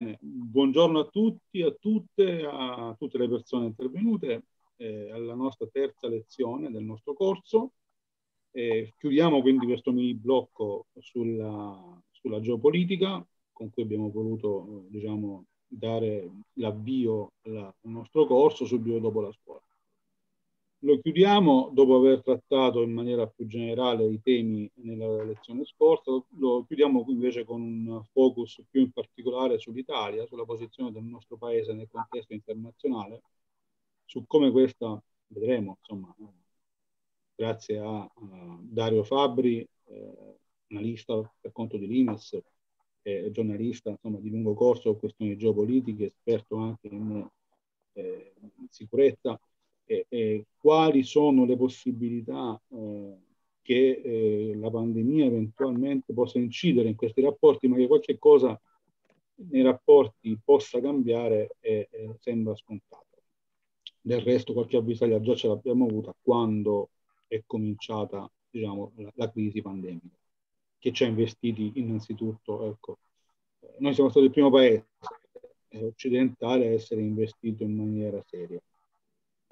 Eh, buongiorno a tutti, a tutte, a tutte le persone intervenute eh, alla nostra terza lezione del nostro corso. Eh, chiudiamo quindi questo mini blocco sulla, sulla, geopolitica con cui abbiamo voluto eh, diciamo, dare l'avvio al nostro corso subito dopo la scuola. Lo chiudiamo dopo aver trattato in maniera più generale i temi nella lezione scorsa, lo chiudiamo invece con un focus più in particolare sull'Italia, sulla posizione del nostro paese nel contesto internazionale, su come questa, vedremo, insomma, eh, grazie a, a Dario Fabri, eh, analista per conto di Limes, eh, giornalista insomma, di lungo corso su questioni geopolitiche, esperto anche in eh, sicurezza, e, quali sono le possibilità eh, che eh, la pandemia eventualmente possa incidere in questi rapporti, ma che qualche cosa nei rapporti possa cambiare eh, sembra scontato. Del resto qualche avvisaglia già ce l'abbiamo avuta quando è cominciata diciamo, la, la crisi pandemica, che ci ha investiti innanzitutto. Ecco. Noi siamo stati il primo paese eh, occidentale a essere investito in maniera seria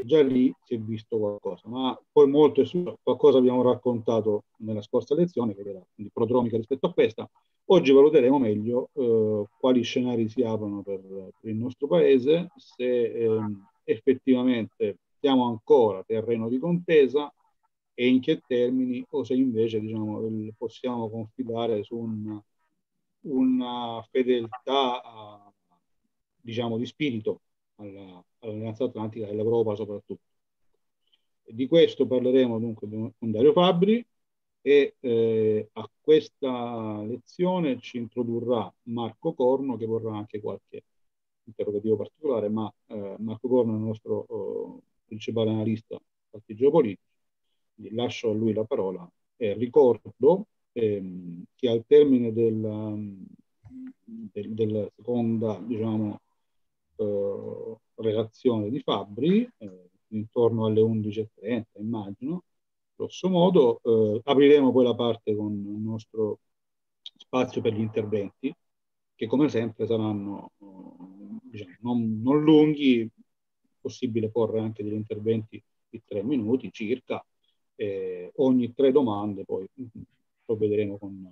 già lì si è visto qualcosa, ma poi molto è su qualcosa abbiamo raccontato nella scorsa lezione, che era quindi prodromica rispetto a questa. Oggi valuteremo meglio eh, quali scenari si aprono per, per il nostro paese, se eh, effettivamente siamo ancora terreno di contesa e in che termini, o se invece diciamo, possiamo confidare su un, una fedeltà diciamo, di spirito all'Alleanza all Atlantica e all'Europa soprattutto. Di questo parleremo dunque con Dario Fabri e eh, a questa lezione ci introdurrà Marco Corno che vorrà anche qualche interrogativo particolare, ma eh, Marco Corno è il nostro eh, principale analista partiti geopolitici. Lascio a lui la parola e ricordo ehm, che al termine della, del, della seconda diciamo, eh, relazione di Fabbri, eh, intorno alle 11.30 immagino, grosso modo. Eh, apriremo poi la parte con il nostro spazio per gli interventi, che come sempre saranno eh, diciamo, non, non, lunghi, possibile porre anche degli interventi di tre minuti circa, eh, ogni tre domande poi mm, provvederemo con,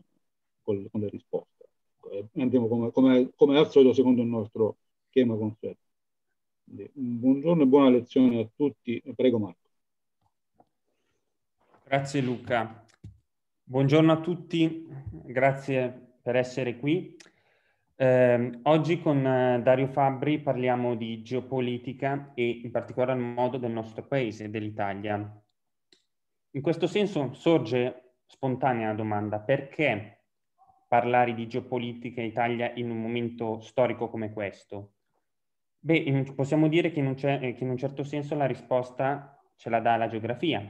con, con le risposte. Eh, andiamo come, come, come al solito secondo il nostro schema consueto. buongiorno e buona lezione a tutti. Prego Marco. Grazie Luca. Buongiorno a tutti, grazie per essere qui. Eh, oggi con eh, Dario Fabbri parliamo di geopolitica e in particolar modo del nostro paese, dell'Italia. In questo senso sorge spontanea la domanda, perché parlare di geopolitica in Italia in un momento storico come questo? Beh, possiamo dire che in, eh, che in un certo senso la risposta ce la dà la geografia.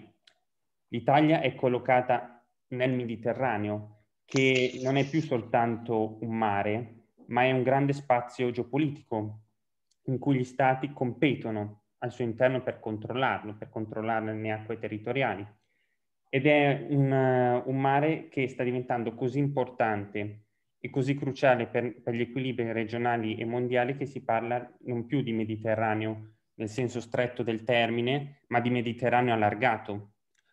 L'Italia è collocata nel Mediterraneo, che non è più soltanto un mare, ma è un grande spazio geopolitico in cui gli stati competono al suo interno per controllarlo, per controllarne le acque territoriali. Ed è un, eh, un mare che sta diventando così importante è così cruciale per, per, gli equilibri regionali e mondiali che si parla non più di Mediterraneo nel senso stretto del termine, ma di Mediterraneo allargato,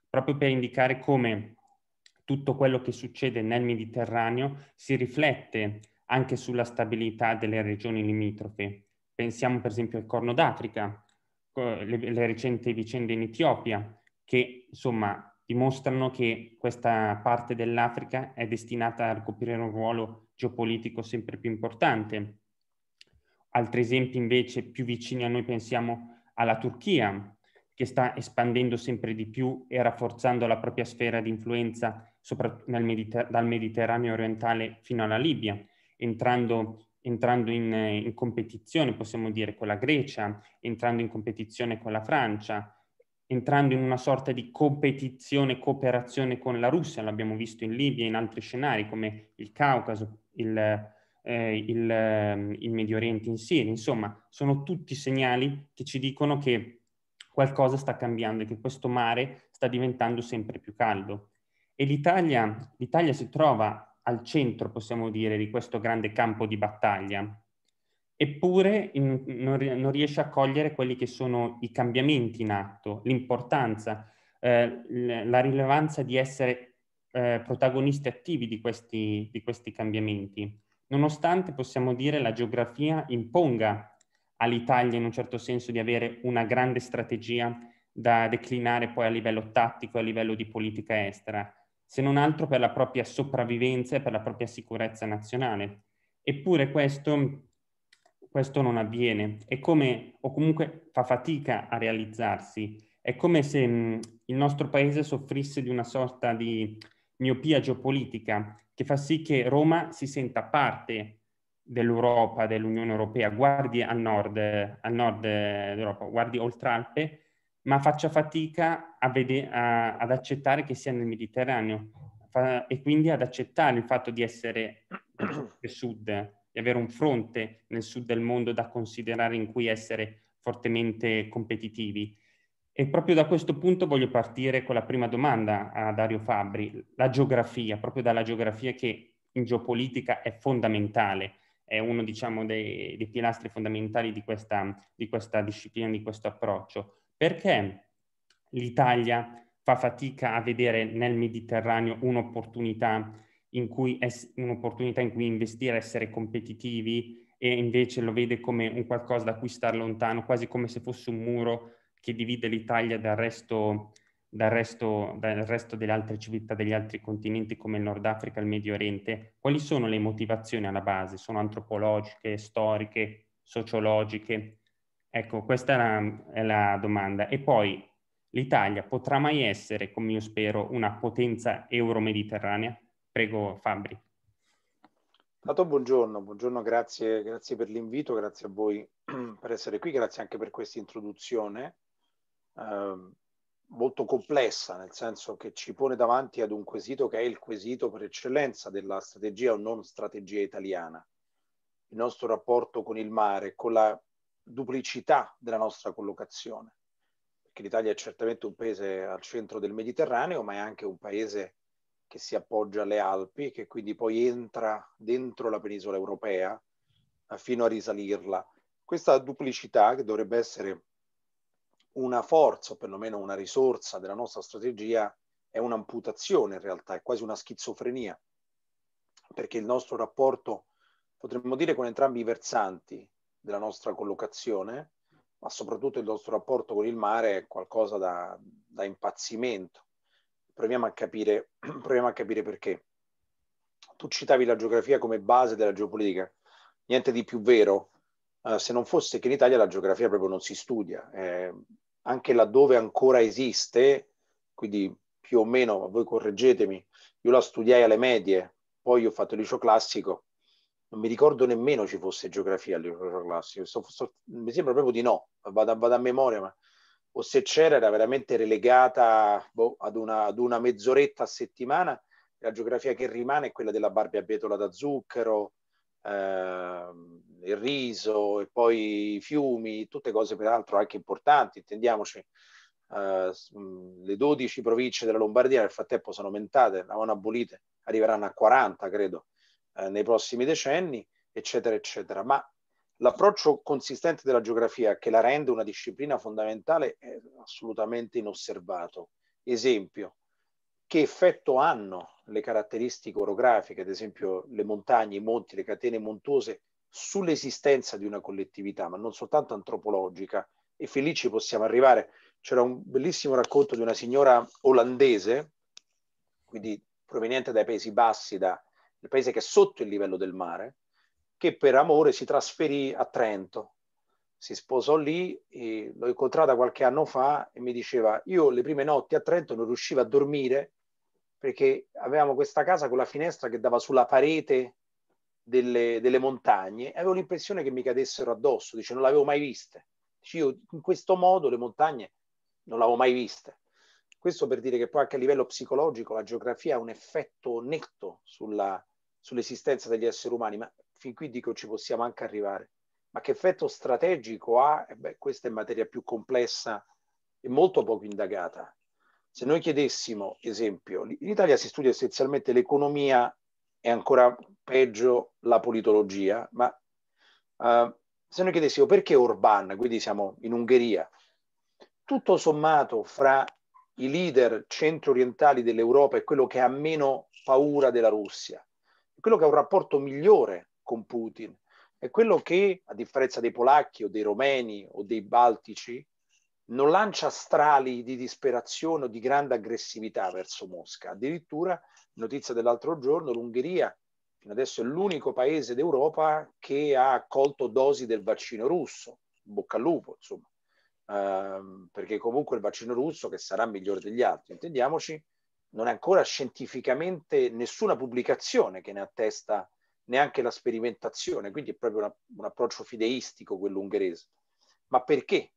proprio per indicare come tutto quello che succede nel Mediterraneo si riflette anche sulla stabilità delle regioni limitrofe. Pensiamo per esempio al Corno d'Africa, le, le recenti vicende in Etiopia, che insomma dimostrano che questa parte dell'Africa è destinata a ricoprire un ruolo geopolitico sempre più importante. Altri esempi invece più vicini a noi pensiamo alla Turchia, che sta espandendo sempre di più e rafforzando la propria sfera di influenza Mediter- dal Mediterraneo orientale fino alla Libia, entrando, entrando in, in competizione, possiamo dire, con la Grecia, entrando in competizione con la Francia, entrando in una sorta di competizione, cooperazione con la Russia, l'abbiamo visto in Libia e in altri scenari come il Caucaso, il, eh, il, ehm, il Medio Oriente in Siria, insomma, sono tutti segnali che ci dicono che qualcosa sta cambiando e che questo mare sta diventando sempre più caldo. E l'Italia, l'Italia si trova al centro, possiamo dire, di questo grande campo di battaglia eppure in, non, non, riesce a cogliere quelli che sono i cambiamenti in atto, l'importanza, eh, la rilevanza di essere eh, protagonisti attivi di questi, di questi cambiamenti. Nonostante possiamo dire la geografia imponga all'Italia in un certo senso di avere una grande strategia da declinare poi a livello tattico e a livello di politica estera, se non altro per la propria sopravvivenza e per la propria sicurezza nazionale. Eppure questo questo non avviene, è come, o comunque fa fatica a realizzarsi, è come se mh, mm, il nostro paese soffrisse di una sorta di miopia geopolitica che fa sì che Roma si senta parte dell'Europa, dell'Unione Europea, guardi al nord, al nord d'Europa, guardi oltre Alpe, ma faccia fatica a vede- a, ad accettare che sia nel Mediterraneo fa- e quindi ad accettare il fatto di essere del sud di avere un fronte nel sud del mondo da considerare in cui essere fortemente competitivi. E proprio da questo punto voglio partire con la prima domanda a Dario Fabri, la geografia, proprio dalla geografia che in geopolitica è fondamentale, è uno diciamo, dei, dei, pilastri fondamentali di questa, di questa disciplina, di questo approccio. Perché l'Italia fa fatica a vedere nel Mediterraneo un'opportunità in cui è un'opportunità in cui investire, essere competitivi e invece lo vede come un qualcosa da cui stare lontano, quasi come se fosse un muro che divide l'Italia dal resto, dal resto, dal resto delle altre civiltà, degli altri continenti come il Nord Africa, il Medio Oriente. Quali sono le motivazioni alla base? Sono antropologiche, storiche, sociologiche? Ecco, questa è la, è la domanda. E poi l'Italia potrà mai essere, come io spero, una potenza euro-mediterranea? Prego Fabri. Dato buongiorno, buongiorno grazie, grazie per l'invito, grazie a voi per essere qui, grazie anche per questa introduzione eh, molto complessa, nel senso che ci pone davanti ad un quesito che è il quesito per eccellenza della strategia o non strategia italiana, il nostro rapporto con il mare, con la duplicità della nostra collocazione, perché l'Italia è certamente un paese al centro del Mediterraneo, ma è anche un paese che si appoggia alle Alpi, e che quindi poi entra dentro la penisola europea eh, fino a risalirla. Questa duplicità, che dovrebbe essere una forza o perlomeno una risorsa della nostra strategia, è un'amputazione in realtà, è quasi una schizofrenia, perché il nostro rapporto, potremmo dire, con entrambi i versanti della nostra collocazione, ma soprattutto il nostro rapporto con il mare è qualcosa da, da impazzimento proviamo a capire, proviamo a capire perché. Tu citavi la geografia come base della geopolitica, niente di più vero, eh, se non fosse che in Italia la geografia proprio non si studia, eh, anche laddove ancora esiste, quindi più o meno, voi correggetemi, io la studiai alle medie, poi ho fatto il liceo classico, non mi ricordo nemmeno ci fosse geografia al liceo classico, so, so, mi sembra proprio di no, vado, vado a memoria, ma o se c'era era veramente relegata boh, ad, una, ad, una, mezz'oretta a settimana. La geografia che rimane è quella della barbia bietola da zucchero, ehm, il riso e poi i fiumi, tutte cose peraltro anche importanti, intendiamoci. Eh, le 12 province della Lombardia nel frattempo sono aumentate, erano abolite, arriveranno a 40 credo eh, nei prossimi decenni, eccetera, eccetera. Ma L'approccio consistente della geografia che la rende una disciplina fondamentale è assolutamente inosservato. Esempio, che effetto hanno le caratteristiche orografiche, ad esempio le montagne, i monti, le catene montuose, sull'esistenza di una collettività, ma non soltanto antropologica, e felici possiamo arrivare. C'era un bellissimo racconto di una signora olandese, quindi proveniente dai Paesi Bassi, dal paese che è sotto il livello del mare, che per amore si trasferì a Trento. Si sposò lì, e l'ho incontrata qualche anno fa e mi diceva, io le prime notti a Trento non riuscivo a dormire perché avevamo questa casa con la finestra che dava sulla parete delle, delle montagne e avevo l'impressione che mi cadessero addosso, dice non l'avevo mai vista. io in questo modo le montagne non l'avevo mai viste. Questo per dire che poi anche a livello psicologico la geografia ha un effetto netto sulla, sull'esistenza degli esseri umani, ma fin qui dico ci possiamo anche arrivare. Ma che effetto strategico ha? Eh beh, questa è materia più complessa e molto poco indagata. Se noi chiedessimo, esempio, in Italia si studia essenzialmente l'economia e ancora peggio la politologia, ma uh, se noi chiedessimo perché Orban, quindi siamo in Ungheria, tutto sommato fra i leader centro-orientali dell'Europa è quello che ha meno paura della Russia, quello che ha un rapporto migliore con Putin è quello che, a differenza dei polacchi o dei romeni o dei baltici, non lancia strali di disperazione o di grande aggressività verso Mosca. Addirittura, notizia dell'altro giorno, l'Ungheria fino adesso è l'unico paese d'Europa che ha accolto dosi del vaccino russo, bocca al lupo, insomma, ehm, perché comunque il vaccino russo, che sarà migliore degli altri, intendiamoci, non è ancora scientificamente nessuna pubblicazione che ne attesta neanche la sperimentazione, quindi è proprio una, un approccio fideistico quello ungherese. Ma perché?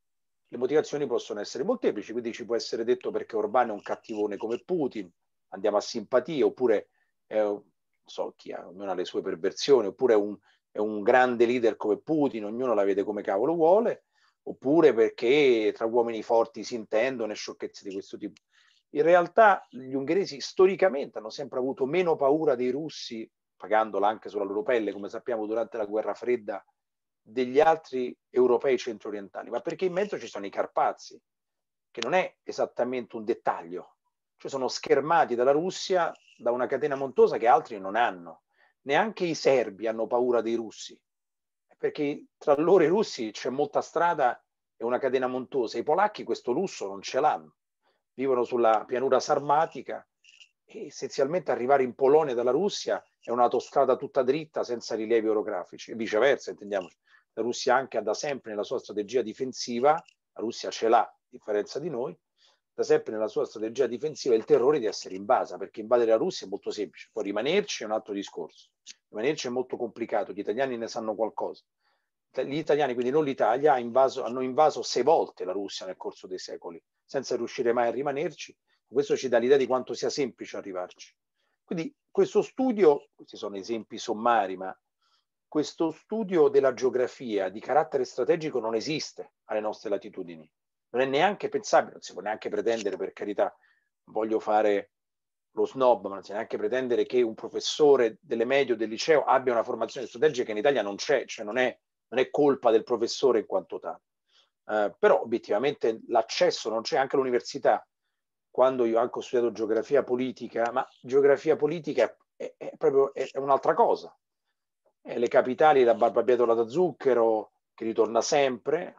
Le motivazioni possono essere molteplici, quindi ci può essere detto perché Orbán è un cattivone come Putin, andiamo a simpatia, oppure è, non so chi ha, ognuno ha le sue perversioni, oppure è un, è un grande leader come Putin, ognuno la vede come cavolo vuole, oppure perché tra uomini forti si intendono e sciocchezze di questo tipo. In realtà gli ungheresi storicamente hanno sempre avuto meno paura dei russi pagandola anche sulla loro pelle, come sappiamo durante la guerra fredda, degli altri europei centro-orientali, ma perché in mezzo ci sono i Carpazi, che non è esattamente un dettaglio, cioè sono schermati dalla Russia da una catena montosa che altri non hanno. Neanche i serbi hanno paura dei russi, perché tra loro e i russi c'è molta strada e una catena montosa, I polacchi questo lusso non ce l'hanno, vivono sulla pianura sarmatica e essenzialmente arrivare in Polonia dalla Russia è un'autostrada tutta dritta senza rilievi orografici e viceversa, intendiamoci. La Russia anche ha da sempre nella sua strategia difensiva, la Russia ce l'ha a differenza di noi, da sempre nella sua strategia difensiva il terrore di essere invasa, perché invadere la Russia è molto semplice, poi rimanerci è un altro discorso, rimanerci è molto complicato, gli italiani ne sanno qualcosa. Gli italiani, quindi non l'Italia, hanno invaso sei volte la Russia nel corso dei secoli, senza riuscire mai a rimanerci questo ci dà l'idea di quanto sia semplice arrivarci. Quindi questo studio, questi sono esempi sommari, ma questo studio della geografia di carattere strategico non esiste alle nostre latitudini. Non è neanche pensabile, non si può neanche pretendere, per carità, voglio fare lo snob, ma non si può neanche pretendere che un professore delle medie o del liceo abbia una formazione strategica che in Italia non c'è, cioè non è, non è colpa del professore in quanto tale. Eh, però obiettivamente l'accesso non c'è, anche l'università quando io anche ho studiato geografia politica, ma geografia politica è, è proprio è, è un'altra cosa. È le capitali da barbabietola da zucchero, che ritorna sempre,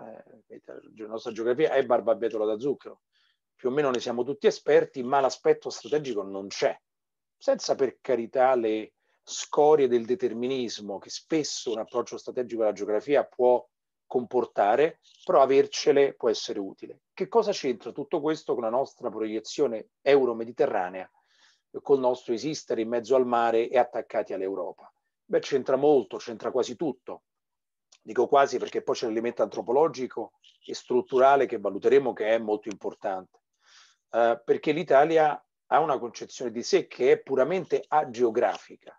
eh, la nostra geografia è barbabietola da zucchero. Più o meno ne siamo tutti esperti, ma l'aspetto strategico non c'è. Senza per carità le scorie del determinismo che spesso un approccio strategico alla geografia può comportare, però avercele può essere utile. Che cosa c'entra tutto questo con la nostra proiezione euro-mediterranea, col nostro esistere in mezzo al mare e attaccati all'Europa? Beh, c'entra molto, c'entra quasi tutto. Dico quasi perché poi c'è l'elemento antropologico e strutturale che valuteremo che è molto importante. Eh, perché l'Italia ha una concezione di sé che è puramente ageografica,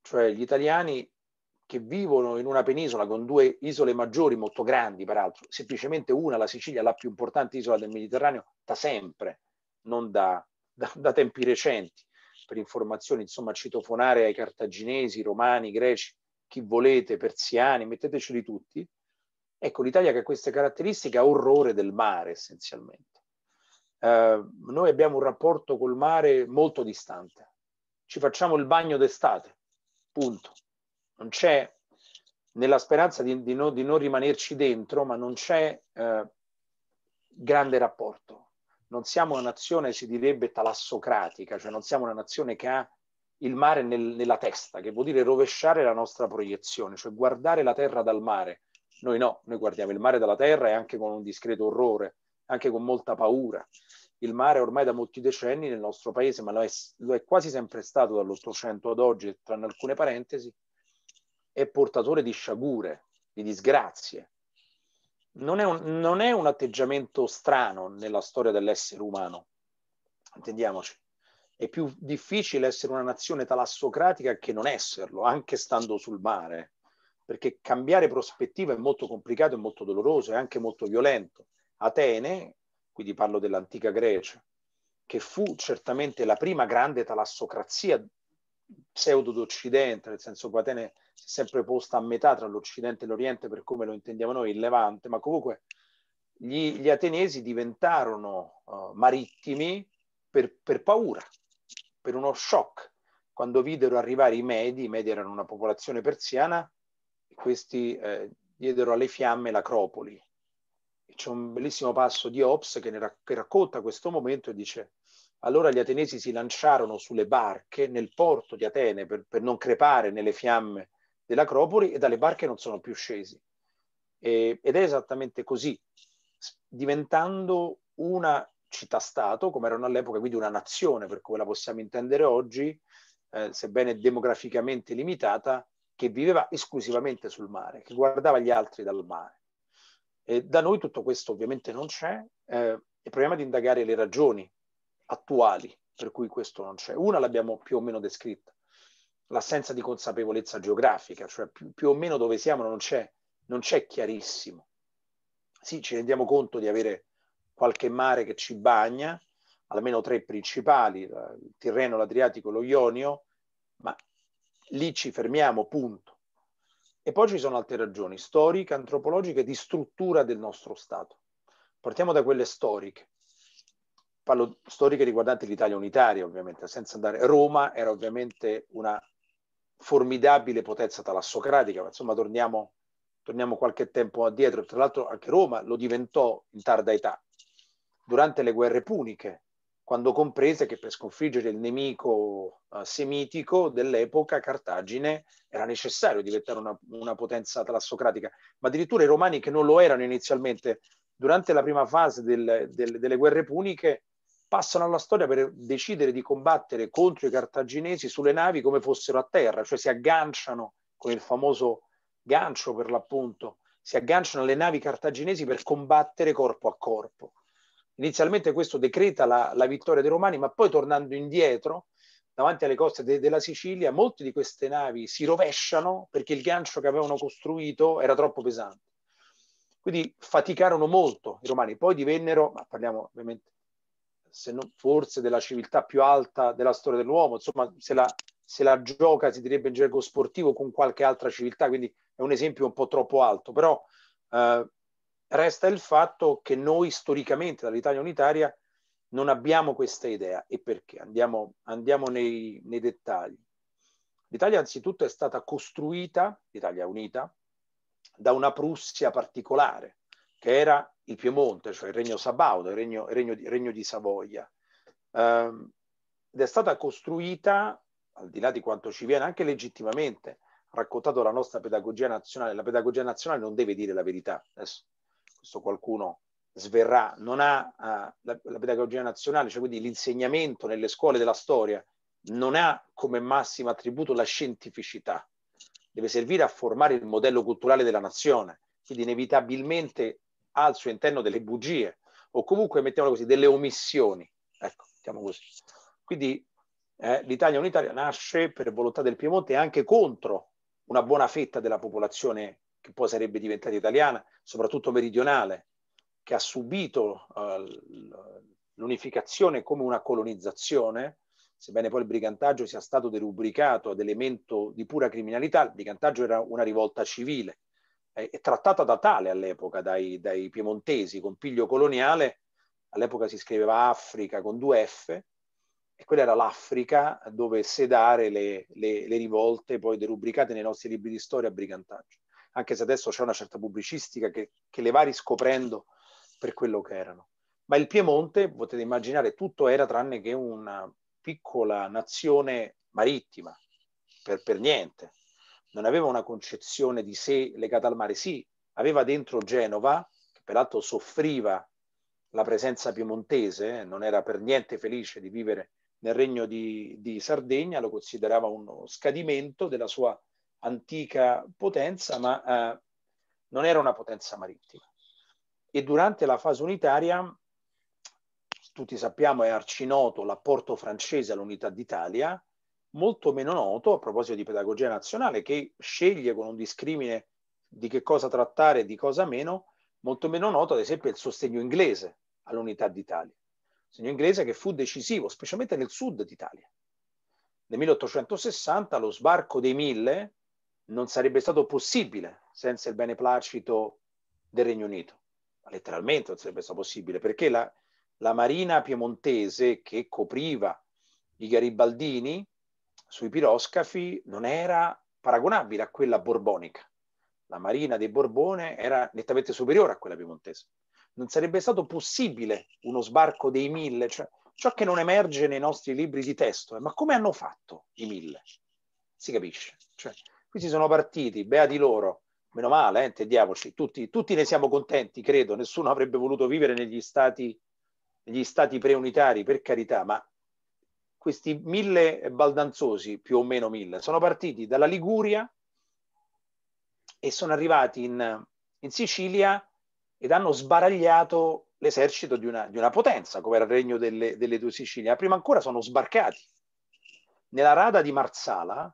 cioè gli italiani che vivono in una penisola con due isole maggiori, molto grandi peraltro, semplicemente una, la Sicilia, la più importante isola del Mediterraneo, da sempre, non da, da, da tempi recenti. Per informazioni, insomma, citofonare ai cartaginesi, romani, greci, chi volete, persiani, metteteceli tutti. Ecco, l'Italia che ha queste caratteristiche ha orrore del mare essenzialmente. Eh, noi abbiamo un rapporto col mare molto distante. Ci facciamo il bagno d'estate, punto non c'è, nella speranza di, di, no, di non rimanerci dentro, ma non c'è eh, grande rapporto. Non siamo una nazione, si direbbe, talassocratica, cioè non siamo una nazione che ha il mare nel, nella testa, che vuol dire rovesciare la nostra proiezione, cioè guardare la terra dal mare. Noi no, noi guardiamo il mare dalla terra e anche con un discreto orrore, anche con molta paura. Il mare ormai da molti decenni nel nostro paese, ma lo è, lo è quasi sempre stato dall'Ottocento ad oggi, tranne alcune parentesi, è portatore di sciagure, di disgrazie. Non è, un, non è un atteggiamento strano nella storia dell'essere umano, intendiamoci. È più difficile essere una nazione talassocratica che non esserlo, anche stando sul mare, perché cambiare prospettiva è molto complicato, è molto doloroso, e anche molto violento. Atene, quindi parlo dell'antica Grecia, che fu certamente la prima grande talassocrazia pseudo d'Occidente, nel senso che Atene si è sempre posta a metà tra l'Occidente e l'Oriente per come lo intendiamo noi, il Levante, ma comunque gli, gli ateniesi diventarono uh, marittimi per, per, paura, per uno shock. Quando videro arrivare i Medi, i Medi erano una popolazione persiana, questi eh, diedero alle fiamme l'Acropoli. C'è un bellissimo passo di Hobbes che, racc- che racconta questo momento e dice allora gli atenesi si lanciarono sulle barche nel porto di Atene per, per non crepare nelle fiamme dell'Acropoli e dalle barche non sono più scesi. E, ed è esattamente così, diventando una città-stato, come erano all'epoca, quindi una nazione, per come la possiamo intendere oggi, eh, sebbene demograficamente limitata, che viveva esclusivamente sul mare, che guardava gli altri dal mare. E da noi tutto questo ovviamente non c'è, eh, e proviamo ad indagare le ragioni attuali per cui questo non c'è. Una l'abbiamo più o meno descritta, l'assenza di consapevolezza geografica, cioè più, più o meno dove siamo non c'è, non c'è chiarissimo. Sì, ci rendiamo conto di avere qualche mare che ci bagna, almeno tre principali, il Tirreno, l'Adriatico e lo Ionio, ma lì ci fermiamo, punto. E poi ci sono altre ragioni storiche, antropologiche, di struttura del nostro Stato. Partiamo da quelle storiche parlo storiche riguardanti l'Italia unitaria, ovviamente, senza andare. Roma era ovviamente una formidabile potenza talassocratica, insomma, torniamo, torniamo qualche tempo addietro. Tra l'altro, anche Roma lo diventò in tarda età, durante le guerre puniche, quando comprese che per sconfiggere il nemico uh, semitico dell'epoca, Cartagine, era necessario diventare una, una potenza talassocratica, ma addirittura i romani che non lo erano inizialmente, durante la prima fase del, del, delle guerre puniche passano alla storia per decidere di combattere contro i cartaginesi sulle navi come fossero a terra, cioè si agganciano con il famoso gancio per l'appunto, si agganciano alle navi cartaginesi per combattere corpo a corpo. Inizialmente questo decreta la, la vittoria dei romani, ma poi tornando indietro, davanti alle coste de, della Sicilia, molte di queste navi si rovesciano perché il gancio che avevano costruito era troppo pesante. Quindi faticarono molto i romani, poi divennero, ma parliamo ovviamente se non, forse della civiltà più alta della storia dell'uomo, insomma se la, se la gioca, si direbbe in gergo sportivo, con qualche altra civiltà, quindi è un esempio un po' troppo alto, però eh, resta il fatto che noi storicamente dall'Italia unitaria non abbiamo questa idea e perché? Andiamo, andiamo nei, nei dettagli. L'Italia anzitutto è stata costruita, l'Italia unita, da una Prussia particolare, che era il Piemonte, cioè il regno Sabaudo, il regno, il regno, di, il regno di, Savoia. Um, ed è stata costruita, al di là di quanto ci viene, anche legittimamente, raccontato la nostra pedagogia nazionale. La pedagogia nazionale non deve dire la verità. Adesso questo qualcuno sverrà. Non ha uh, la, la pedagogia nazionale, cioè quindi l'insegnamento nelle scuole della storia, non ha come massimo attributo la scientificità. Deve servire a formare il modello culturale della nazione. Quindi inevitabilmente ha al suo interno delle bugie o comunque, mettiamolo così, delle omissioni. Ecco, mettiamo così. Quindi eh, l'Italia unitaria nasce per volontà del Piemonte anche contro una buona fetta della popolazione che poi sarebbe diventata italiana, soprattutto meridionale, che ha subito eh, l'unificazione come una colonizzazione, sebbene poi il brigantaggio sia stato derubricato ad elemento di pura criminalità, il brigantaggio era una rivolta civile, è trattata da tale all'epoca dai, dai piemontesi con piglio coloniale, all'epoca si scriveva Africa con due F, e quella era l'Africa dove sedare le, le, le rivolte poi derubricate nei nostri libri di storia a brigantaggio, anche se adesso c'è una certa pubblicistica che, che le va riscoprendo per quello che erano. Ma il Piemonte, potete immaginare, tutto era tranne che una piccola nazione marittima, per, per niente, non aveva una concezione di sé legata al mare, sì, aveva dentro Genova, che peraltro soffriva la presenza piemontese, eh, non era per niente felice di vivere nel regno di, di Sardegna, lo considerava uno scadimento della sua antica potenza, ma eh, non era una potenza marittima. E durante la fase unitaria, tutti sappiamo, è arcinoto l'apporto francese all'unità d'Italia, molto meno noto a proposito di pedagogia nazionale che sceglie con un discrimine di che cosa trattare e di cosa meno, molto meno noto ad esempio il sostegno inglese all'unità d'Italia, il sostegno inglese che fu decisivo specialmente nel sud d'Italia. Nel 1860 lo sbarco dei mille non sarebbe stato possibile senza il beneplacito del Regno Unito, letteralmente non sarebbe stato possibile perché la, la marina piemontese che copriva i garibaldini sui piroscafi non era paragonabile a quella borbonica. La marina dei Borbone era nettamente superiore a quella piemontese. Non sarebbe stato possibile uno sbarco dei mille, cioè ciò che non emerge nei nostri libri di testo. Eh, ma come hanno fatto i mille? Si capisce. Cioè, qui si sono partiti, bea di loro, meno male, eh, intendiamoci, tutti, tutti, ne siamo contenti, credo, nessuno avrebbe voluto vivere negli stati, negli stati preunitari, per carità, ma questi mille baldanzosi, più o meno mille, sono partiti dalla Liguria e sono arrivati in, in Sicilia ed hanno sbaragliato l'esercito di una, di una, potenza come era il regno delle, delle due Sicilie. Ma prima ancora sono sbarcati. Nella rada di Marsala,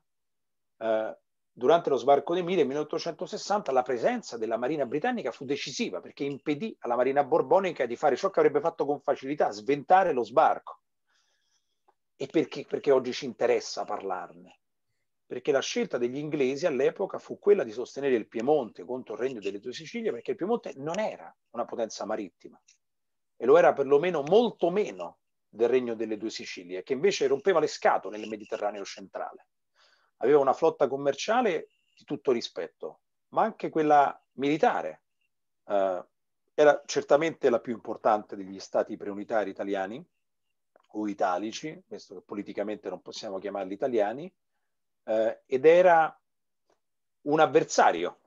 eh, durante lo sbarco dei Mille 1860, la presenza della Marina britannica fu decisiva perché impedì alla Marina borbonica di fare ciò che avrebbe fatto con facilità, sventare lo sbarco. E perché, perché oggi ci interessa parlarne? Perché la scelta degli inglesi all'epoca fu quella di sostenere il Piemonte contro il Regno delle Due Sicilie, perché il Piemonte non era una potenza marittima e lo era perlomeno molto meno del Regno delle Due Sicilie, che invece rompeva le scatole nel Mediterraneo centrale. Aveva una flotta commerciale di tutto rispetto, ma anche quella militare. Eh, era certamente la più importante degli stati preunitari italiani, o italici, questo che politicamente non possiamo chiamarli italiani, eh, ed era un avversario.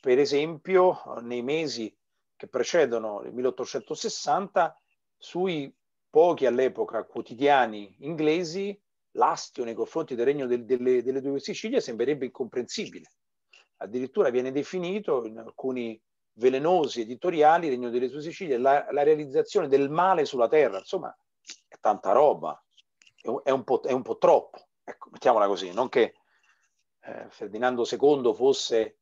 Per esempio, nei mesi che precedono il 1860, sui pochi all'epoca quotidiani inglesi, l'astio nei confronti del regno del, delle, delle, due Sicilie sembrerebbe incomprensibile. Addirittura viene definito in alcuni velenosi editoriali, il regno delle due Sicilie, la, la realizzazione del male sulla terra. Insomma, è tanta roba, è un, po', è un po troppo, ecco, mettiamola così, non che eh, Ferdinando II fosse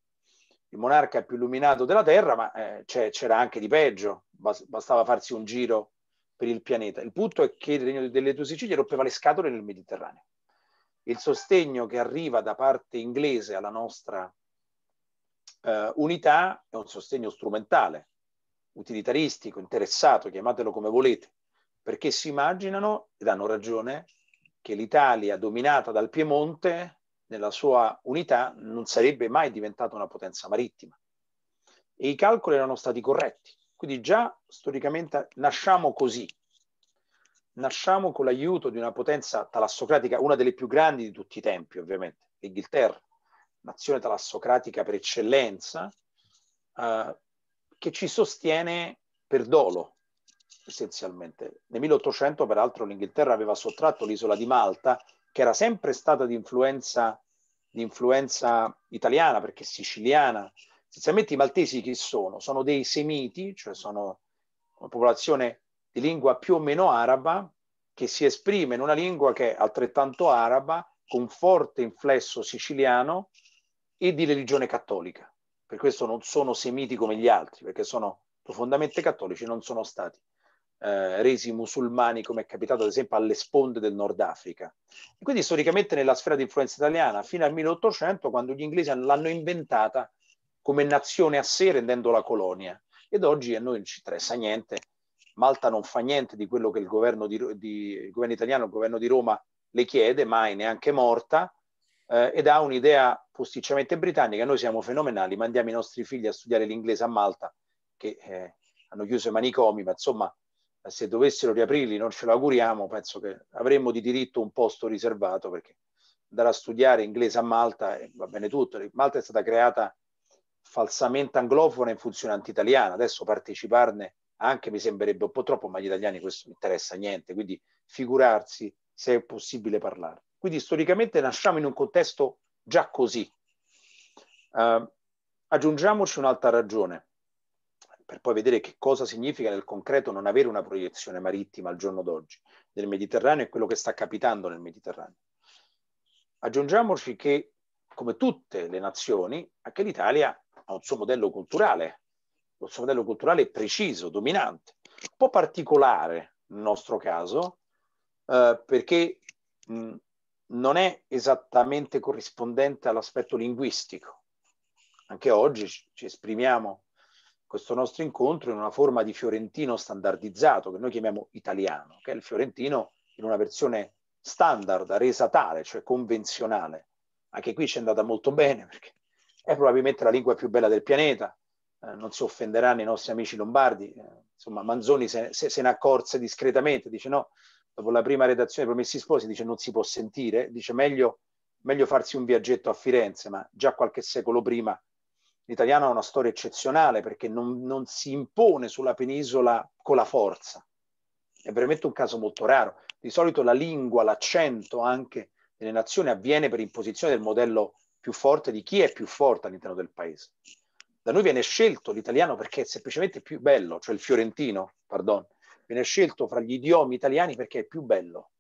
il monarca più illuminato della Terra, ma eh, c'era anche di peggio, bastava farsi un giro per il pianeta. Il punto è che il regno delle due Sicilie rompeva le scatole nel Mediterraneo. Il sostegno che arriva da parte inglese alla nostra eh, unità è un sostegno strumentale, utilitaristico, interessato, chiamatelo come volete perché si immaginano, ed hanno ragione, che l'Italia dominata dal Piemonte nella sua unità non sarebbe mai diventata una potenza marittima. E i calcoli erano stati corretti. Quindi già storicamente nasciamo così, nasciamo con l'aiuto di una potenza talassocratica, una delle più grandi di tutti i tempi ovviamente, l'Inghilterra, nazione talassocratica per eccellenza, eh, che ci sostiene per dolo, essenzialmente. Nel 1800 peraltro l'Inghilterra aveva sottratto l'isola di Malta, che era sempre stata di influenza, di influenza italiana, perché siciliana. Essenzialmente i maltesi chi sono? Sono dei semiti, cioè sono una popolazione di lingua più o meno araba, che si esprime in una lingua che è altrettanto araba, con forte inflesso siciliano e di religione cattolica. Per questo non sono semiti come gli altri, perché sono profondamente cattolici, non sono stati eh, resi musulmani, come è capitato ad esempio alle sponde del Nord Africa. E quindi storicamente nella sfera di influenza italiana, fino al 1800, quando gli inglesi l'hanno inventata come nazione a sé, rendendola colonia. Ed oggi a noi non ci interessa niente. Malta non fa niente di quello che il governo, di, di, il governo italiano, il governo di Roma le chiede, mai neanche morta, eh, ed ha un'idea posticciamente britannica. Noi siamo fenomenali, mandiamo i nostri figli a studiare l'inglese a Malta, che eh, hanno chiuso i manicomi, ma insomma se dovessero riaprirli, non ce l'auguriamo, penso che avremmo di diritto un posto riservato perché andare a studiare inglese a Malta eh, va bene tutto. Malta è stata creata falsamente anglofona in funzione anti-italiana, adesso parteciparne anche mi sembrerebbe un po' troppo, ma agli italiani questo non interessa niente, quindi figurarsi se è possibile parlare. Quindi storicamente nasciamo in un contesto già così. Uh, aggiungiamoci un'altra ragione per poi vedere che cosa significa nel concreto non avere una proiezione marittima al giorno d'oggi del Mediterraneo e quello che sta capitando nel Mediterraneo. Aggiungiamoci che, come tutte le nazioni, anche l'Italia ha un suo modello culturale, un suo modello culturale preciso, dominante, un po' particolare nel nostro caso, eh, perché mh, non è esattamente corrispondente all'aspetto linguistico. Anche oggi ci esprimiamo questo nostro incontro in una forma di fiorentino standardizzato, che noi chiamiamo italiano, che è il fiorentino in una versione standard, resa tale, cioè convenzionale. Anche qui ci è andata molto bene, perché è probabilmente la lingua più bella del pianeta, eh, non si offenderanno i nostri amici lombardi, eh, insomma Manzoni se, se, se ne accorse discretamente, dice no, dopo la prima redazione Promessi Sposi dice non si può sentire, dice meglio, meglio farsi un viaggetto a Firenze, ma già qualche secolo prima l'italiano ha una storia eccezionale perché non, non, si impone sulla penisola con la forza. È veramente un caso molto raro. Di solito la lingua, l'accento anche delle nazioni avviene per imposizione del modello più forte di chi è più forte all'interno del paese. Da noi viene scelto l'italiano perché è semplicemente più bello, cioè il fiorentino, pardon, viene scelto fra gli idiomi italiani perché è più bello.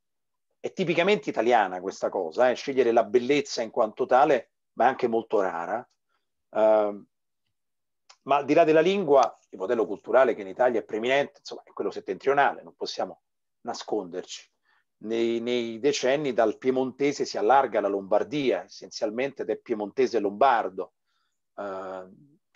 È tipicamente italiana questa cosa, eh? scegliere la bellezza in quanto tale, ma anche molto rara, Ehm, ma al di là della lingua, il modello culturale che in Italia è preminente, insomma, è quello settentrionale, non possiamo nasconderci. Nei, nei decenni dal piemontese si allarga la Lombardia, essenzialmente ed è piemontese lombardo. Uh,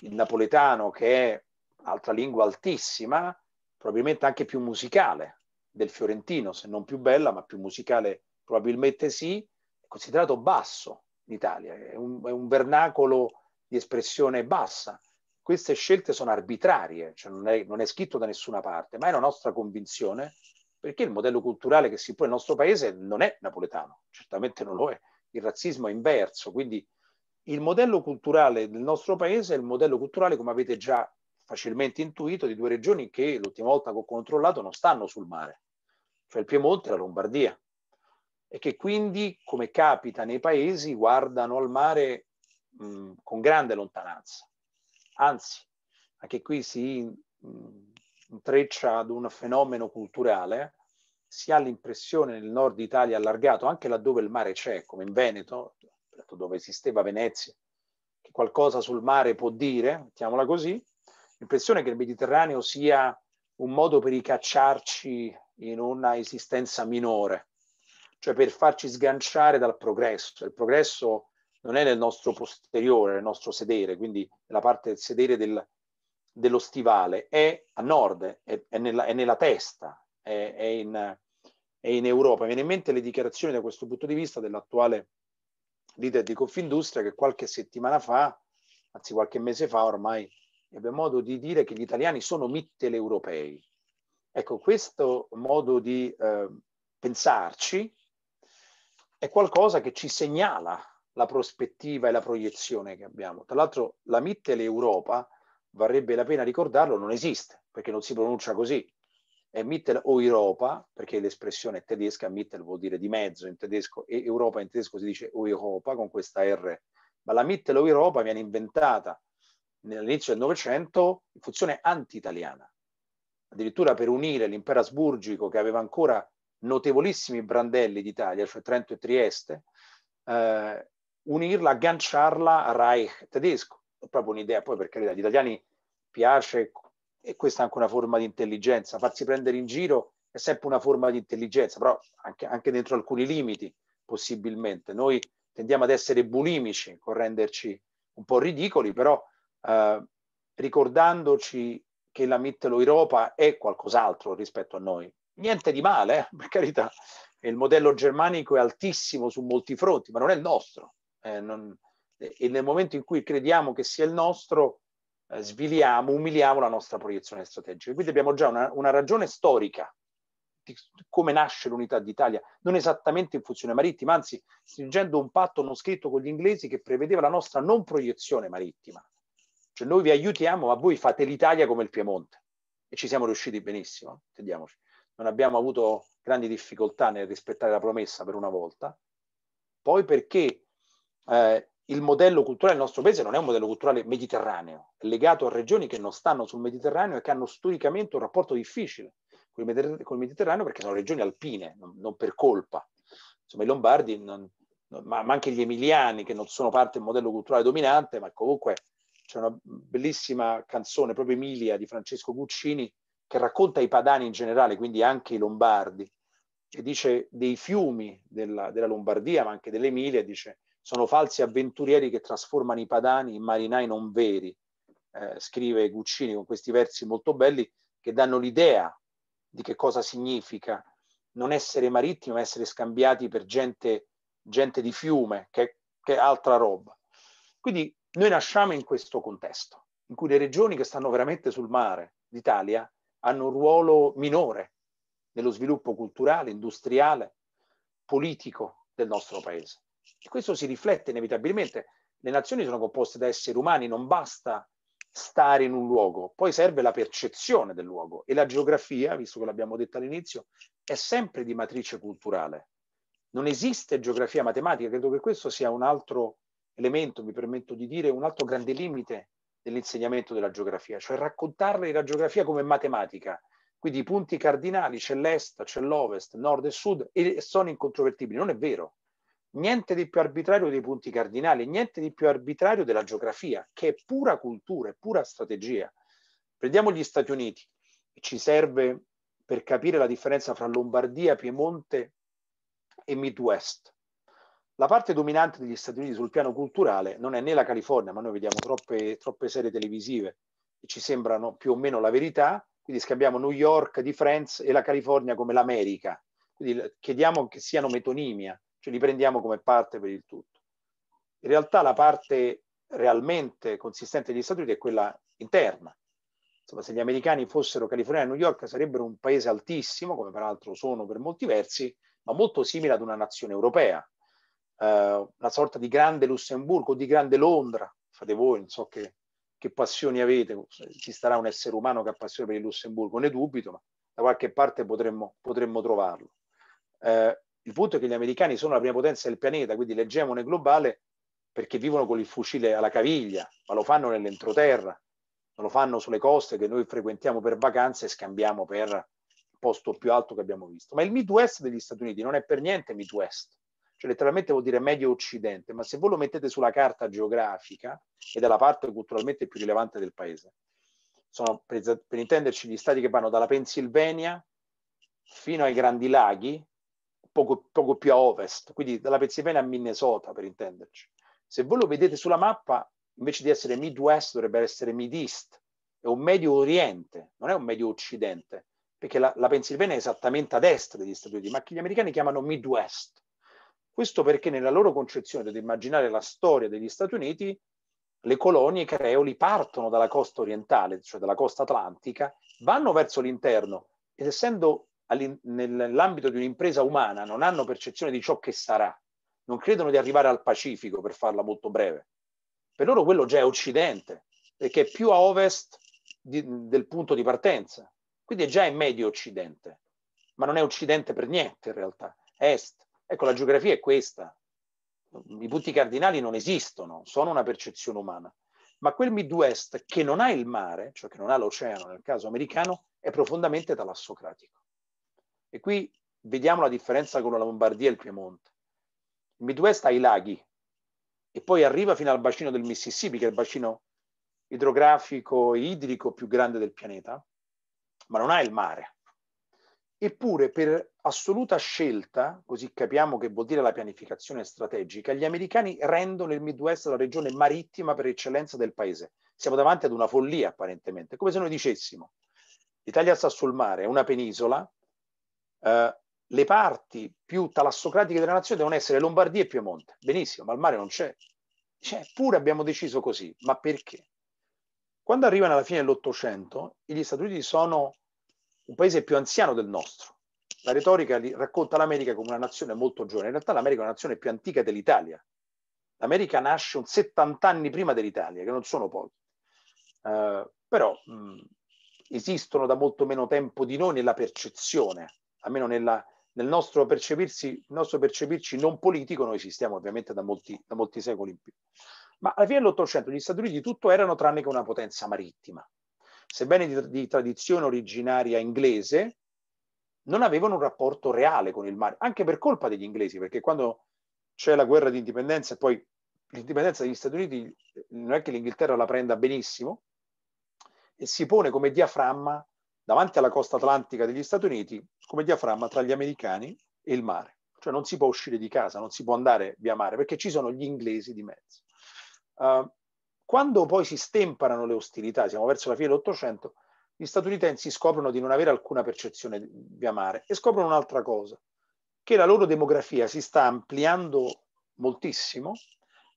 il napoletano, che è altra lingua altissima, probabilmente anche più musicale del fiorentino, se non più bella, ma più musicale probabilmente sì, è considerato basso in Italia, è un, è un vernacolo di espressione bassa. Queste scelte sono arbitrarie, cioè non, è, non è scritto da nessuna parte, ma è una nostra convinzione perché il modello culturale che si impone nel nostro paese non è napoletano, certamente non lo è, il razzismo è inverso, quindi il modello culturale del nostro paese è il modello culturale, come avete già facilmente intuito, di due regioni che l'ultima volta che ho controllato non stanno sul mare, cioè il Piemonte e la Lombardia, e che quindi, come capita nei paesi, guardano al mare mh, mm, con grande lontananza. Anzi, anche qui si mm, intreccia ad un fenomeno culturale, si ha l'impressione nel nord Italia allargato, anche laddove il mare c'è, come in Veneto, certo, dove esisteva Venezia, che qualcosa sul mare può dire, mettiamola così, l'impressione che il Mediterraneo sia un modo per ricacciarci in una esistenza minore, cioè per farci sganciare dal progresso. Il progresso non è nel nostro posteriore, nel nostro sedere, quindi la parte del sedere del, dello stivale, è a nord, è, è, nella, è nella, testa, è, è in, in, Europa. Mi viene in mente le dichiarazioni da questo punto di vista dell'attuale leader di Confindustria che qualche settimana fa, anzi qualche mese fa ormai, ebbe modo di dire che gli italiani sono mitteleuropei. Ecco, questo modo di eh, pensarci è qualcosa che ci segnala la prospettiva e la proiezione che abbiamo. Tra l'altro la Europa, varrebbe la pena ricordarlo, non esiste, perché non si pronuncia così. È Mittel o Europa, perché l'espressione tedesca, Mittel vuol dire di mezzo in tedesco, e Europa in tedesco si dice o Europa con questa R. Ma la Mittel o Europa viene inventata nell'inizio del Novecento in funzione anti-italiana. Addirittura per unire l'impero asburgico che aveva ancora notevolissimi brandelli d'Italia, cioè Trento e Trieste, eh, unirla, agganciarla a Reich tedesco. È proprio un'idea, poi per carità, agli italiani piace e questa è anche una forma di intelligenza, farsi prendere in giro è sempre una forma di intelligenza, però anche, anche dentro alcuni limiti possibilmente. Noi tendiamo ad essere bulimici, con renderci un po' ridicoli, però eh, ricordandoci che la Mitteleuropa è qualcos'altro rispetto a noi. Niente di male, eh, per carità, il modello germanico è altissimo su molti fronti, ma non è il nostro eh, non, eh, e nel momento in cui crediamo che sia il nostro, eh, sviliamo, umiliamo la nostra proiezione strategica. Quindi abbiamo già una, una ragione storica di come nasce l'unità d'Italia, non esattamente in funzione marittima, anzi stringendo un patto non scritto con gli inglesi che prevedeva la nostra non proiezione marittima. Cioè noi vi aiutiamo, ma voi fate l'Italia come il Piemonte. E ci siamo riusciti benissimo, intendiamoci. Non abbiamo avuto grandi difficoltà nel rispettare la promessa per una volta. Poi perché eh, il modello culturale del nostro paese non è un modello culturale mediterraneo, è legato a regioni che non stanno sul Mediterraneo e che hanno storicamente un rapporto difficile con il Mediterraneo perché sono regioni alpine, non, non per colpa. Insomma, i Lombardi, non, non, ma, ma, anche gli Emiliani, che non sono parte del modello culturale dominante, ma comunque c'è una bellissima canzone, proprio Emilia, di Francesco Guccini, che racconta i padani in generale, quindi anche i Lombardi, e dice dei fiumi della, della Lombardia, ma anche dell'Emilia, dice sono falsi avventurieri che trasformano i padani in marinai non veri, eh, scrive Guccini con questi versi molto belli che danno l'idea di che cosa significa non essere marittimi ma essere scambiati per gente, gente di fiume, che, che è altra roba. Quindi noi nasciamo in questo contesto, in cui le regioni che stanno veramente sul mare d'Italia hanno un ruolo minore nello sviluppo culturale, industriale, politico del nostro paese. E questo si riflette inevitabilmente. Le nazioni sono composte da esseri umani, non basta stare in un luogo, poi serve la percezione del luogo e la geografia, visto che l'abbiamo detto all'inizio, è sempre di matrice culturale. Non esiste geografia matematica, credo che questo sia un altro elemento, mi permetto di dire, un altro grande limite dell'insegnamento della geografia, cioè raccontarle la geografia come matematica. Quindi i punti cardinali c'è l'est, c'è l'ovest, nord e sud e sono incontrovertibili. Non è vero niente di più arbitrario dei punti cardinali, niente di più arbitrario della geografia, che è pura cultura, è pura strategia. Prendiamo gli Stati Uniti, ci serve per capire la differenza fra Lombardia, Piemonte e Midwest. La parte dominante degli Stati Uniti sul piano culturale non è né la California, ma noi vediamo troppe, troppe serie televisive che ci sembrano più o meno la verità, quindi scambiamo New York di Friends e la California come l'America, quindi chiediamo che siano metonimia, cioè li prendiamo come parte per il tutto. In realtà la parte realmente consistente degli Stati Uniti è quella interna. Insomma, se gli americani fossero California e New York sarebbero un paese altissimo, come peraltro sono per molti versi, ma molto simile ad una nazione europea, eh, una sorta di grande Lussemburgo, di grande Londra. Fate voi, non so che, che passioni avete, ci starà un essere umano che ha passione per il Lussemburgo, ne dubito, ma da qualche parte potremmo, potremmo trovarlo. Eh, il punto è che gli americani sono la prima potenza del pianeta, quindi l'egemone globale, perché vivono con il fucile alla caviglia, ma lo fanno nell'entroterra, non lo fanno sulle coste che noi frequentiamo per vacanze e scambiamo per il posto più alto che abbiamo visto. Ma il Midwest degli Stati Uniti non è per niente Midwest, cioè letteralmente vuol dire medio occidente, ma se voi lo mettete sulla carta geografica ed è la parte culturalmente più rilevante del paese, sono per, per intenderci gli stati che vanno dalla Pennsylvania fino ai Grandi Laghi, poco, poco più a ovest, quindi dalla Pennsylvania a Minnesota per intenderci. Se voi lo vedete sulla mappa, invece di essere Midwest dovrebbe essere Mid-East, è un Medio Oriente, non è un Medio Occidente, perché la, la Pennsylvania è esattamente a destra degli Stati Uniti, ma che gli americani chiamano Midwest. Questo perché nella loro concezione, dovete immaginare la storia degli Stati Uniti, le colonie creoli partono dalla costa orientale, cioè dalla costa atlantica, vanno verso l'interno ed essendo nell'ambito di un'impresa umana non hanno percezione di ciò che sarà, non credono di arrivare al Pacifico, per farla molto breve. Per loro quello già è Occidente, perché è più a ovest di, del punto di partenza, quindi è già in medio Occidente, ma non è Occidente per niente in realtà, è Est. Ecco, la geografia è questa. I punti cardinali non esistono, sono una percezione umana. Ma quel Midwest che non ha il mare, cioè che non ha l'oceano nel caso americano, è profondamente talassocratico. E qui vediamo la differenza con la Lombardia e il Piemonte. Il Midwest ha i laghi e poi arriva fino al bacino del Mississippi, che è il bacino idrografico e idrico più grande del pianeta, ma non ha il mare. Eppure, per assoluta scelta, così capiamo che vuol dire la pianificazione strategica, gli americani rendono il Midwest la regione marittima per eccellenza del paese. Siamo davanti ad una follia, apparentemente, come se noi dicessimo l'Italia sta sul mare, è una penisola, eh, le parti più talassocratiche della nazione devono essere Lombardia e Piemonte. Benissimo, ma il mare non c'è. Cioè, pure abbiamo deciso così, ma perché? Quando arrivano alla fine dell'Ottocento, gli Stati Uniti sono un paese più anziano del nostro. La retorica li, racconta l'America come una nazione molto giovane, in realtà l'America è una nazione più antica dell'Italia. L'America nasce un 70 anni prima dell'Italia, che non sono pochi. Uh, però mh, esistono da molto meno tempo di noi nella percezione almeno nella, nel nostro percepirsi, nostro percepirci non politico, noi esistiamo ovviamente da molti, da molti secoli in più. Ma alla fine dell'Ottocento gli Stati Uniti tutto erano tranne che una potenza marittima. Sebbene di, di tradizione originaria inglese, non avevano un rapporto reale con il mare, anche per colpa degli inglesi, perché quando c'è la guerra di indipendenza e poi l'indipendenza degli Stati Uniti non è che l'Inghilterra la prenda benissimo e si pone come diaframma davanti alla costa atlantica degli Stati Uniti come diaframma tra gli americani e il mare. Cioè non si può uscire di casa, non si può andare via mare perché ci sono gli inglesi di mezzo. Uh, quando poi si stemperano le ostilità, siamo verso la fine dell'Ottocento, gli statunitensi scoprono di non avere alcuna percezione via mare e scoprono un'altra cosa, che la loro demografia si sta ampliando moltissimo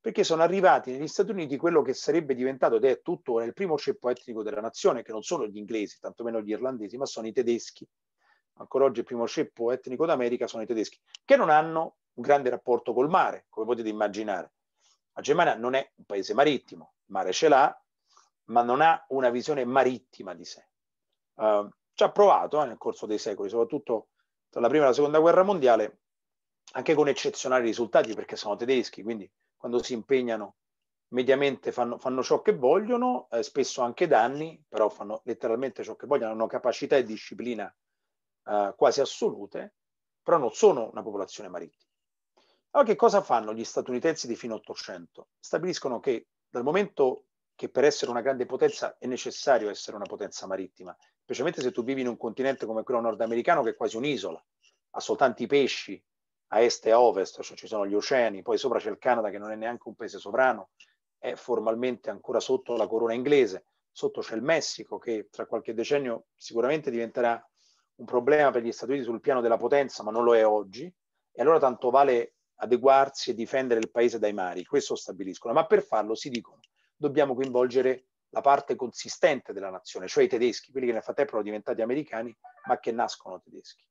perché sono arrivati negli Stati Uniti quello che sarebbe diventato, ed è tuttora, il primo ceppo etnico della nazione, che non sono gli inglesi, tantomeno gli irlandesi, ma sono i tedeschi. Ancora oggi il primo ceppo etnico d'America sono i tedeschi, che non hanno un grande rapporto col mare, come potete immaginare. La Germania non è un paese marittimo, il mare ce l'ha, ma non ha una visione marittima di sé. Uh, ci ha provato eh, nel corso dei secoli, soprattutto tra la prima e la seconda guerra mondiale, anche con eccezionali risultati perché sono tedeschi, quindi quando si impegnano mediamente fanno, fanno ciò che vogliono, eh, spesso anche danni, però fanno letteralmente ciò che vogliono, hanno capacità e disciplina eh, quasi assolute, però non sono una popolazione marittima. Allora che cosa fanno gli statunitensi di a 800? Stabiliscono che dal momento che per essere una grande potenza è necessario essere una potenza marittima, specialmente se tu vivi in un continente come quello nordamericano che è quasi un'isola, ha soltanto i pesci a est e a ovest, cioè ci sono gli oceani, poi sopra c'è il Canada che non è neanche un paese sovrano, è formalmente ancora sotto la corona inglese, sotto c'è il Messico che tra qualche decennio sicuramente diventerà un problema per gli Stati Uniti sul piano della potenza, ma non lo è oggi, e allora tanto vale adeguarsi e difendere il paese dai mari, questo stabiliscono, ma per farlo si dicono dobbiamo coinvolgere la parte consistente della nazione, cioè i tedeschi, quelli che nel frattempo sono diventati americani, ma che nascono tedeschi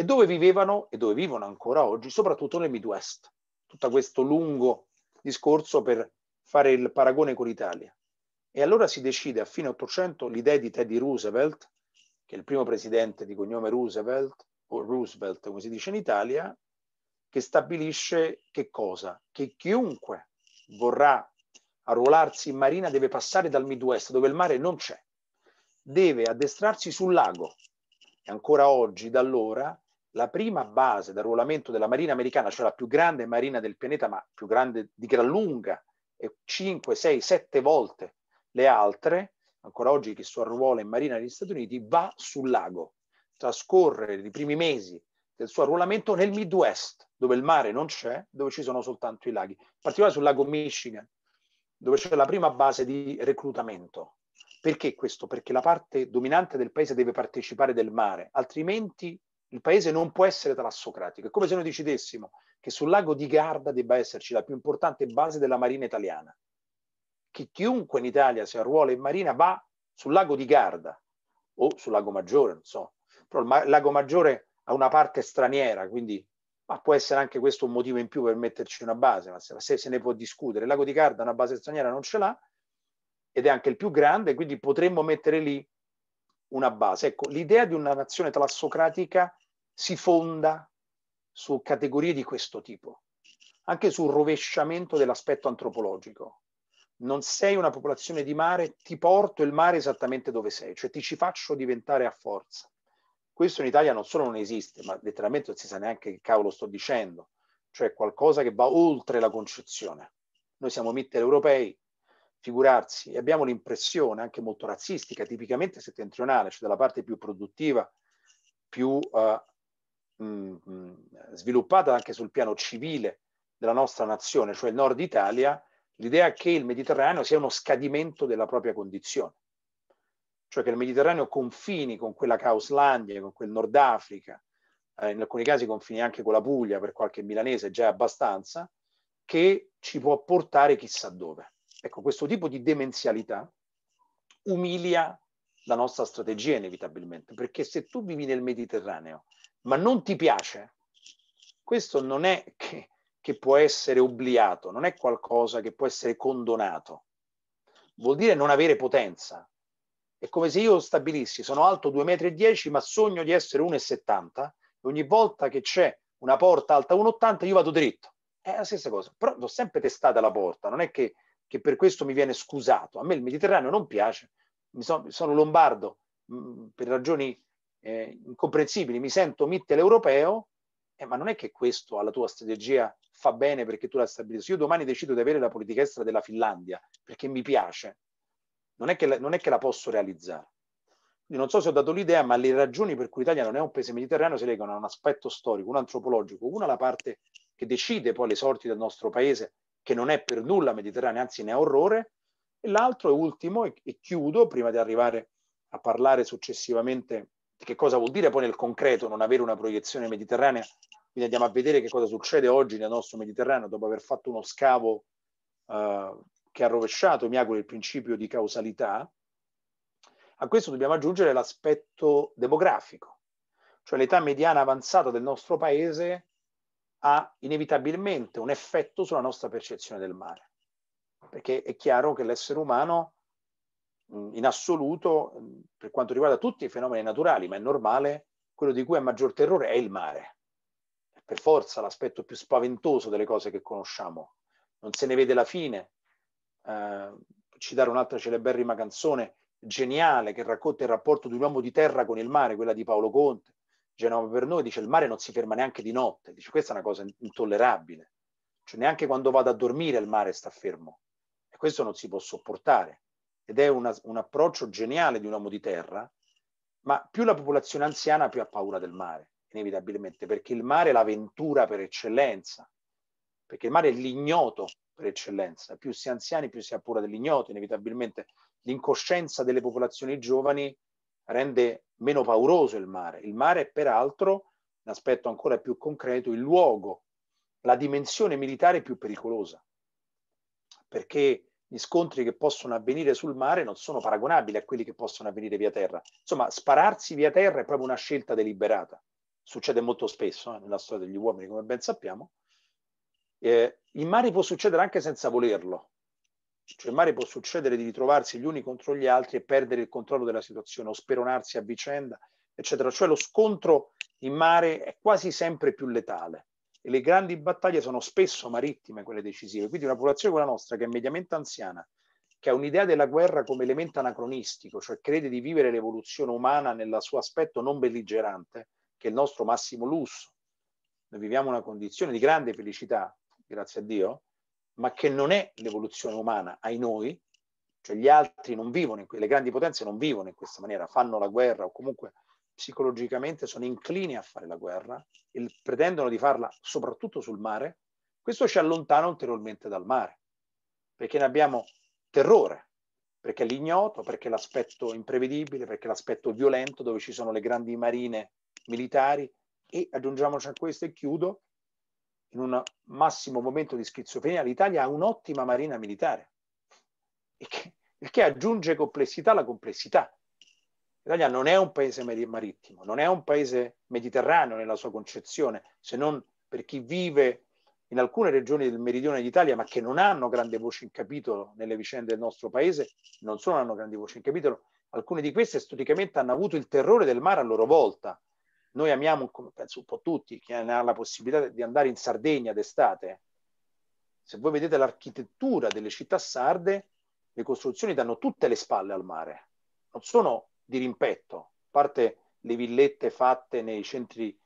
e dove vivevano e dove vivono ancora oggi, soprattutto nel Midwest. Tutto questo lungo discorso per fare il paragone con l'Italia. E allora si decide a fine 800 l'idea di Teddy Roosevelt, che è il primo presidente di cognome Roosevelt, o Roosevelt come si dice in Italia, che stabilisce che cosa? Che chiunque vorrà arruolarsi in marina deve passare dal Midwest, dove il mare non c'è, deve addestrarsi sul lago. E ancora oggi, da allora, la prima base d'arruolamento della Marina americana, cioè la più grande marina del pianeta, ma più grande di gran lunga, e 5, 6, 7 volte le altre, ancora oggi che si arruola in Marina negli Stati Uniti, va sul lago, trascorre i primi mesi del suo arruolamento nel Midwest, dove il mare non c'è, dove ci sono soltanto i laghi, in particolare sul lago Michigan, dove c'è la prima base di reclutamento. Perché questo? Perché la parte dominante del paese deve partecipare del mare, altrimenti il paese non può essere talassocratico. È come se noi decidessimo che sul lago di Garda debba esserci la più importante base della marina italiana. Che chiunque in Italia si arruola in marina va sul lago di Garda o sul lago Maggiore, non so. Però il lago Maggiore ha una parte straniera, quindi ma può essere anche questo un motivo in più per metterci una base, ma se, se ne può discutere. Il lago di Garda una base straniera non ce l'ha ed è anche il più grande, quindi potremmo mettere lì una base. Ecco, l'idea di una nazione talassocratica si fonda su categorie di questo tipo, anche sul rovesciamento dell'aspetto antropologico. Non sei una popolazione di mare, ti porto il mare esattamente dove sei, cioè ti ci faccio diventare a forza. Questo in Italia non solo non esiste, ma letteralmente non si sa neanche che cavolo sto dicendo, cioè qualcosa che va oltre la concezione. Noi siamo mitteleuropei, figurarsi, e abbiamo l'impressione anche molto razzistica, tipicamente settentrionale, cioè della parte più produttiva, più uh, eh, mh, mm, mm, sviluppata anche sul piano civile della nostra nazione, cioè il nord Italia, l'idea che il Mediterraneo sia uno scadimento della propria condizione, cioè che il Mediterraneo confini con quella Causlandia, con quel Nord Africa, eh, in alcuni casi confini anche con la Puglia, per qualche milanese già abbastanza, che ci può portare chissà dove. Ecco, questo tipo di demenzialità umilia la nostra strategia inevitabilmente, perché se tu vivi nel Mediterraneo ma non ti piace, questo non è che, che può essere obbliato, non è qualcosa che può essere condonato. Vuol dire non avere potenza. È come se io stabilissi, sono alto 2,10 m, ma sogno di essere 1,70 e ogni volta che c'è una porta alta 1,80 m, io vado dritto. È la stessa cosa, però l'ho sempre testata la porta, non è che che per questo mi viene scusato. A me il Mediterraneo non piace, sono, sono, lombardo mh, mm, per ragioni eh, incomprensibili, mi sento mitteleuropeo, eh, ma non è che questo alla tua strategia fa bene perché tu l'hai stabilito. Se io domani decido di avere la politica estera della Finlandia perché mi piace, non è che la, non è che la posso realizzare. Quindi non so se ho dato l'idea, ma le ragioni per cui l'Italia non è un paese mediterraneo si legano a un aspetto storico, un antropologico, una la parte che decide poi le sorti del nostro paese, che non è per nulla mediterranea, anzi ne ha orrore, e l'altro e ultimo, e, e chiudo prima di arrivare a parlare successivamente di che cosa vuol dire poi nel concreto non avere una proiezione mediterranea, quindi andiamo a vedere che cosa succede oggi nel nostro Mediterraneo dopo aver fatto uno scavo eh, che ha rovesciato, mi auguro, il principio di causalità, a questo dobbiamo aggiungere l'aspetto demografico, cioè l'età mediana avanzata del nostro paese ha inevitabilmente un effetto sulla nostra percezione del mare. Perché è chiaro che l'essere umano in assoluto, per quanto riguarda tutti i fenomeni naturali, ma è normale, quello di cui ha maggior terrore è il mare. È per forza l'aspetto più spaventoso delle cose che conosciamo. Non se ne vede la fine. Eh, citare un'altra celeberrima canzone geniale che racconta il rapporto di un uomo di terra con il mare, quella di Paolo Conte. Genova per noi dice il mare non si ferma neanche di notte, dice questa è una cosa intollerabile, cioè neanche quando vado a dormire il mare sta fermo e questo non si può sopportare ed è una, un approccio geniale di un uomo di terra, ma più la popolazione anziana più ha paura del mare, inevitabilmente, perché il mare è l'avventura per eccellenza, perché il mare è l'ignoto per eccellenza, più si è anziani più si ha paura dell'ignoto, inevitabilmente l'incoscienza delle popolazioni giovani rende meno pauroso il mare. Il mare è peraltro, un aspetto ancora più concreto, il luogo, la dimensione militare più pericolosa, perché gli scontri che possono avvenire sul mare non sono paragonabili a quelli che possono avvenire via terra. Insomma, spararsi via terra è proprio una scelta deliberata. Succede molto spesso eh, nella storia degli uomini, come ben sappiamo. Eh, in mare può succedere anche senza volerlo, cioè mare può succedere di ritrovarsi gli uni contro gli altri e perdere il controllo della situazione o speronarsi a vicenda, eccetera. Cioè lo scontro in mare è quasi sempre più letale e le grandi battaglie sono spesso marittime quelle decisive. Quindi una popolazione come la nostra, che è mediamente anziana, che ha un'idea della guerra come elemento anacronistico, cioè crede di vivere l'evoluzione umana nel suo aspetto non belligerante, che è il nostro massimo lusso. Noi viviamo una condizione di grande felicità, grazie a Dio, ma che non è l'evoluzione umana ai noi, cioè gli altri non vivono, in, le grandi potenze non vivono in questa maniera, fanno la guerra o comunque psicologicamente sono inclini a fare la guerra e pretendono di farla soprattutto sul mare, questo ci allontana ulteriormente dal mare, perché ne abbiamo terrore, perché è l'ignoto, perché è l'aspetto imprevedibile, perché è l'aspetto violento dove ci sono le grandi marine militari e aggiungiamoci a questo e chiudo, in un massimo momento di schizofrenia, l'Italia ha un'ottima marina militare, il che, il che aggiunge complessità alla complessità. L'Italia non è un paese marittimo, non è un paese mediterraneo nella sua concezione, se non per chi vive in alcune regioni del meridione d'Italia, ma che non hanno grande voce in capitolo nelle vicende del nostro paese, non solo hanno grande voce in capitolo, alcune di queste storicamente hanno avuto il terrore del mare a loro volta, noi amiamo, come penso un po' tutti, chi ha la possibilità di andare in Sardegna d'estate. Se voi vedete l'architettura delle città sarde, le costruzioni danno tutte le spalle al mare, non sono di rimpetto, a parte le villette fatte nei centri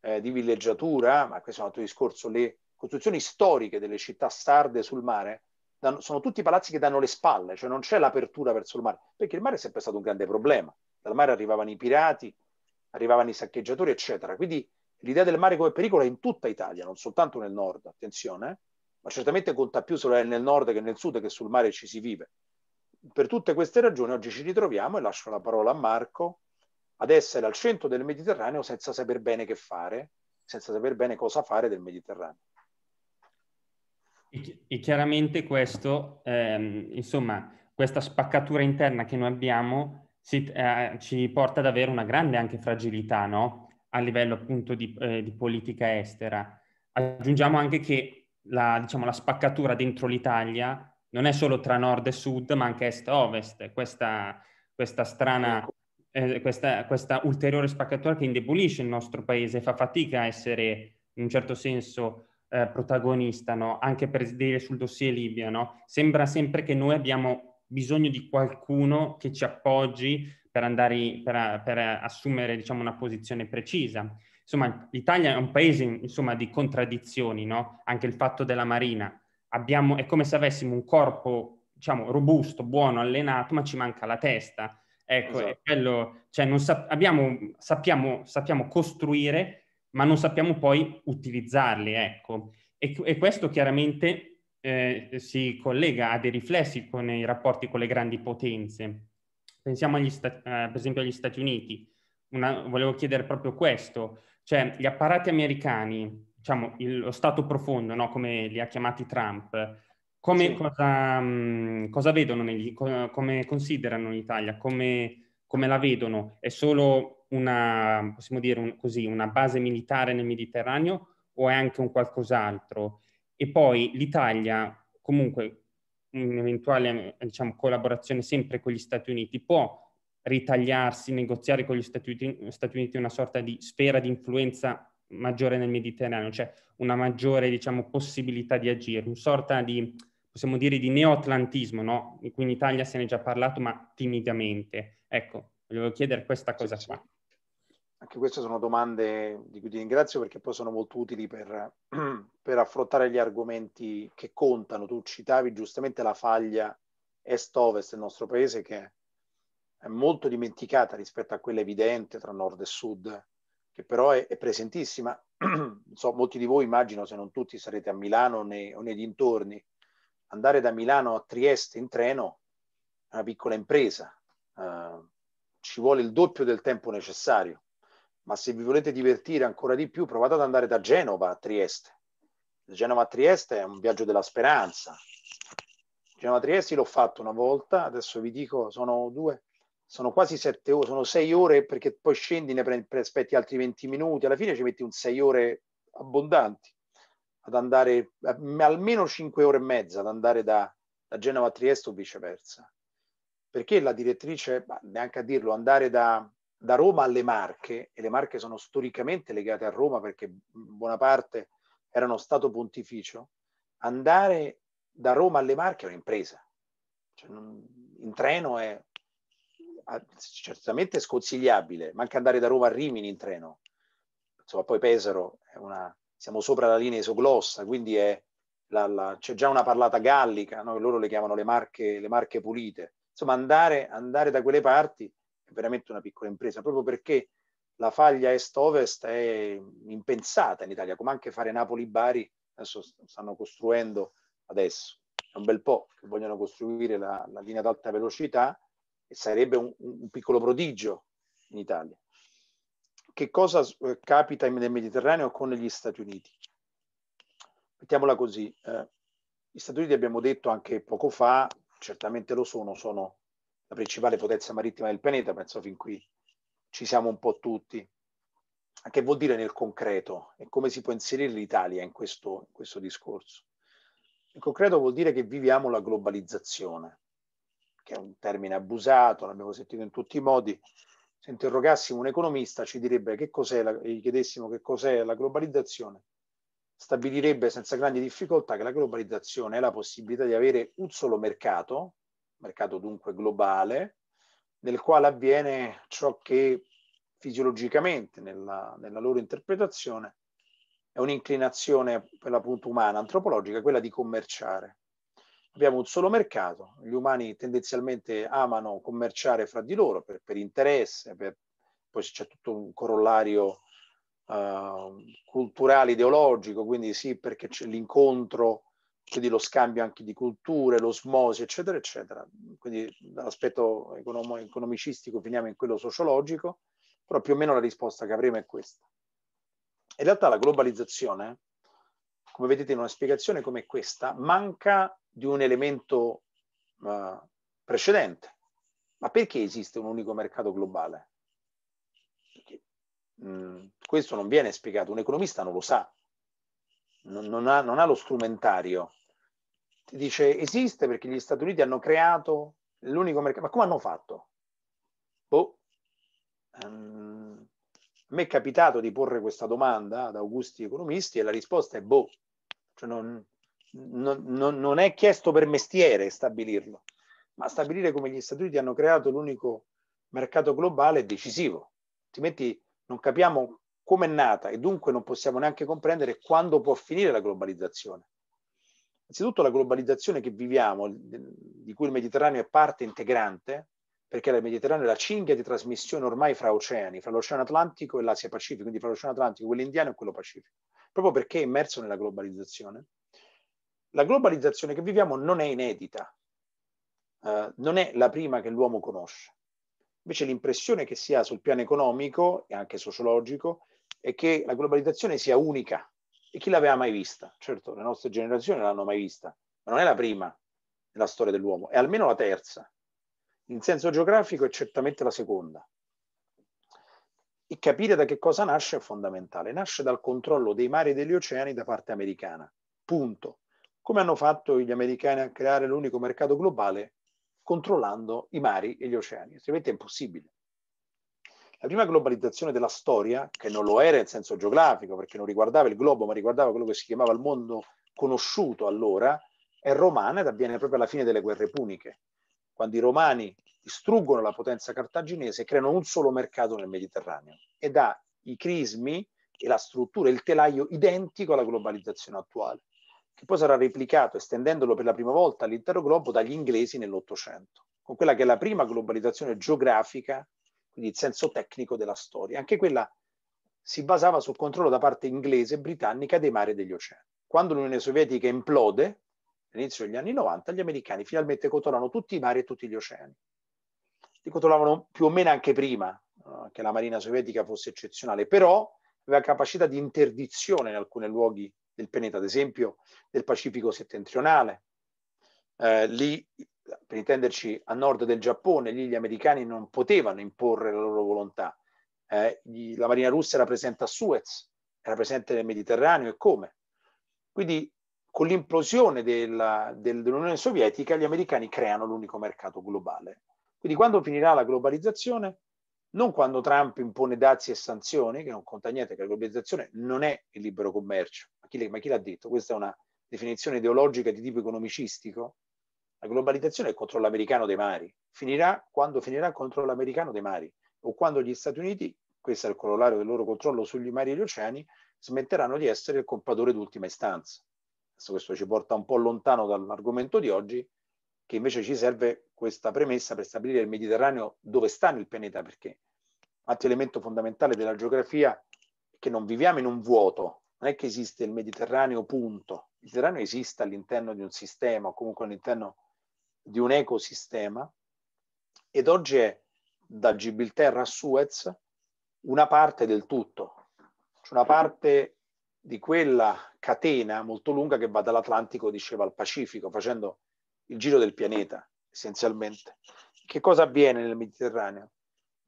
eh, di villeggiatura, ma questo è un altro discorso, le costruzioni storiche delle città sarde sul mare danno, sono tutti palazzi che danno le spalle, cioè non c'è l'apertura verso il mare, perché il mare è sempre stato un grande problema. Dal mare arrivavano i pirati, arrivavano i saccheggiatori, eccetera. Quindi l'idea del mare come pericolo è in tutta Italia, non soltanto nel nord, attenzione, eh. ma certamente conta più se lo è nel nord che nel sud, che sul mare ci si vive. Per tutte queste ragioni oggi ci ritroviamo e lascio la parola a Marco ad essere al centro del Mediterraneo senza saper bene che fare, senza saper bene cosa fare del Mediterraneo. E chiaramente questo, ehm, insomma, questa spaccatura interna che noi abbiamo ci, eh, ci, porta ad avere una grande anche fragilità no? a livello appunto di, eh, di, politica estera. Aggiungiamo anche che la, diciamo, la spaccatura dentro l'Italia non è solo tra nord e sud, ma anche est e ovest. Questa, questa strana, eh, questa, questa, ulteriore spaccatura che indebolisce il nostro paese, fa fatica a essere in un certo senso eh, protagonista, no? anche per dire sul dossier Libia. No? Sembra sempre che noi abbiamo bisogno di qualcuno che ci appoggi per, andare, per, per assumere diciamo, una posizione precisa. Insomma, l'Italia è un paese insomma, di contraddizioni, no? anche il fatto della marina. Abbiamo, è come se avessimo un corpo diciamo, robusto, buono, allenato, ma ci manca la testa. Ecco, esatto. quello, cioè sa- abbiamo, sappiamo, sappiamo, costruire, ma non sappiamo poi utilizzarli, ecco. E, e questo chiaramente eh, si collega a dei riflessi con i rapporti con le grandi potenze. Pensiamo agli eh, per esempio agli Stati Uniti. Una, volevo chiedere proprio questo, cioè gli apparati americani, diciamo il, lo stato profondo, no? come li ha chiamati Trump, come, sì. cosa, mh, mm, cosa, vedono, negli, co come considerano l'Italia, come, come, la vedono? È solo una, possiamo dire un, così, una base militare nel Mediterraneo o è anche un qualcos'altro? E poi l'Italia, comunque, un'eventuale diciamo, collaborazione sempre con gli Stati Uniti può ritagliarsi, negoziare con gli Stati Uniti, una sorta di sfera di influenza maggiore nel Mediterraneo, cioè una maggiore diciamo, possibilità di agire, una sorta di, possiamo dire, di neoatlantismo, no? di cui in Italia se ne è già parlato, ma timidamente. Ecco, volevo chiedere questa cosa qua anche queste sono domande di cui ti ringrazio perché poi sono molto utili per, per, affrontare gli argomenti che contano. Tu citavi giustamente la faglia est-ovest del nostro paese che è molto dimenticata rispetto a quella evidente tra nord e sud, che però è, è presentissima. so, molti di voi immagino, se non tutti, sarete a Milano nei, o nei dintorni. Andare da Milano a Trieste in treno è una piccola impresa. Uh, ci vuole il doppio del tempo necessario ma se vi volete divertire ancora di più provate ad andare da Genova a Trieste. Genova a Trieste è un viaggio della speranza. Genova a Trieste l'ho fatto una volta, adesso vi dico, sono due, sono quasi sette ore, sono sei ore perché poi scendi, ne prendi, aspetti altri 20 minuti, alla fine ci metti un sei ore abbondanti ad andare, eh, almeno cinque ore e mezza ad andare da, da Genova a Trieste o viceversa. Perché la direttrice, neanche a dirlo, andare da, da Roma alle Marche, e le Marche sono storicamente legate a Roma perché buona parte erano stato pontificio, andare da Roma alle Marche è un'impresa. Cioè, in treno è certamente sconsigliabile, ma anche andare da Roma a Rimini in treno. Insomma, poi Pesaro è una, siamo sopra la linea isoglossa, quindi la, la, c'è già una parlata gallica, no? loro le chiamano le marche, le marche pulite. Insomma, andare, andare, da quelle parti veramente una piccola impresa, proprio perché la faglia est-ovest è impensata in Italia, come anche fare Napoli-Bari, adesso stanno costruendo adesso, è un bel po' che vogliono costruire la, la linea ad alta velocità e sarebbe un, un piccolo prodigio in Italia. Che cosa eh, capita nel Mediterraneo con gli Stati Uniti? Mettiamola così, eh, gli Stati Uniti abbiamo detto anche poco fa, certamente lo sono, sono la principale potenza marittima del pianeta, penso fin qui ci siamo un po' tutti. Che vuol dire nel concreto e come si può inserire l'Italia in questo, in questo discorso? Nel concreto vuol dire che viviamo la globalizzazione, che è un termine abusato, l'abbiamo sentito in tutti i modi. Se interrogassimo un economista ci direbbe che cos'è la, e gli chiedessimo che cos'è la globalizzazione, stabilirebbe senza grandi difficoltà che la globalizzazione è la possibilità di avere un solo mercato mercato dunque globale, nel quale avviene ciò che fisiologicamente, nella, nella loro interpretazione, è un'inclinazione per l'appunto umana, antropologica, quella di commerciare. Abbiamo un solo mercato, gli umani tendenzialmente amano commerciare fra di loro per, per interesse, per, poi c'è tutto un corollario uh, culturale, ideologico, quindi sì perché c'è l'incontro quindi lo scambio anche di culture, l'osmosi, eccetera, eccetera. Quindi dall'aspetto economicistico finiamo in quello sociologico, però più o meno la risposta che avremo è questa. In realtà la globalizzazione, come vedete in una spiegazione come questa, manca di un elemento uh, precedente. Ma perché esiste un unico mercato globale? Perché, mh, mm, questo non viene spiegato, un economista non lo sa, non, non, ha, non ha lo strumentario ti dice esiste perché gli Stati Uniti hanno creato l'unico mercato. Ma come hanno fatto? Boh. Um, a me è capitato di porre questa domanda ad Augusti Economisti e la risposta è boh. Cioè non, non, non, è chiesto per mestiere stabilirlo, ma stabilire come gli Stati Uniti hanno creato l'unico mercato globale è decisivo. Altrimenti non capiamo come è nata e dunque non possiamo neanche comprendere quando può finire la globalizzazione. Innanzitutto la globalizzazione che viviamo, di cui il Mediterraneo è parte integrante, perché il Mediterraneo è la cinghia di trasmissione ormai fra oceani, fra l'Oceano Atlantico e l'Asia Pacifico, quindi fra l'Oceano Atlantico, quello indiano e quello pacifico, proprio perché è immerso nella globalizzazione. La globalizzazione che viviamo non è inedita, eh, non è la prima che l'uomo conosce. Invece l'impressione che si ha sul piano economico e anche sociologico è che la globalizzazione sia unica, e chi l'aveva mai vista? Certo, le nostre generazioni l'hanno mai vista, ma non è la prima nella storia dell'uomo, è almeno la terza. In senso geografico è certamente la seconda. E capire da che cosa nasce è fondamentale. Nasce dal controllo dei mari e degli oceani da parte americana. Punto. Come hanno fatto gli americani a creare l'unico mercato globale? Controllando i mari e gli oceani. Altrimenti è impossibile. La prima globalizzazione della storia, che non lo era in senso geografico, perché non riguardava il globo, ma riguardava quello che si chiamava il mondo conosciuto allora, è romana ed avviene proprio alla fine delle guerre puniche, quando i romani distruggono la potenza cartaginese e creano un solo mercato nel Mediterraneo e dà i crismi e la struttura, il telaio identico alla globalizzazione attuale, che poi sarà replicato estendendolo per la prima volta all'intero globo dagli inglesi nell'Ottocento, con quella che è la prima globalizzazione geografica quindi il senso tecnico della storia. Anche quella si basava sul controllo da parte inglese e britannica dei mari e degli oceani. Quando l'Unione Sovietica implode, all'inizio degli anni 90, gli americani finalmente controllano tutti i mari e tutti gli oceani. Li controllavano più o meno anche prima eh, che la marina sovietica fosse eccezionale, però aveva capacità di interdizione in alcuni luoghi del pianeta, ad esempio nel Pacifico settentrionale. Eh, lì per intenderci, a nord del Giappone, lì gli americani non potevano imporre la loro volontà. Eh, gli, la Marina russa era presente a Suez, era presente nel Mediterraneo e come. Quindi con l'implosione della, del, dell'Unione Sovietica gli americani creano l'unico mercato globale. Quindi quando finirà la globalizzazione? Non quando Trump impone dazi e sanzioni, che non conta niente, che la globalizzazione non è il libero commercio. Ma chi, ma chi l'ha detto? Questa è una definizione ideologica di tipo economicistico, la globalizzazione è il controllo americano dei mari. Finirà quando finirà il controllo americano dei mari o quando gli Stati Uniti, questo è il corollario del loro controllo sugli mari e gli oceani, smetteranno di essere il compratore d'ultima istanza. Adesso questo ci porta un po' lontano dall'argomento di oggi, che invece ci serve questa premessa per stabilire il Mediterraneo dove sta nel pianeta, perché altro elemento fondamentale della geografia è che non viviamo in un vuoto, non è che esiste il Mediterraneo punto, il Mediterraneo esiste all'interno di un sistema, o comunque all'interno di un ecosistema ed oggi è da Gibilterra a Suez una parte del tutto, cioè una parte di quella catena molto lunga che va dall'Atlantico, diceva, al Pacifico, facendo il giro del pianeta essenzialmente. Che cosa avviene nel Mediterraneo? Nel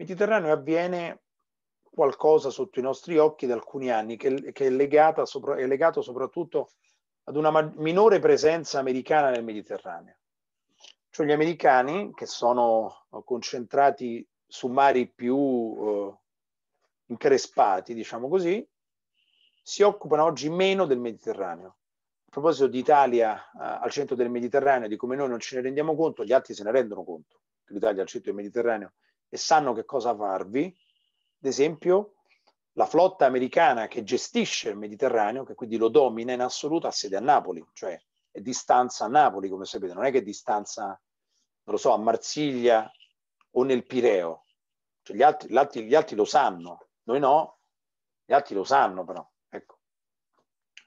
Mediterraneo avviene qualcosa sotto i nostri occhi da alcuni anni che, che è, legata, è legato soprattutto ad una minore presenza americana nel Mediterraneo. Cioè gli americani, che sono eh, concentrati su mari più eh, increspati, diciamo così, si occupano oggi meno del Mediterraneo. A proposito d'Italia eh, al centro del Mediterraneo, di come noi non ce ne rendiamo conto, gli altri se ne rendono conto che l'Italia al centro del Mediterraneo e sanno che cosa farvi. Ad esempio, la flotta americana che gestisce il Mediterraneo, che quindi lo domina in assoluto, ha sede a Napoli, cioè è distanza a Napoli, come sapete, non è che è distanza, non lo so, a Marsiglia o nel Pireo. Cioè, gli, altri, gli, altri, gli altri lo sanno, noi no, gli altri lo sanno però. Ecco,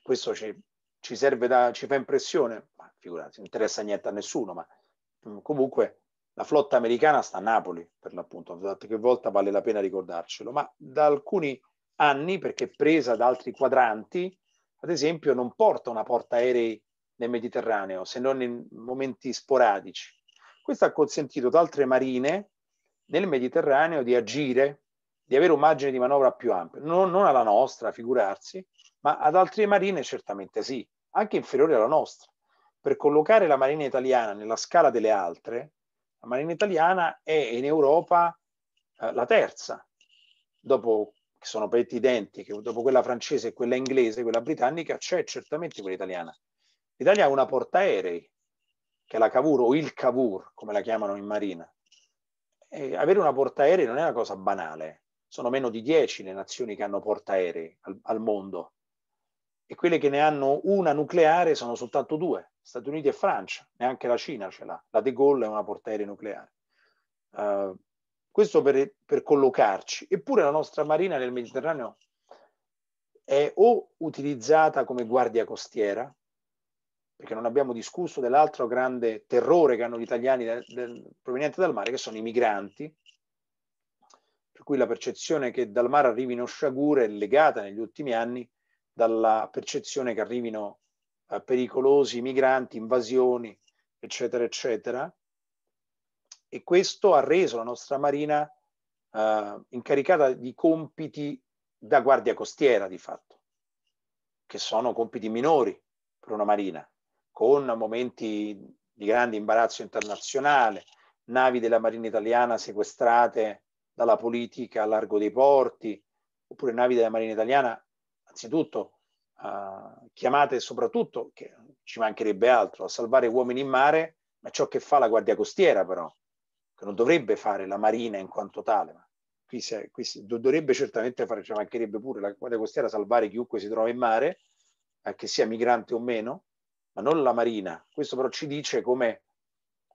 questo ci, ci serve da, ci fa impressione, ma figurati, non interessa niente a nessuno, ma mm, comunque la flotta americana sta a Napoli, per l'appunto, qualche volta vale la pena ricordarcelo, ma da alcuni anni, perché presa da altri quadranti, ad esempio non porta una portaerei nel Mediterraneo, se non in momenti sporadici. Questo ha consentito ad altre marine nel Mediterraneo di agire, di avere un margine di manovra più ampio, non, non alla nostra, figurarsi, ma ad altre marine certamente sì, anche inferiore alla nostra. Per collocare la marina italiana nella scala delle altre, la marina italiana è in Europa eh, la terza, dopo che sono paesi identiche, dopo quella francese, quella inglese, quella britannica, c'è certamente quella italiana. L'Italia ha una portaerei, che è la Cavour o il Cavour, come la chiamano in marina. E avere una portaerei non è una cosa banale. Sono meno di 10 le nazioni che hanno portaerei al, al mondo e quelle che ne hanno una nucleare sono soltanto due, Stati Uniti e Francia, neanche la Cina ce l'ha, la De Gaulle è una portaerei nucleare. Uh, questo per, per collocarci. Eppure la nostra marina nel Mediterraneo è o utilizzata come guardia costiera, perché non abbiamo discusso dell'altro grande terrore che hanno gli italiani del, del, provenienti dal mare, che sono i migranti, per cui la percezione che dal mare arrivino sciagure è legata negli ultimi anni dalla percezione che arrivino eh, pericolosi migranti, invasioni, eccetera, eccetera. E questo ha reso la nostra Marina eh, incaricata di compiti da guardia costiera, di fatto, che sono compiti minori per una Marina con momenti di grande imbarazzo internazionale, navi della Marina italiana sequestrate dalla politica a largo dei porti, oppure navi della Marina italiana, anzitutto eh, chiamate soprattutto, che ci mancherebbe altro, a salvare uomini in mare, ma ciò che fa la Guardia Costiera però, che non dovrebbe fare la Marina in quanto tale, ma qui, se, qui si, dovrebbe certamente fare, ci mancherebbe pure la Guardia Costiera salvare chiunque si trova in mare, eh, che sia migrante o meno, ma non la Marina. Questo però ci dice come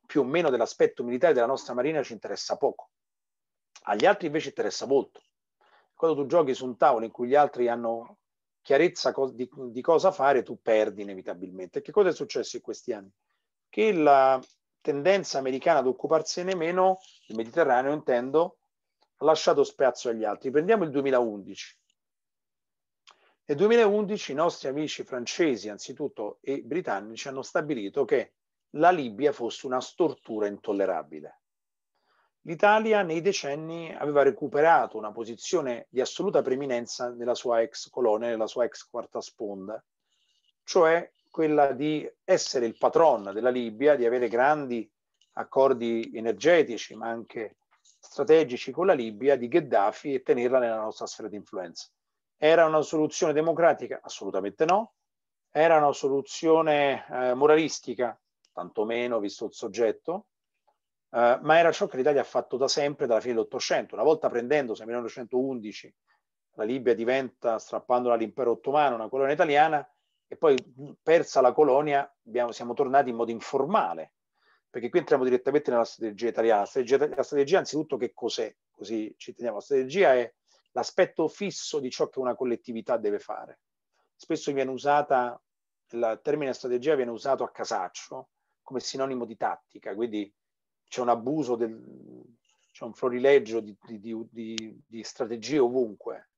più o meno dell'aspetto militare della nostra Marina ci interessa poco. Agli altri invece interessa molto. Quando tu giochi su un tavolo in cui gli altri hanno chiarezza di, di cosa fare, tu perdi inevitabilmente. Che cosa è successo in questi anni? Che la tendenza americana ad occuparsene meno, il Mediterraneo intendo, ha lasciato spazio agli altri. Prendiamo il 2011. Nel 2011 i nostri amici francesi, anzitutto, e britannici hanno stabilito che la Libia fosse una stortura intollerabile. L'Italia nei decenni aveva recuperato una posizione di assoluta preminenza nella sua ex colonia, nella sua ex quarta sponda, cioè quella di essere il patron della Libia, di avere grandi accordi energetici ma anche strategici con la Libia di Gheddafi e tenerla nella nostra sfera di influenza. Era una soluzione democratica? Assolutamente no. Era una soluzione eh, moralistica? Tantomeno, visto il soggetto. Eh, ma era ciò che l'Italia ha fatto da sempre, dalla fine dell'Ottocento. Una volta prendendosi nel 1911, la Libia diventa, strappandola all'impero ottomano, una colonia italiana, e poi persa la colonia abbiamo, siamo tornati in modo informale, perché qui entriamo direttamente nella strategia italiana. La strategia, la strategia anzitutto che cos'è? Così ci teniamo. La strategia è l'aspetto fisso di ciò che una collettività deve fare. Spesso viene usata, il termine strategia viene usato a casaccio come sinonimo di tattica, quindi c'è un abuso, del, c'è un florileggio di, di, di, di strategie ovunque,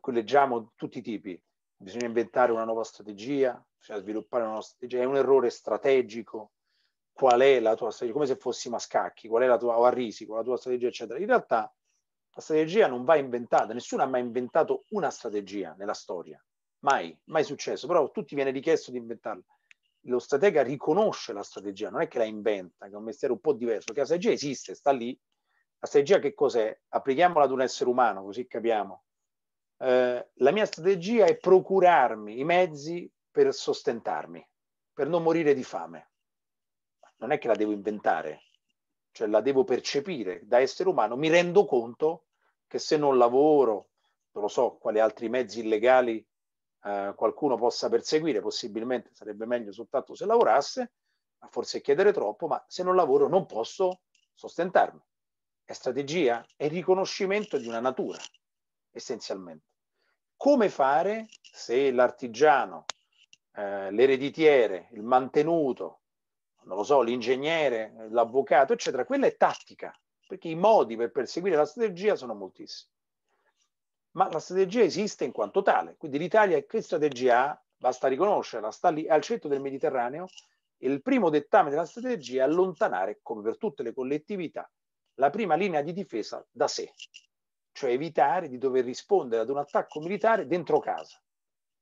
qui leggiamo tutti i tipi, bisogna inventare una nuova strategia, bisogna sviluppare una nuova strategia, è un errore strategico, qual è la tua strategia, come se fossimo a scacchi, qual è la tua, o a risico, la tua strategia, eccetera. In realtà la strategia non va inventata, nessuno ha mai inventato una strategia nella storia, mai, mai successo, però a tutti viene richiesto di inventarla. Lo stratega riconosce la strategia, non è che la inventa, che è un mestiere un po' diverso, perché la strategia esiste, sta lì. La strategia che cos'è? Applichiamola ad un essere umano, così capiamo. Eh, la mia strategia è procurarmi i mezzi per sostentarmi, per non morire di fame. Non è che la devo inventare, cioè la devo percepire da essere umano, mi rendo conto che se non lavoro, non lo so quali altri mezzi illegali eh, qualcuno possa perseguire, possibilmente sarebbe meglio soltanto se lavorasse, ma forse chiedere troppo, ma se non lavoro non posso sostentarmi. È strategia, è riconoscimento di una natura, essenzialmente. Come fare se l'artigiano, eh, l'ereditiere, il mantenuto, non lo so, l'ingegnere, l'avvocato, eccetera, quella è tattica, perché i modi per perseguire la strategia sono moltissimi. Ma la strategia esiste in quanto tale, quindi l'Italia che strategia ha? Basta riconoscerla, sta lì al centro del Mediterraneo e il primo dettame della strategia è allontanare, come per tutte le collettività, la prima linea di difesa da sé, cioè evitare di dover rispondere ad un attacco militare dentro casa.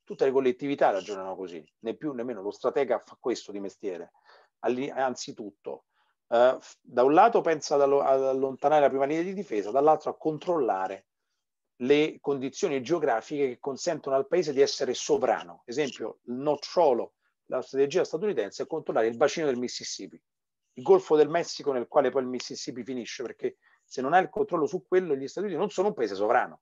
Tutte le collettività ragionano così, né più né meno lo stratega fa questo di mestiere anzitutto eh, da un lato pensa ad, allontanare la prima linea di difesa, dall'altro a controllare le condizioni geografiche che consentono al paese di essere sovrano. Esempio, il nocciolo, la strategia statunitense è controllare il bacino del Mississippi, il Golfo del Messico nel quale poi il Mississippi finisce, perché se non ha il controllo su quello gli Stati Uniti non sono un paese sovrano.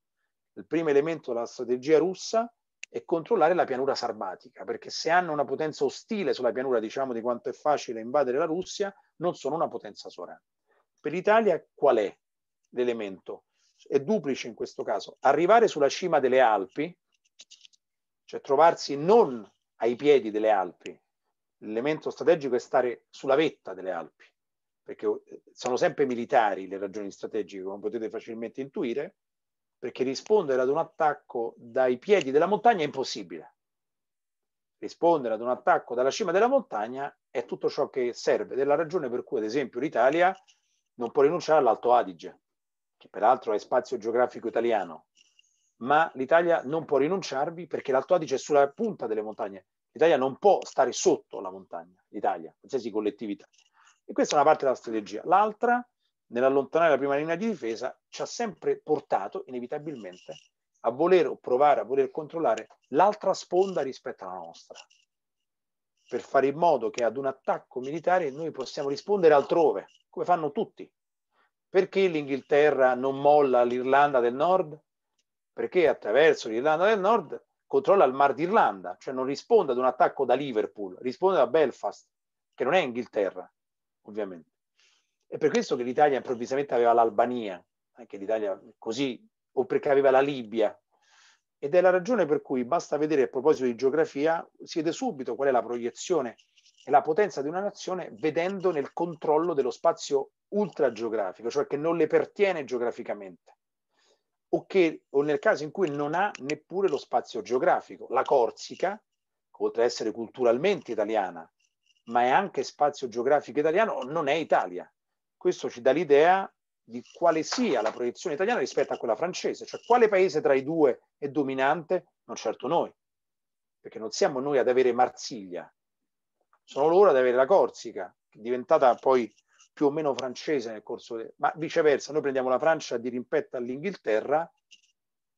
Il primo elemento della strategia russa e controllare la pianura sarmatica, perché se hanno una potenza ostile sulla pianura, diciamo di quanto è facile invadere la Russia, non sono una potenza sovrana. Per l'Italia qual è l'elemento? È duplice in questo caso. Arrivare sulla cima delle Alpi, cioè trovarsi non ai piedi delle Alpi, l'elemento strategico è stare sulla vetta delle Alpi, perché eh, sono sempre militari le ragioni strategiche, come potete facilmente intuire, perché rispondere ad un attacco dai piedi della montagna è impossibile. Rispondere ad un attacco dalla cima della montagna è tutto ciò che serve, della ragione per cui, ad esempio, l'Italia non può rinunciare all'Alto Adige, che peraltro è spazio geografico italiano, ma l'Italia non può rinunciarvi perché l'Alto Adige è sulla punta delle montagne. L'Italia non può stare sotto la montagna, l'Italia, qualsiasi collettività. E questa è una parte della strategia. L'altra è nell'allontanare la prima linea di difesa ci ha sempre portato inevitabilmente a voler o provare a voler controllare l'altra sponda rispetto alla nostra per fare in modo che ad un attacco militare noi possiamo rispondere altrove, come fanno tutti. Perché l'Inghilterra non molla l'Irlanda del Nord? Perché attraverso l'Irlanda del Nord controlla il Mar d'Irlanda, cioè non risponde ad un attacco da Liverpool, risponde da Belfast, che non è Inghilterra, ovviamente. È per questo che l'Italia improvvisamente aveva l'Albania, anche eh, l'Italia così, o perché aveva la Libia. Ed è la ragione per cui basta vedere a proposito di geografia, si vede subito qual è la proiezione e la potenza di una nazione vedendo nel controllo dello spazio ultrageografico, cioè che non le pertiene geograficamente. O, che, o nel caso in cui non ha neppure lo spazio geografico. La Corsica, oltre a essere culturalmente italiana, ma è anche spazio geografico italiano, non è Italia. Questo ci dà l'idea di quale sia la proiezione italiana rispetto a quella francese, cioè quale paese tra i due è dominante, non certo noi, perché non siamo noi ad avere Marsiglia, sono loro ad avere la Corsica, diventata poi più o meno francese nel corso del... ma viceversa, noi prendiamo la Francia di rimpetto all'Inghilterra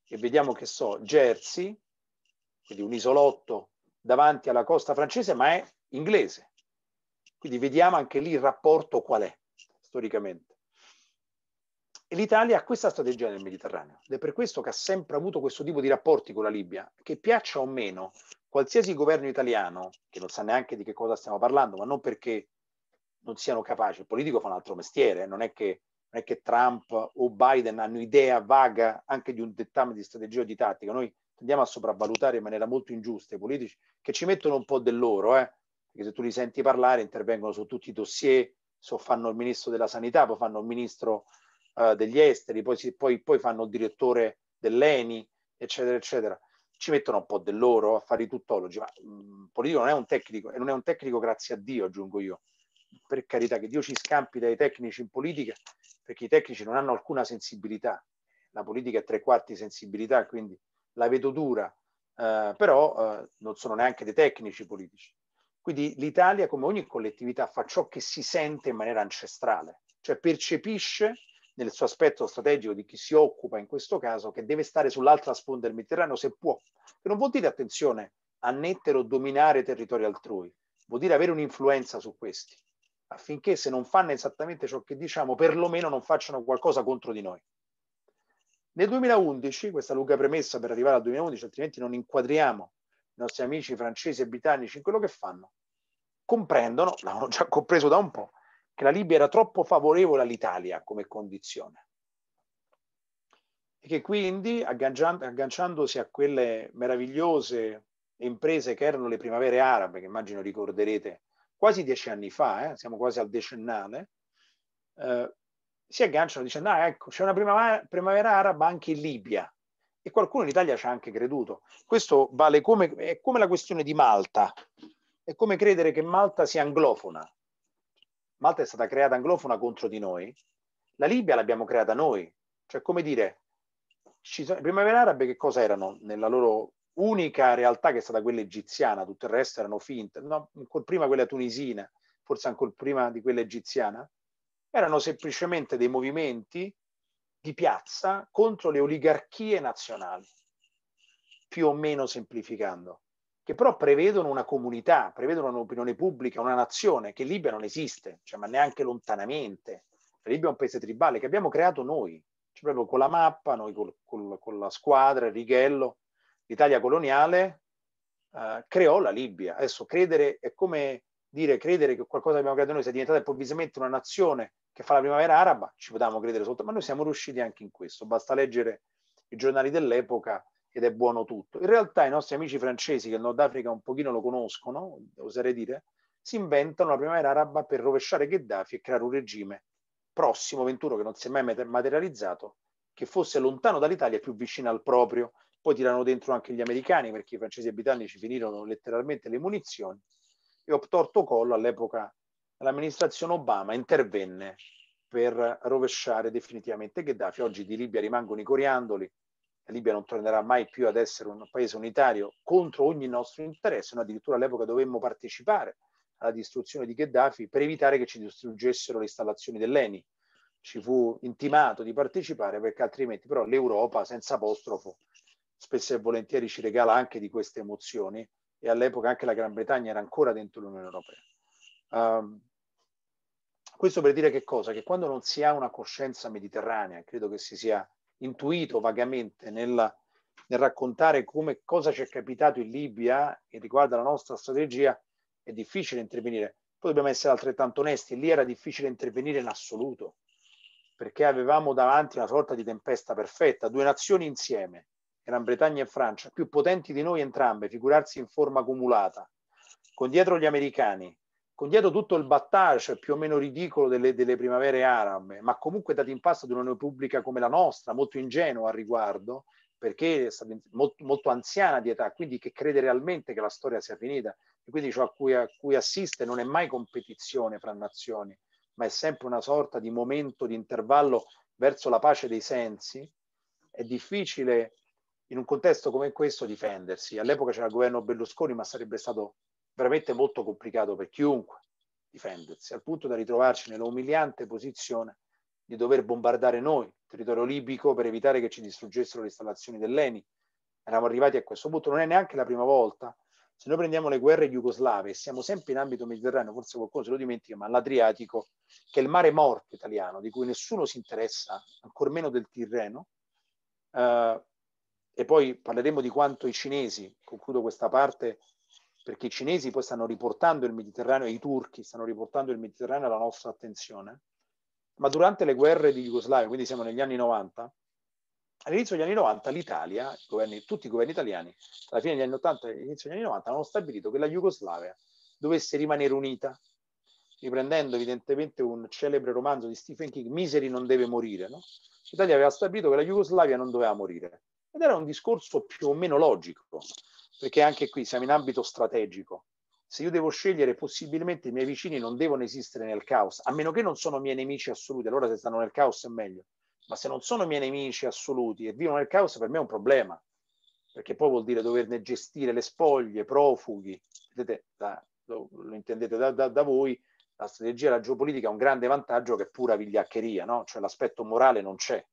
e vediamo che so, Jersey, quindi un isolotto davanti alla costa francese, ma è inglese. Quindi vediamo anche lì il rapporto qual è storicamente. E l'Italia ha questa strategia nel Mediterraneo ed è per questo che ha sempre avuto questo tipo di rapporti con la Libia, che piaccia o meno, qualsiasi governo italiano, che non sa neanche di che cosa stiamo parlando, ma non perché non siano capaci, il politico fa un altro mestiere, non è che, non è che Trump o Biden hanno idea vaga anche di un dettame di strategia o di tattica, noi tendiamo a sopravvalutare in maniera molto ingiusta i politici che ci mettono un po' del loro, eh? perché se tu li senti parlare intervengono su tutti i dossier, so, fanno il ministro della sanità, poi fanno il ministro uh, degli esteri, poi, si, poi, poi fanno il direttore dell'ENI, eccetera, eccetera. Ci mettono un po' del loro a fare i tuttologi, ma il mm, politico non è un tecnico e non è un tecnico grazie a Dio, aggiungo io. Per carità, che Dio ci scampi dai tecnici in politica, perché i tecnici non hanno alcuna sensibilità. La politica è tre quarti sensibilità, quindi la vedo dura, eh, però eh, non sono neanche dei tecnici politici. Quindi l'Italia, come ogni collettività, fa ciò che si sente in maniera ancestrale, cioè percepisce nel suo aspetto strategico di chi si occupa in questo caso che deve stare sull'altra sponda del Mediterraneo se può, che non vuol dire attenzione annettere o dominare territori altrui, vuol dire avere un'influenza su questi, affinché se non fanno esattamente ciò che diciamo, perlomeno non facciano qualcosa contro di noi. Nel 2011, questa lunga premessa per arrivare al 2011, altrimenti non inquadriamo i nostri amici francesi e britannici in quello che fanno, comprendono, l'hanno già compreso da un po', che la Libia era troppo favorevole all'Italia come condizione e che quindi agganciandosi a quelle meravigliose imprese che erano le primavere arabe, che immagino ricorderete quasi dieci anni fa, eh, siamo quasi al decennale, eh, si agganciano dicendo, ah ecco, c'è una primavera, primavera araba anche in Libia, e qualcuno in Italia ci ha anche creduto. Questo vale come, è come la questione di Malta, è come credere che Malta sia anglofona. Malta è stata creata anglofona contro di noi, la Libia l'abbiamo creata noi, cioè come dire, ci sono, le primavere arabe che cosa erano nella loro unica realtà che è stata quella egiziana, tutto il resto erano finte, no, ancora prima quella tunisina, forse ancora prima di quella egiziana, erano semplicemente dei movimenti di piazza contro le oligarchie nazionali, più o meno semplificando, che però prevedono una comunità, prevedono un'opinione pubblica, una nazione che in Libia non esiste, cioè, ma neanche lontanamente. La Libia è un paese tribale che abbiamo creato noi, cioè proprio con la mappa, noi col, col, con la squadra, il righello, l'Italia coloniale eh, creò la Libia. Adesso credere è come dire, credere che qualcosa che abbiamo creato noi sia diventata improvvisamente una nazione che fa la primavera araba, ci potevamo credere sotto, ma noi siamo riusciti anche in questo, basta leggere i giornali dell'epoca ed è buono tutto. In realtà i nostri amici francesi, che il Nord Africa un pochino lo conoscono, oserei dire, si inventano la primavera araba per rovesciare Gheddafi e creare un regime prossimo, venturo, che non si è mai materializzato, che fosse lontano dall'Italia e più vicino al proprio. Poi tirano dentro anche gli americani, perché i francesi e i britannici finirono letteralmente le munizioni e obtorto collo all'epoca l'amministrazione Obama intervenne per rovesciare definitivamente Gheddafi. Oggi di Libia rimangono i coriandoli, la Libia non tornerà mai più ad essere un paese unitario contro ogni nostro interesse, noi addirittura all'epoca dovemmo partecipare alla distruzione di Gheddafi per evitare che ci distruggessero le installazioni dell'ENI. Ci fu intimato di partecipare perché altrimenti però l'Europa senza apostrofo spesso e volentieri ci regala anche di queste emozioni e all'epoca anche la Gran Bretagna era ancora dentro l'Unione Europea. Um, questo per dire che cosa? Che quando non si ha una coscienza mediterranea, credo che si sia intuito vagamente nella, nel raccontare come cosa ci è capitato in Libia e riguarda la nostra strategia, è difficile intervenire. Poi dobbiamo essere altrettanto onesti, lì era difficile intervenire in assoluto, perché avevamo davanti una sorta di tempesta perfetta, due nazioni insieme, Gran Bretagna e Francia, più potenti di noi entrambe, figurarsi in forma cumulata, con dietro gli americani, con dietro tutto il battage più o meno ridicolo delle, delle primavere arabe, ma comunque dati in pasto di una repubblica come la nostra, molto ingenua al riguardo, perché è stata molto, molto, anziana di età, quindi che crede realmente che la storia sia finita. E quindi ciò a cui, a cui assiste non è mai competizione fra nazioni, ma è sempre una sorta di momento di intervallo verso la pace dei sensi. È difficile in un contesto come questo difendersi. All'epoca c'era il governo Berlusconi, ma sarebbe stato veramente molto complicato per chiunque difendersi, al punto da ritrovarci nella umiliante posizione di dover bombardare noi il territorio libico per evitare che ci distruggessero le installazioni dell'ENI. Eravamo arrivati a questo punto, non è neanche la prima volta. Se noi prendiamo le guerre jugoslave siamo sempre in ambito mediterraneo, forse qualcuno se lo dimentica, ma l'Adriatico, che è il mare morto italiano, di cui nessuno si interessa, ancor meno del Tirreno, eh, e poi parleremo di quanto i cinesi, concludo questa parte, perché i cinesi poi stanno riportando il Mediterraneo, i turchi stanno riportando il Mediterraneo alla nostra attenzione, ma durante le guerre di Jugoslavia, quindi siamo negli anni 90, all'inizio degli anni 90 l'Italia, i governi, tutti i governi italiani, alla fine degli anni 80 e all'inizio degli anni 90, hanno stabilito che la Jugoslavia dovesse rimanere unita, riprendendo evidentemente un celebre romanzo di Stephen King, Misery non deve morire, no? l'Italia aveva stabilito che la Jugoslavia non doveva morire. Ed era un discorso più o meno logico, perché anche qui siamo in ambito strategico. Se io devo scegliere, possibilmente i miei vicini non devono esistere nel caos, a meno che non sono miei nemici assoluti, allora se stanno nel caos è meglio. Ma se non sono miei nemici assoluti e vivono nel caos, per me è un problema, perché poi vuol dire doverne gestire le spoglie, profughi. Vedete, da, lo intendete da, da, da voi, la strategia e la geopolitica ha un grande vantaggio che è pura vigliaccheria, no? cioè l'aspetto morale non c'è.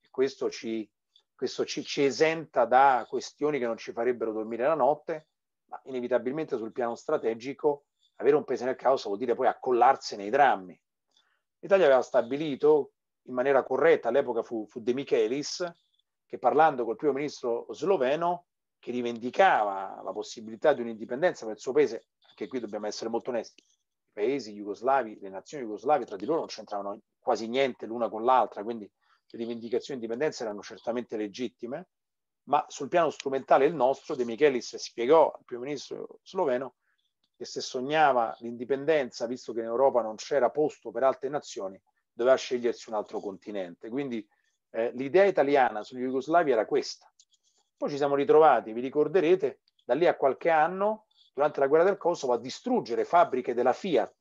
E questo ci questo ci, ci esenta da questioni che non ci farebbero dormire la notte, ma inevitabilmente sul piano strategico avere un paese nel caos vuol dire poi accollarsi nei drammi. L'Italia aveva stabilito in maniera corretta, all'epoca fu, fu De Michelis, che parlando col primo ministro sloveno, che rivendicava la possibilità di un'indipendenza per il suo paese, anche qui dobbiamo essere molto onesti, i paesi jugoslavi, le nazioni jugoslavi tra di loro non c'entravano quasi niente l'una con l'altra, quindi le rivendicazioni di indipendenza erano certamente legittime, ma sul piano strumentale il nostro, De Michelis spiegò al primo ministro sloveno che se sognava l'indipendenza, visto che in Europa non c'era posto per altre nazioni, doveva scegliersi un altro continente. Quindi eh, l'idea italiana sugli Jugoslavi era questa. Poi ci siamo ritrovati, vi ricorderete, da lì a qualche anno, durante la guerra del Kosovo, a distruggere fabbriche della Fiat.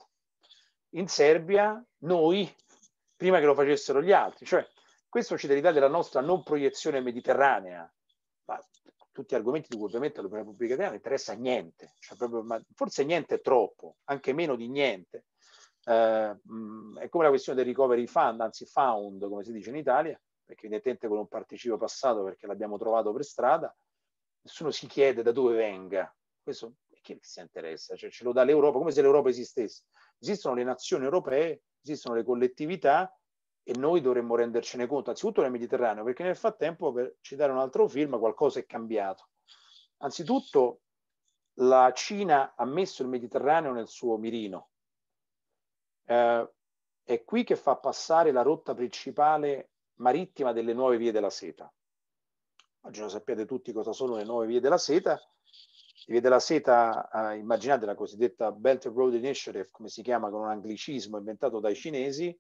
In Serbia, noi, prima che lo facessero gli altri, cioè questo ci dà l'idea della nostra non proiezione mediterranea, ma tutti argomenti di cui ovviamente l'opinione pubblica italiana interessa niente, cioè proprio, forse niente è troppo, anche meno di niente. Eh, è come la questione del recovery fund, anzi found, come si dice in Italia, perché evidentemente con un participio passato perché l'abbiamo trovato per strada, nessuno si chiede da dove venga. Questo chi si interessa? Cioè, ce lo dà l'Europa, come se l'Europa esistesse. Esistono le nazioni europee, esistono le collettività e noi dovremmo rendercene conto, anzitutto nel Mediterraneo, perché nel frattempo, per citare un altro film, qualcosa è cambiato. Anzitutto la Cina ha messo il Mediterraneo nel suo mirino. Eh, è qui che fa passare la rotta principale marittima delle nuove vie della seta. Immagino sappiate tutti cosa sono le nuove vie della seta. Le vie della seta, eh, immaginate la cosiddetta Belt and Road Initiative, come si chiama con un anglicismo inventato dai cinesi,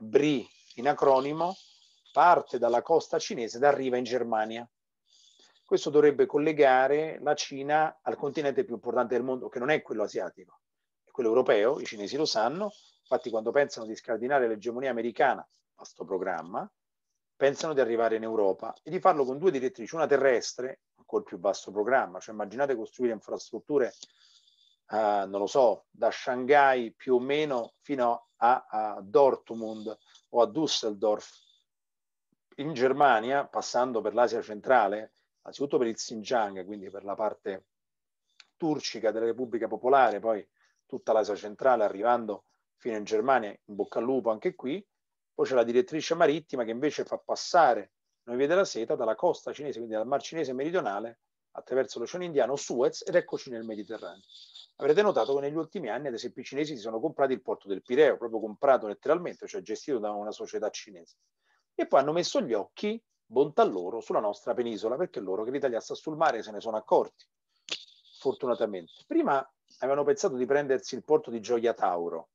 BRI in acronimo, parte dalla costa cinese ed arriva in Germania. Questo dovrebbe collegare la Cina al continente più importante del mondo, che non è quello asiatico, è quello europeo, i cinesi lo sanno, infatti quando pensano di scardinare l'egemonia americana a sto programma, pensano di arrivare in Europa e di farlo con due direttrici, una terrestre, ancora più vasto programma, cioè immaginate costruire infrastrutture eh, non lo so, da Shanghai più o meno fino a, a Dortmund o a Düsseldorf, in Germania, passando per l'Asia centrale, anzitutto per il Xinjiang, quindi per la parte turcica della Repubblica Popolare, poi tutta l'Asia centrale, arrivando fino in Germania, in bocca al lupo anche qui, poi c'è la direttrice marittima che invece fa passare noi via della seta dalla costa cinese, quindi dal Mar Cinese meridionale, attraverso l'Oceano Indiano, Suez ed eccoci nel Mediterraneo. Avrete notato che negli ultimi anni, ad esempio, i cinesi si sono comprati il porto del Pireo, proprio comprato letteralmente, cioè gestito da una società cinese. E poi hanno messo gli occhi, bontà loro, sulla nostra penisola, perché loro che l'Italia sta sul mare se ne sono accorti, fortunatamente. Prima avevano pensato di prendersi il porto di Gioia Tauro,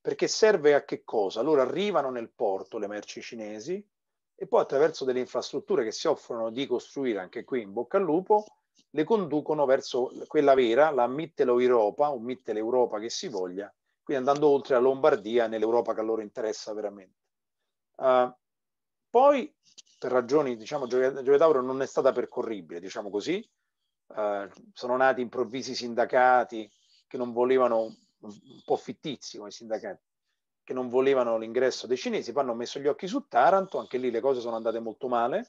perché serve a che cosa? Loro arrivano nel porto le merci cinesi, e poi attraverso delle infrastrutture che si offrono di costruire anche qui in bocca al lupo, le conducono verso quella vera, la Mittelo Europa o Mittel Europa che si voglia, quindi andando oltre la Lombardia nell'Europa che a loro interessa veramente. Uh, poi, per ragioni, diciamo, Gioia Tauro non è stata percorribile, diciamo così, uh, sono nati improvvisi sindacati che non volevano, un po' fittizi come sindacati, che non volevano l'ingresso dei cinesi, poi hanno messo gli occhi su Taranto, anche lì le cose sono andate molto male,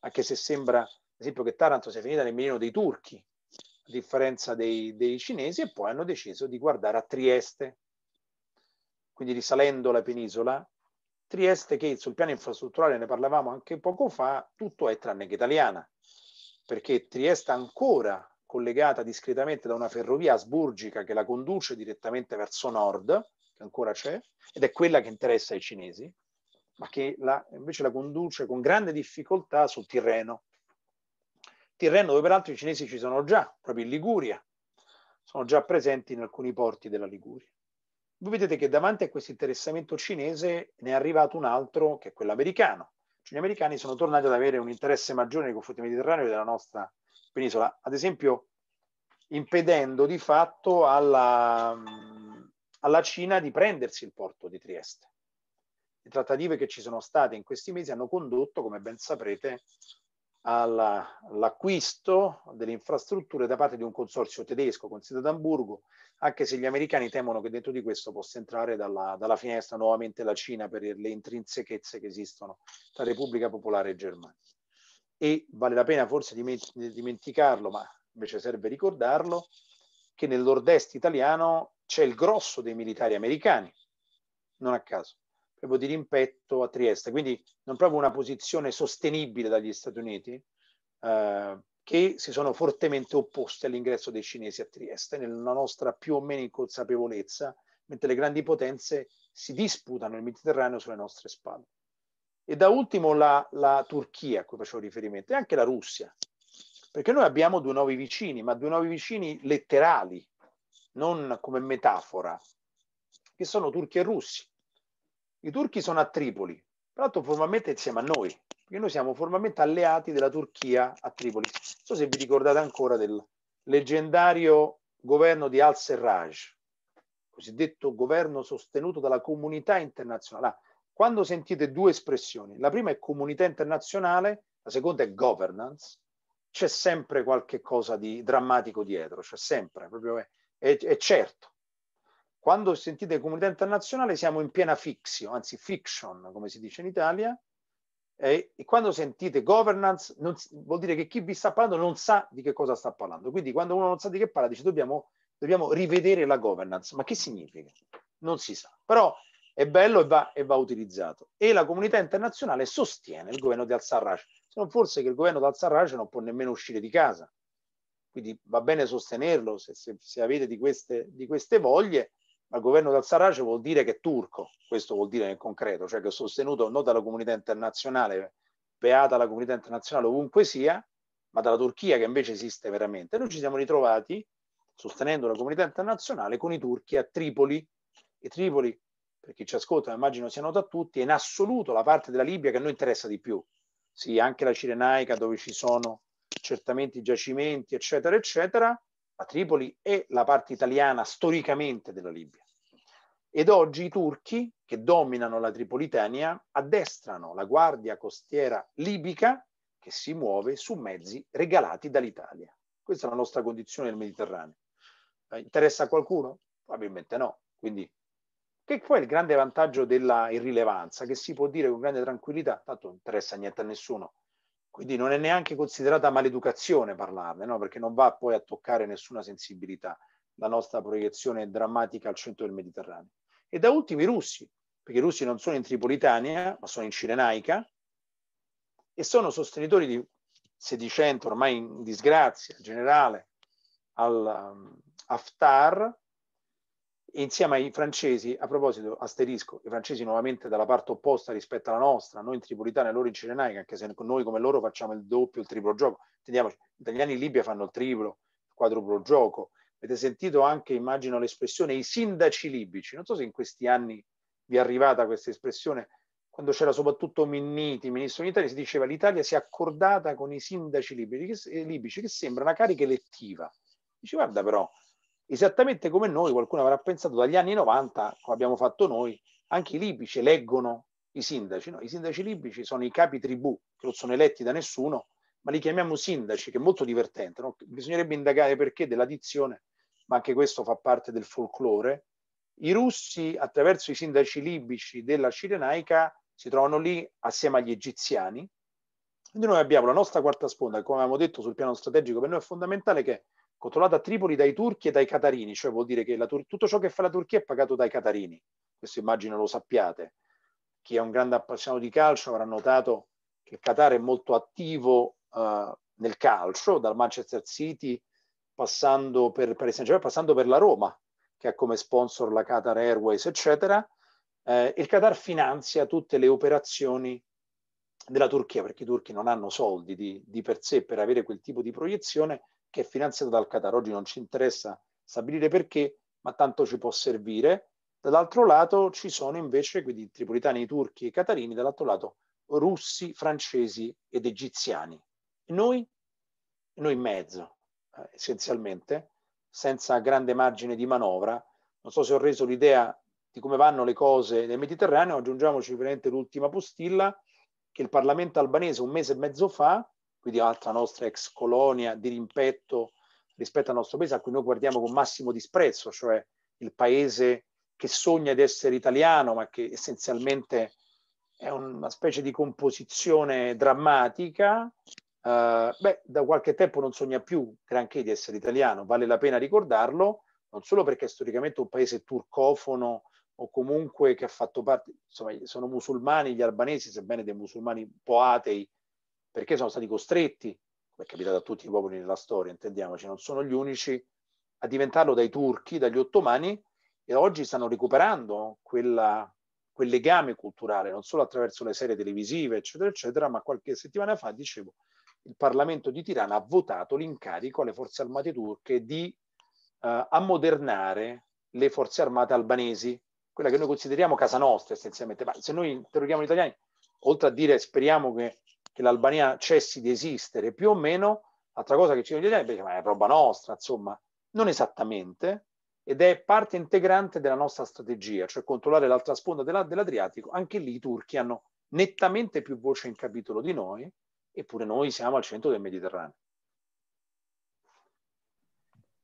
anche se sembra, ad esempio, che Taranto sia finita nel mirino dei turchi, a differenza dei, dei cinesi, e poi hanno deciso di guardare a Trieste, quindi risalendo la penisola, Trieste che sul piano infrastrutturale ne parlavamo anche poco fa, tutto è tranne che italiana, perché Trieste ancora collegata discretamente da una ferrovia asburgica che la conduce direttamente verso nord, ancora c'è, ed è quella che interessa ai cinesi, ma che la, invece la conduce con grande difficoltà sul Tirreno. Tirreno dove peraltro i cinesi ci sono già, proprio in Liguria, sono già presenti in alcuni porti della Liguria. Voi vedete che davanti a questo interessamento cinese ne è arrivato un altro che è quello americano. Cioè, gli americani sono tornati ad avere un interesse maggiore nei confronti del Mediterraneo della nostra penisola, ad esempio impedendo di fatto alla, alla Cina di prendersi il porto di Trieste. Le trattative che ci sono state in questi mesi hanno condotto, come ben saprete, all'acquisto delle infrastrutture da parte di un consorzio tedesco con sede ad Amburgo, anche se gli americani temono che dentro di questo possa entrare dalla, dalla finestra nuovamente la Cina per le intrinsechezze che esistono tra Repubblica Popolare e Germania. E vale la pena forse dimenticarlo, ma invece serve ricordarlo, che nel nord-est italiano c'è il grosso dei militari americani, non a caso, proprio di rimpetto a Trieste, quindi non proprio una posizione sostenibile dagli Stati Uniti, eh, che si sono fortemente opposti all'ingresso dei cinesi a Trieste, nella nostra più o meno inconsapevolezza, mentre le grandi potenze si disputano il Mediterraneo sulle nostre spalle. E da ultimo la, la Turchia, a cui facevo riferimento, e anche la Russia, perché noi abbiamo due nuovi vicini, ma due nuovi vicini letterali, non come metafora, che sono turchi e russi. I turchi sono a Tripoli, tra l'altro formalmente insieme a noi, perché noi siamo formalmente alleati della Turchia a Tripoli. Non so se vi ricordate ancora del leggendario governo di al-Serraj, cosiddetto governo sostenuto dalla comunità internazionale. Ah, quando sentite due espressioni, la prima è comunità internazionale, la seconda è governance, c'è sempre qualche cosa di drammatico dietro, c'è sempre, proprio è, è, è certo. Quando sentite comunità internazionale siamo in piena fiction, anzi fiction, come si dice in Italia, e, e quando sentite governance non, vuol dire che chi vi sta parlando non sa di che cosa sta parlando. Quindi quando uno non sa di che parla dice dobbiamo, dobbiamo rivedere la governance. Ma che significa? Non si sa. Però è bello e va, e va, utilizzato. E la comunità internazionale sostiene il governo di al-Sarraj, se non forse che il governo di al-Sarraj non può nemmeno uscire di casa, quindi va bene sostenerlo se, se, se avete di queste, di queste voglie, ma il governo del Sarraj vuol dire che è turco, questo vuol dire nel concreto, cioè che è sostenuto non dalla comunità internazionale, beata la comunità internazionale ovunque sia, ma dalla Turchia che invece esiste veramente. Noi ci siamo ritrovati, sostenendo la comunità internazionale, con i turchi a Tripoli, e Tripoli, per chi ci ascolta, immagino sia noto a tutti, è in assoluto la parte della Libia che a noi interessa di più. Sì, anche la Cirenaica dove ci sono certamente i giacimenti, eccetera, eccetera, ma Tripoli è la parte italiana storicamente della Libia. Ed oggi i turchi, che dominano la Tripolitania, addestrano la guardia costiera libica che si muove su mezzi regalati dall'Italia. Questa è la nostra condizione nel Mediterraneo. Eh, interessa a qualcuno? Probabilmente no. Quindi, che poi è il grande vantaggio della irrilevanza, che si può dire con grande tranquillità, tanto non interessa niente a nessuno, quindi non è neanche considerata maleducazione parlarne, no? perché non va poi a toccare nessuna sensibilità la nostra proiezione drammatica al centro del Mediterraneo. E da ultimo i russi, perché i russi non sono in Tripolitania, ma sono in Cirenaica e sono sostenitori di sedicente, ormai in disgrazia generale, al um, Haftar, insieme ai francesi, a proposito, asterisco, i francesi nuovamente dalla parte opposta rispetto alla nostra, noi in Tripolitana e loro in Cirenaica, anche se noi come loro facciamo il doppio, il triplo gioco, intendiamoci, gli italiani in Libia fanno il triplo, il quadruplo gioco, avete sentito anche, immagino, l'espressione i sindaci libici, non so se in questi anni vi è arrivata questa espressione, quando c'era soprattutto Minniti, ministro in si diceva l'Italia si è accordata con i sindaci libici, che, libici, che sembra una carica elettiva. Dice guarda però, Esattamente come noi, qualcuno avrà pensato dagli anni 90, come abbiamo fatto noi, anche i libici eleggono i sindaci. No? I sindaci libici sono i capi tribù che non sono eletti da nessuno, ma li chiamiamo sindaci, che è molto divertente. No? Bisognerebbe indagare perché della dizione, ma anche questo fa parte del folklore. I russi, attraverso i sindaci libici della Cirenaica, si trovano lì assieme agli egiziani. Quindi noi abbiamo la nostra quarta sponda, come abbiamo detto sul piano strategico per noi è fondamentale, che controllata a Tripoli dai turchi e dai catarini, cioè vuol dire che Tur- tutto ciò che fa la Turchia è pagato dai catarini, questo immagino lo sappiate. Chi è un grande appassionato di calcio avrà notato che il Qatar è molto attivo uh, nel calcio, dal Manchester City passando per, per esempio, cioè passando per la Roma, che ha come sponsor la Qatar Airways, eccetera. Eh, il Qatar finanzia tutte le operazioni della Turchia, perché i turchi non hanno soldi di, di per sé per avere quel tipo di proiezione, che è finanziato dal Qatar. Oggi non ci interessa stabilire perché, ma tanto ci può servire. Dall'altro lato ci sono invece, quindi tripolitani, turchi e catarini, dall'altro lato russi, francesi ed egiziani. E noi? Noi in mezzo, eh, essenzialmente, senza grande margine di manovra. Non so se ho reso l'idea di come vanno le cose nel Mediterraneo, aggiungiamoci veramente l'ultima postilla che il Parlamento albanese un mese e mezzo fa quindi altra nostra ex colonia di rimpetto rispetto al nostro paese a cui noi guardiamo con massimo disprezzo, cioè il paese che sogna di essere italiano ma che essenzialmente è una specie di composizione drammatica, eh, beh, da qualche tempo non sogna più granché di essere italiano, vale la pena ricordarlo, non solo perché è storicamente un paese turcofono o comunque che ha fatto parte, insomma, sono musulmani gli albanesi, sebbene dei musulmani un po' atei perché sono stati costretti, come è capitato a tutti i popoli nella storia, intendiamoci, non sono gli unici a diventarlo dai turchi, dagli ottomani, e oggi stanno recuperando quella, quel legame culturale, non solo attraverso le serie televisive, eccetera, eccetera, ma qualche settimana fa, dicevo, il Parlamento di Tirana ha votato l'incarico alle forze armate turche di eh, ammodernare le forze armate albanesi, quella che noi consideriamo casa nostra essenzialmente. Ma se noi interroghiamo gli italiani, oltre a dire speriamo che che l'Albania cessi di esistere più o meno, altra cosa che ci vogliono dire è ma è roba nostra, insomma, non esattamente, ed è parte integrante della nostra strategia, cioè controllare l'altra sponda dell'Adriatico, anche lì i turchi hanno nettamente più voce in capitolo di noi, eppure noi siamo al centro del Mediterraneo.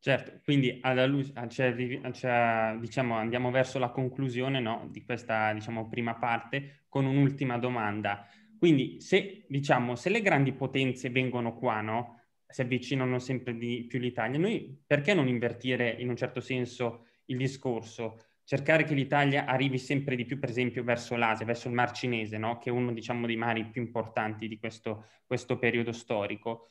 Certo, quindi luce, cioè, cioè, diciamo, andiamo verso la conclusione no, di questa diciamo, prima parte con un'ultima domanda. Quindi se, diciamo, se le grandi potenze vengono qua, no? si avvicinano sempre di più l'Italia, noi perché non invertire in un certo senso il discorso? Cercare che l'Italia arrivi sempre di più, per esempio, verso l'Asia, verso il Mar Cinese, no? che è uno diciamo, dei mari più importanti di questo, questo periodo storico.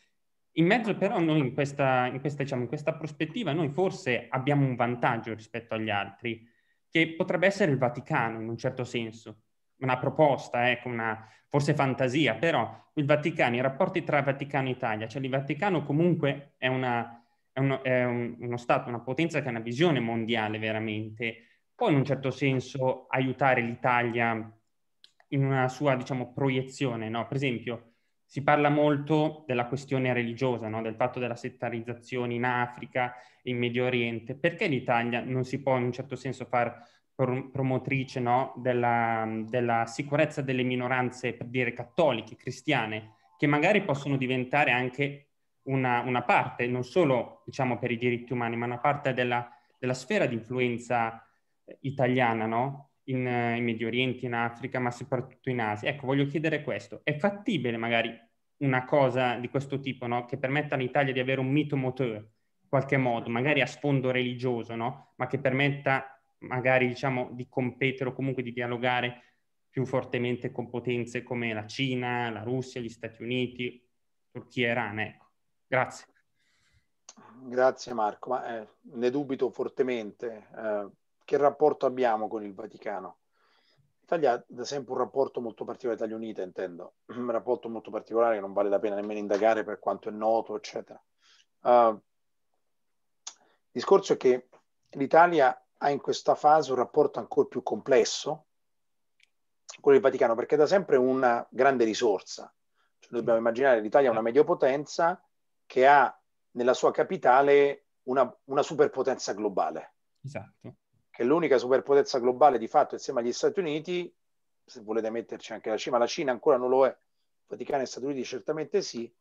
In mezzo però noi in questa, in, questa, diciamo, in questa, prospettiva noi forse abbiamo un vantaggio rispetto agli altri, che potrebbe essere il Vaticano in un certo senso, una proposta, ecco, una forse fantasia, però il Vaticano, i rapporti tra Vaticano e Italia, cioè il Vaticano comunque è, una, è, uno, è un, uno Stato, una potenza che ha una visione mondiale veramente, può in un certo senso aiutare l'Italia in una sua, diciamo, proiezione, no? Per esempio, si parla molto della questione religiosa, no? del fatto della settarizzazione in Africa, in Medio Oriente. Perché l'Italia non si può in un certo senso far promotrice no, della, della, sicurezza delle minoranze, per dire cattoliche, cristiane, che magari possono diventare anche una, una parte, non solo diciamo, per i diritti umani, ma una parte della, della sfera di influenza italiana no? in, in, Medio Oriente, in Africa, ma soprattutto in Asia. Ecco, voglio chiedere questo. È fattibile magari una cosa di questo tipo no? che permetta all'Italia di avere un mito motore, in qualche modo, magari a sfondo religioso, ma che permetta magari diciamo di competere o comunque di dialogare più fortemente con potenze come la Cina, la Russia, gli Stati Uniti, Turchia e Iran. Ecco. Grazie. Grazie Marco, Ma, eh, ne dubito fortemente. Eh, che rapporto abbiamo con il Vaticano? L'Italia ha da sempre un rapporto molto particolare, con Italia Unita intendo, un rapporto molto particolare che non vale la pena nemmeno indagare per quanto è noto, eccetera. Uh, il discorso è che l'Italia ha in questa fase un rapporto ancora più complesso, con il Vaticano, perché da sempre è una grande risorsa. Cioè, dobbiamo mm. immaginare l'Italia è una eh. mediopotenza che ha nella sua capitale una, una superpotenza globale. Esatto. Che l'unica superpotenza globale di fatto insieme agli Stati Uniti, se volete metterci anche la Cina, la Cina ancora non lo è, il Vaticano e gli Stati Uniti certamente sì,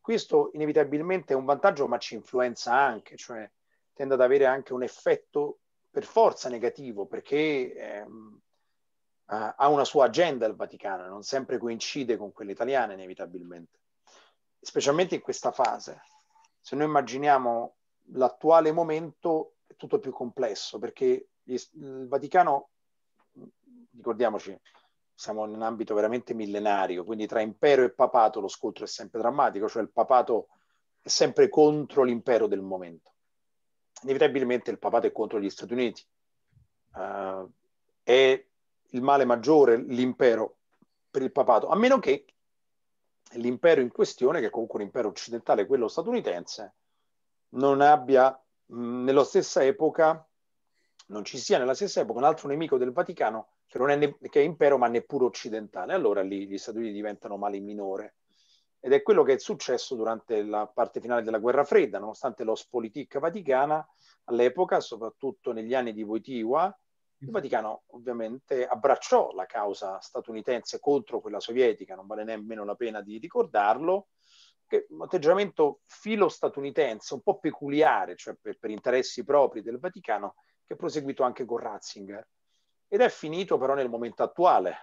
questo inevitabilmente è un vantaggio ma ci influenza anche, cioè tende ad avere anche un effetto per forza negativo perché ehm, ha una sua agenda il Vaticano, non sempre coincide con quella italiana inevitabilmente, specialmente in questa fase. Se noi immaginiamo l'attuale momento è tutto più complesso perché il Vaticano, ricordiamoci, siamo in un ambito veramente millenario, quindi tra impero e papato lo scontro è sempre drammatico, cioè il papato è sempre contro l'impero del momento inevitabilmente il papato è contro gli Stati Uniti. Uh, è il male maggiore l'impero per il papato, a meno che l'impero in questione, che è comunque un impero occidentale, quello statunitense, non abbia mh, nella stessa epoca, non ci sia nella stessa epoca un altro nemico del Vaticano che non è, ne- che è impero ma neppure occidentale. Allora lì gli Stati Uniti diventano male minore ed è quello che è successo durante la parte finale della guerra fredda, nonostante l'ospolitik vaticana all'epoca, soprattutto negli anni di Wojtyła, il mm. Vaticano ovviamente abbracciò la causa statunitense contro quella sovietica, non vale nemmeno la pena di ricordarlo, che un atteggiamento filo statunitense un po' peculiare, cioè per, per interessi propri del Vaticano, che è proseguito anche con Ratzinger. Ed è finito però nel momento attuale,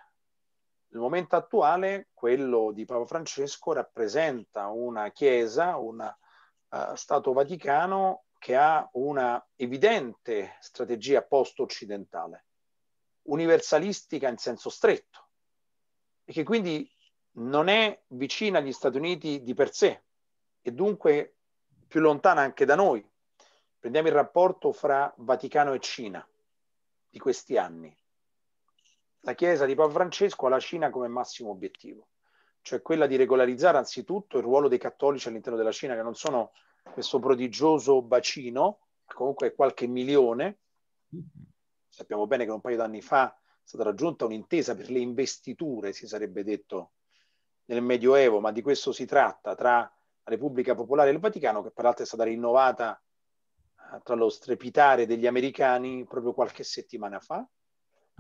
nel momento attuale, quello di Papa Francesco rappresenta una Chiesa, un uh, eh, Stato Vaticano che ha una evidente strategia post-occidentale, universalistica in senso stretto, e che quindi non è vicina agli Stati Uniti di per sé, e dunque più lontana anche da noi. Prendiamo il rapporto fra Vaticano e Cina di questi anni la Chiesa di Papa Francesco ha la Cina come massimo obiettivo, cioè quella di regolarizzare anzitutto il ruolo dei cattolici all'interno della Cina, che non sono questo prodigioso bacino, comunque qualche milione. Sappiamo bene che un paio d'anni fa è stata raggiunta un'intesa per le investiture, si sarebbe detto, nel Medioevo, ma di questo si tratta tra la Repubblica Popolare e il Vaticano, che peraltro è stata rinnovata eh, tra lo strepitare degli americani proprio qualche settimana fa.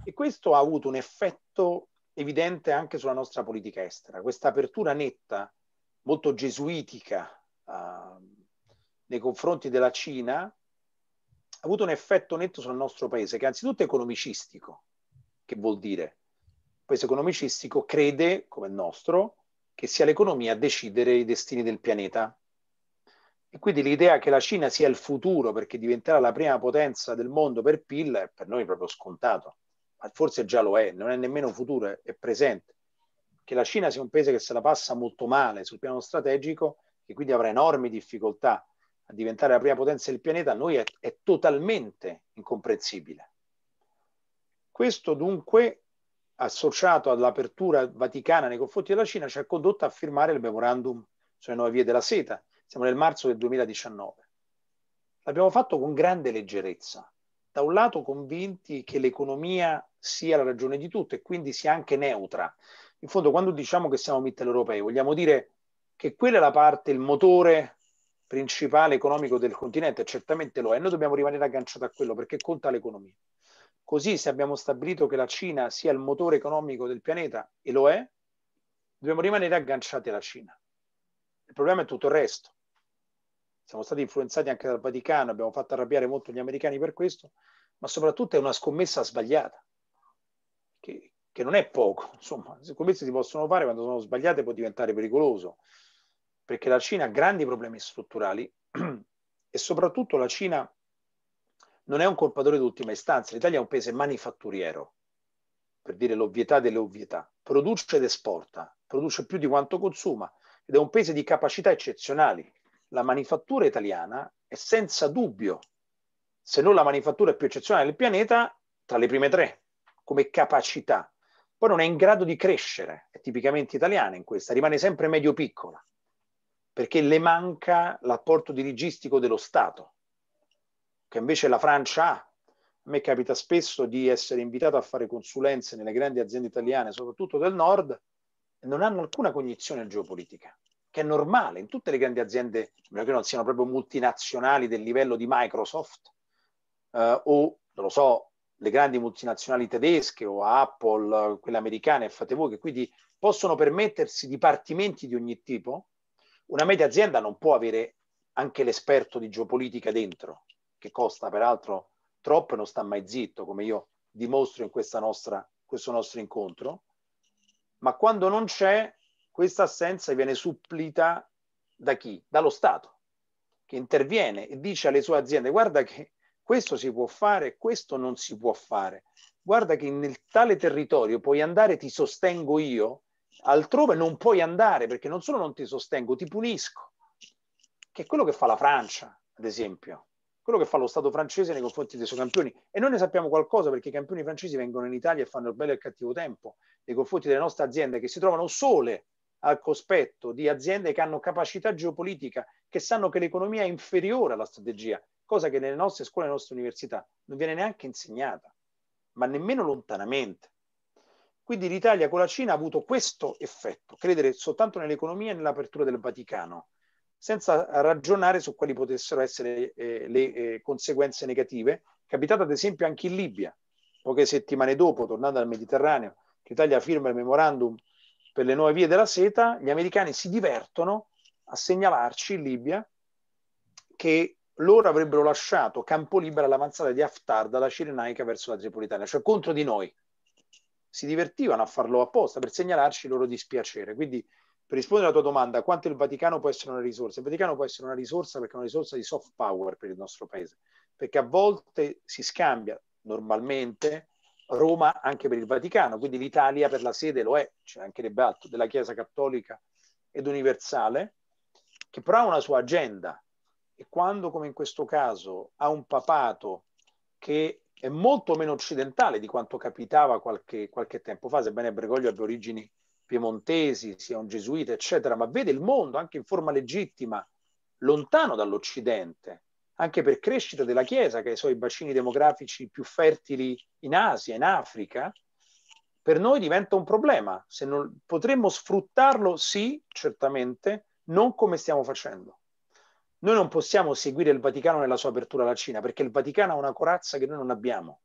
E questo ha avuto un effetto evidente anche sulla nostra politica estera, questa apertura netta, molto gesuitica uh, nei confronti della Cina, ha avuto un effetto netto sul nostro paese, che anzitutto è economicistico, che vuol dire il paese economicistico crede, come il nostro, che sia l'economia a decidere i destini del pianeta. E quindi l'idea che la Cina sia il futuro perché diventerà la prima potenza del mondo per PIL è per noi proprio scontato ma forse già lo è, non è nemmeno futuro, è presente, che la Cina sia un paese che se la passa molto male sul piano strategico e quindi avrà enormi difficoltà a diventare la prima potenza del pianeta, a noi è, è totalmente incomprensibile. Questo dunque, associato all'apertura vaticana nei confronti della Cina, ci ha condotto a firmare il memorandum sulle nuove vie della seta. Siamo nel marzo del 2019. L'abbiamo fatto con grande leggerezza, da un lato convinti che l'economia sia la ragione di tutto e quindi sia anche neutra. In fondo, quando diciamo che siamo mitteleuropei, vogliamo dire che quella è la parte, il motore principale economico del continente, certamente lo è, noi dobbiamo rimanere agganciati a quello perché conta l'economia. Così se abbiamo stabilito che la Cina sia il motore economico del pianeta, e lo è, dobbiamo rimanere agganciati alla Cina. Il problema è tutto il resto siamo stati influenzati anche dal Vaticano, abbiamo fatto arrabbiare molto gli americani per questo, ma soprattutto è una scommessa sbagliata, che, che non è poco. Insomma, le scommesse si possono fare quando sono sbagliate può diventare pericoloso, perché la Cina ha grandi problemi strutturali e soprattutto la Cina non è un colpatore d'ultima istanza, l'Italia è un paese manifatturiero, per dire l'ovvietà delle ovvietà, produce ed esporta, produce più di quanto consuma ed è un paese di capacità eccezionali la manifattura italiana è senza dubbio, se non la manifattura più eccezionale del pianeta, tra le prime tre come capacità. Poi non è in grado di crescere, è tipicamente italiana in questa, rimane sempre medio-piccola, perché le manca l'apporto dirigistico dello Stato, che invece la Francia ha. A me capita spesso di essere invitato a fare consulenze nelle grandi aziende italiane, soprattutto del nord, non hanno alcuna cognizione geopolitica che è normale in tutte le grandi aziende, a meno che non siano proprio multinazionali del livello di Microsoft eh, o, non lo so, le grandi multinazionali tedesche o Apple, quelle americane, fate voi, che quindi possono permettersi dipartimenti di ogni tipo, una media azienda non può avere anche l'esperto di geopolitica dentro, che costa peraltro troppo e non sta mai zitto, come io dimostro in nostra, questo nostro incontro, ma quando non c'è questa assenza viene supplita da chi? Dallo Stato, che interviene e dice alle sue aziende guarda che questo si può fare, questo non si può fare. Guarda che nel tale territorio puoi andare, ti sostengo io, altrove non puoi andare perché non solo non ti sostengo, ti punisco. Che è quello che fa la Francia, ad esempio, quello che fa lo Stato francese nei confronti dei suoi campioni. E noi ne sappiamo qualcosa perché i campioni francesi vengono in Italia e fanno il bello e il cattivo tempo nei confronti delle nostre aziende che si trovano sole al cospetto di aziende che hanno capacità geopolitica, che sanno che l'economia è inferiore alla strategia, cosa che nelle nostre scuole e nelle nostre università non viene neanche insegnata, ma nemmeno lontanamente. Quindi l'Italia con la Cina ha avuto questo effetto, credere soltanto nell'economia e nell'apertura del Vaticano, senza ragionare su quali potessero essere eh, le eh, conseguenze negative, capitata ad esempio anche in Libia, poche settimane dopo, tornando al Mediterraneo, l'Italia firma il memorandum per le nuove vie della seta, gli americani si divertono a segnalarci in Libia che loro avrebbero lasciato campo libero all'avanzata di Haftar dalla Cirenaica verso la Tripolitania, cioè contro di noi. Si divertivano a farlo apposta per segnalarci il loro dispiacere. Quindi, per rispondere alla tua domanda, quanto il Vaticano può essere una risorsa? Il Vaticano può essere una risorsa perché è una risorsa di soft power per il nostro paese, perché a volte si scambia normalmente Roma anche per il Vaticano, quindi l'Italia per la sede lo è, c'è anche le alto, della Chiesa Cattolica ed Universale, che però ha una sua agenda e quando, come in questo caso, ha un papato che è molto meno occidentale di quanto capitava qualche, qualche tempo fa, sebbene Bregoglio abbia origini piemontesi, sia un gesuita, eccetera, ma vede il mondo anche in forma legittima, lontano dall'Occidente, anche per crescita della Chiesa, che ha i suoi bacini demografici più fertili in Asia, in Africa, per noi diventa un problema. Se non, potremmo sfruttarlo, sì, certamente, non come stiamo facendo. Noi non possiamo seguire il Vaticano nella sua apertura alla Cina, perché il Vaticano ha una corazza che noi non abbiamo.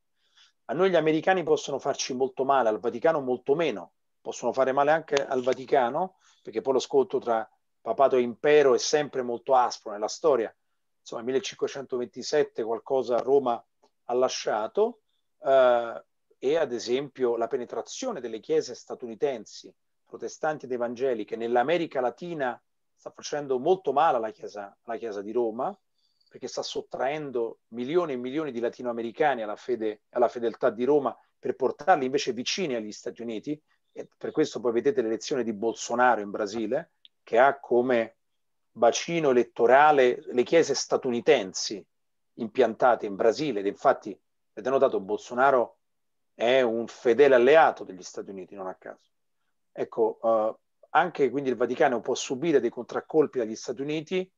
A noi gli americani possono farci molto male, al Vaticano molto meno. Possono fare male anche al Vaticano, perché poi lo scontro tra papato e impero è sempre molto aspro nella storia insomma 1527 qualcosa Roma ha lasciato eh, e ad esempio la penetrazione delle chiese statunitensi, protestanti ed evangeliche nell'America Latina sta facendo molto male alla chiesa, alla chiesa di Roma perché sta sottraendo milioni e milioni di latinoamericani alla, fede, alla fedeltà di Roma per portarli invece vicini agli Stati Uniti. E per questo poi vedete l'elezione di Bolsonaro in Brasile, che ha come bacino elettorale le chiese statunitensi impiantate in Brasile ed infatti avete notato Bolsonaro è un fedele alleato degli Stati Uniti, non a caso. Ecco, eh, anche quindi il Vaticano può subire dei contraccolpi dagli Stati Uniti,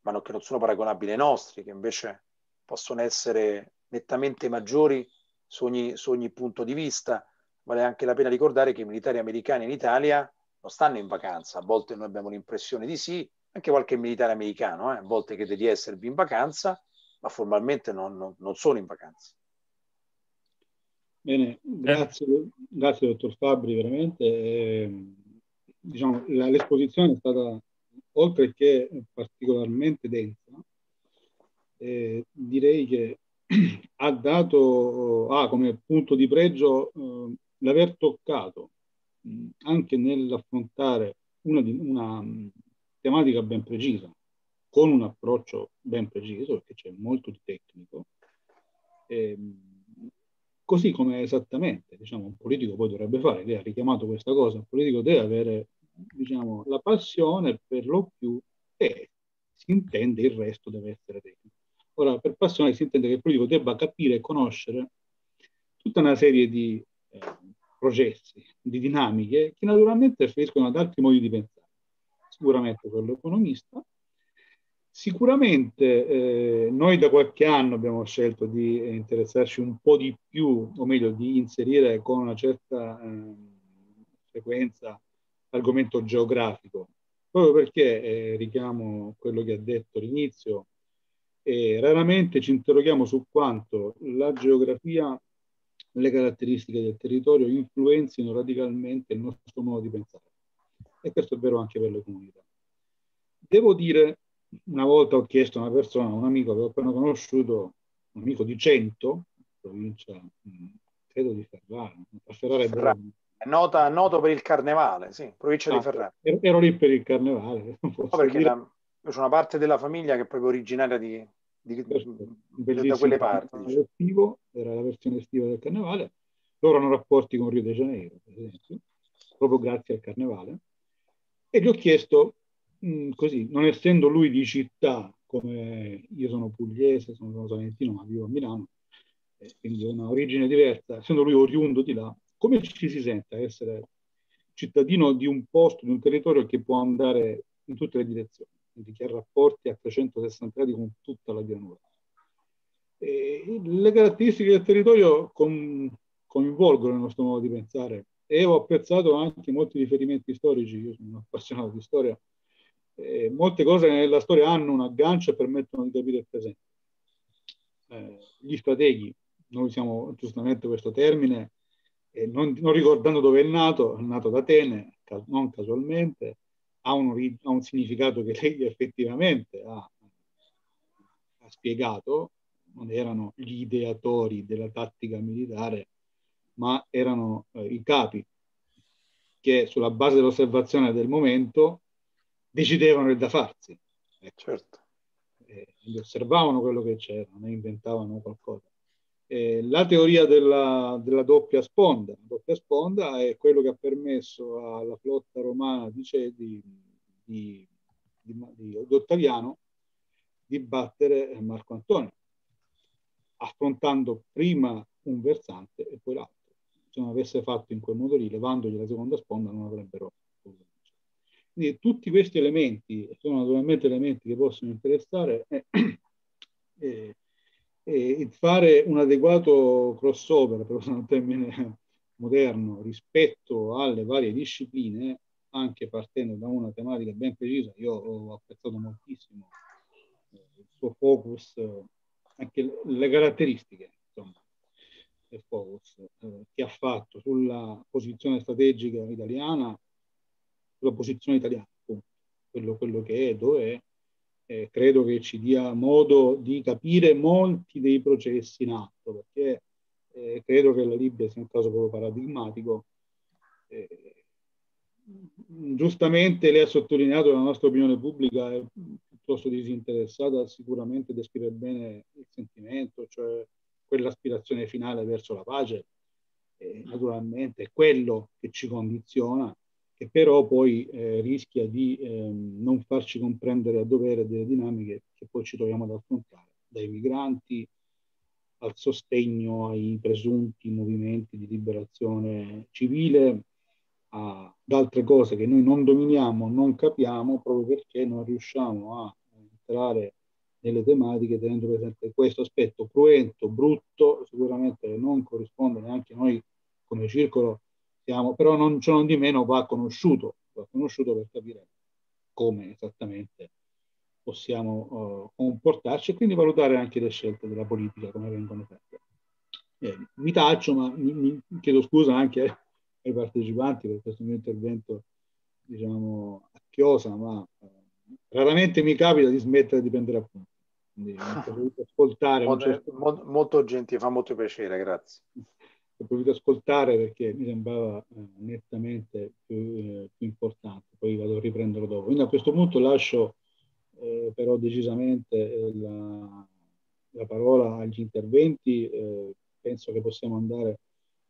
ma non, che non sono paragonabili ai nostri, che invece possono essere nettamente maggiori su ogni, su ogni punto di vista. Vale anche la pena ricordare che i militari americani in Italia non stanno in vacanza, a volte noi abbiamo l'impressione di sì, anche qualche militare americano, eh, a volte crede di esservi in vacanza, ma formalmente non, non, non sono in vacanza. Bene, grazie, grazie dottor Fabri, veramente. Eh, diciamo, la, l'esposizione è stata, oltre che particolarmente densa, eh, direi che ha dato, ha ah, come punto di pregio eh, l'aver toccato anche nell'affrontare una, una, tematica ben precisa, con un approccio ben preciso, perché c'è molto di tecnico, e, ehm, così come esattamente diciamo, un politico poi dovrebbe fare, lei ha richiamato questa cosa, un politico deve avere diciamo, la passione per lo più e si intende il resto deve essere tecnico. Ora, per passione si intende che il politico debba capire e conoscere tutta una serie di eh, processi, di dinamiche che naturalmente riferiscono ad altri modi di pensare sicuramente con l'economista. Sicuramente eh, noi da qualche anno abbiamo scelto di interessarci un po' di più, o meglio di inserire con una certa eh, frequenza l'argomento geografico, proprio perché, eh, richiamo quello che ha detto all'inizio, raramente ci interroghiamo su quanto la geografia, le caratteristiche del territorio influenzino radicalmente il nostro modo di pensare e questo è vero anche per le comunità. Devo dire, una volta ho chiesto a una persona, un amico che ho appena conosciuto, un amico di Cento, provincia, mm, credo di Ferrara, Ferrara, Ferrara. Nota, noto per il carnevale, sì, provincia ah, di Ferrara. Er-, ero lì per il carnevale. No, perché la, c'è una parte della famiglia che è proprio originaria di, di, da quelle parti. Diciamo. era la versione estiva del carnevale. Loro hanno rapporti con Rio de Janeiro, per esempio, proprio grazie al carnevale. E gli ho chiesto, mh, mm, così, non essendo lui di città, come io sono pugliese, sono salentino, ma vivo a Milano, eh, quindi ho una origine diversa, essendo lui oriundo di là, come ci si sente essere cittadino di un posto, di un territorio che può andare in tutte le direzioni, quindi che ha rapporti a 360 gradi con tutta la pianura? E le caratteristiche del territorio con, coinvolgono il nostro modo di pensare e ho apprezzato anche molti riferimenti storici, io sono un appassionato di storia, eh, molte cose nella storia hanno un aggancio e permettono di capire il presente. Eh, gli strateghi, noi usiamo giustamente questo termine, eh, non, non, ricordando dove è nato, è nato ad Atene, cal- non casualmente, ha un, ha un, significato che lei effettivamente ha, ha spiegato, non erano gli ideatori della tattica militare, ma erano eh, i capi che sulla base dell'osservazione del momento decidevano il da farsi. Ecco. Certo. Eh, osservavano quello che c'era, ne inventavano qualcosa. Eh, la teoria della, della, doppia sponda. La doppia sponda è quello che ha permesso alla flotta romana dice, di, di, di, di, Ottaviano di battere eh, Marco Antonio, affrontando prima un versante e poi l'altro se non avesse fatto in quel modo lì, levandogli la seconda sponda non avrebbero Quindi tutti questi elementi sono naturalmente elementi che possono interessare eh, eh, eh, fare un adeguato crossover, per usare un termine moderno, rispetto alle varie discipline, anche partendo da una tematica ben precisa, io ho apprezzato moltissimo eh, il suo focus, eh, anche le caratteristiche task force eh, che ha fatto sulla posizione strategica italiana, sulla posizione italiana, appunto, quello, quello che è, dove eh, credo che ci dia modo di capire molti dei processi in atto, perché eh, credo che la Libia sia un caso proprio paradigmatico. Eh, giustamente lei ha sottolineato che la nostra opinione pubblica è piuttosto disinteressata, sicuramente descrive bene il sentimento, cioè quell'aspirazione finale verso la pace, eh, mm. naturalmente è quello che ci condiziona, che però poi eh, rischia di eh, non farci comprendere a dovere delle dinamiche che poi ci troviamo ad affrontare, dai migranti al sostegno ai presunti movimenti di liberazione civile, ad altre cose che noi non dominiamo, non capiamo, proprio perché non riusciamo a entrare nelle tematiche tenendo presente questo aspetto cruento, brutto, sicuramente non corrisponde neanche noi come circolo, siamo, però non, ciò non di meno va conosciuto, va conosciuto per capire come esattamente possiamo uh, comportarci e quindi valutare anche le scelte della politica come vengono fatte. Eh, mi taccio, ma mi, mi chiedo scusa anche ai partecipanti per questo mio intervento, diciamo, a chiosa, ma eh, raramente mi capita di smettere di prendere appunto quindi ho ah. potuto ascoltare. Molto, certo... molto gentile, fa molto piacere, grazie. Ho potuto ascoltare perché mi sembrava eh, nettamente più, eh, più importante, poi vado a riprenderlo dopo. Quindi a questo punto lascio eh, però decisamente eh, la, la, parola agli interventi, eh, penso che possiamo andare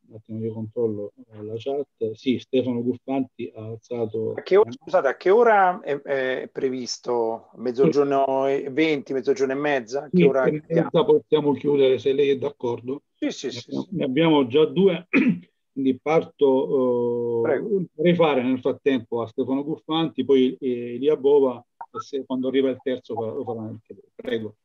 un attimo io controllo eh, la chat, sì, Stefano Guffanti ha alzato... A che ora, scusate, a che ora è, è previsto? Mezzogiorno e 20, mezzogiorno e mezza? A che sì, ora possiamo chiudere se lei è d'accordo. Sì, sì, sì. Ne sì. abbiamo già due, quindi parto... Uh, vorrei fare nel frattempo a Stefano Guffanti, poi eh, Elia Bova, e se, quando arriva il terzo lo farà anche lui. Prego.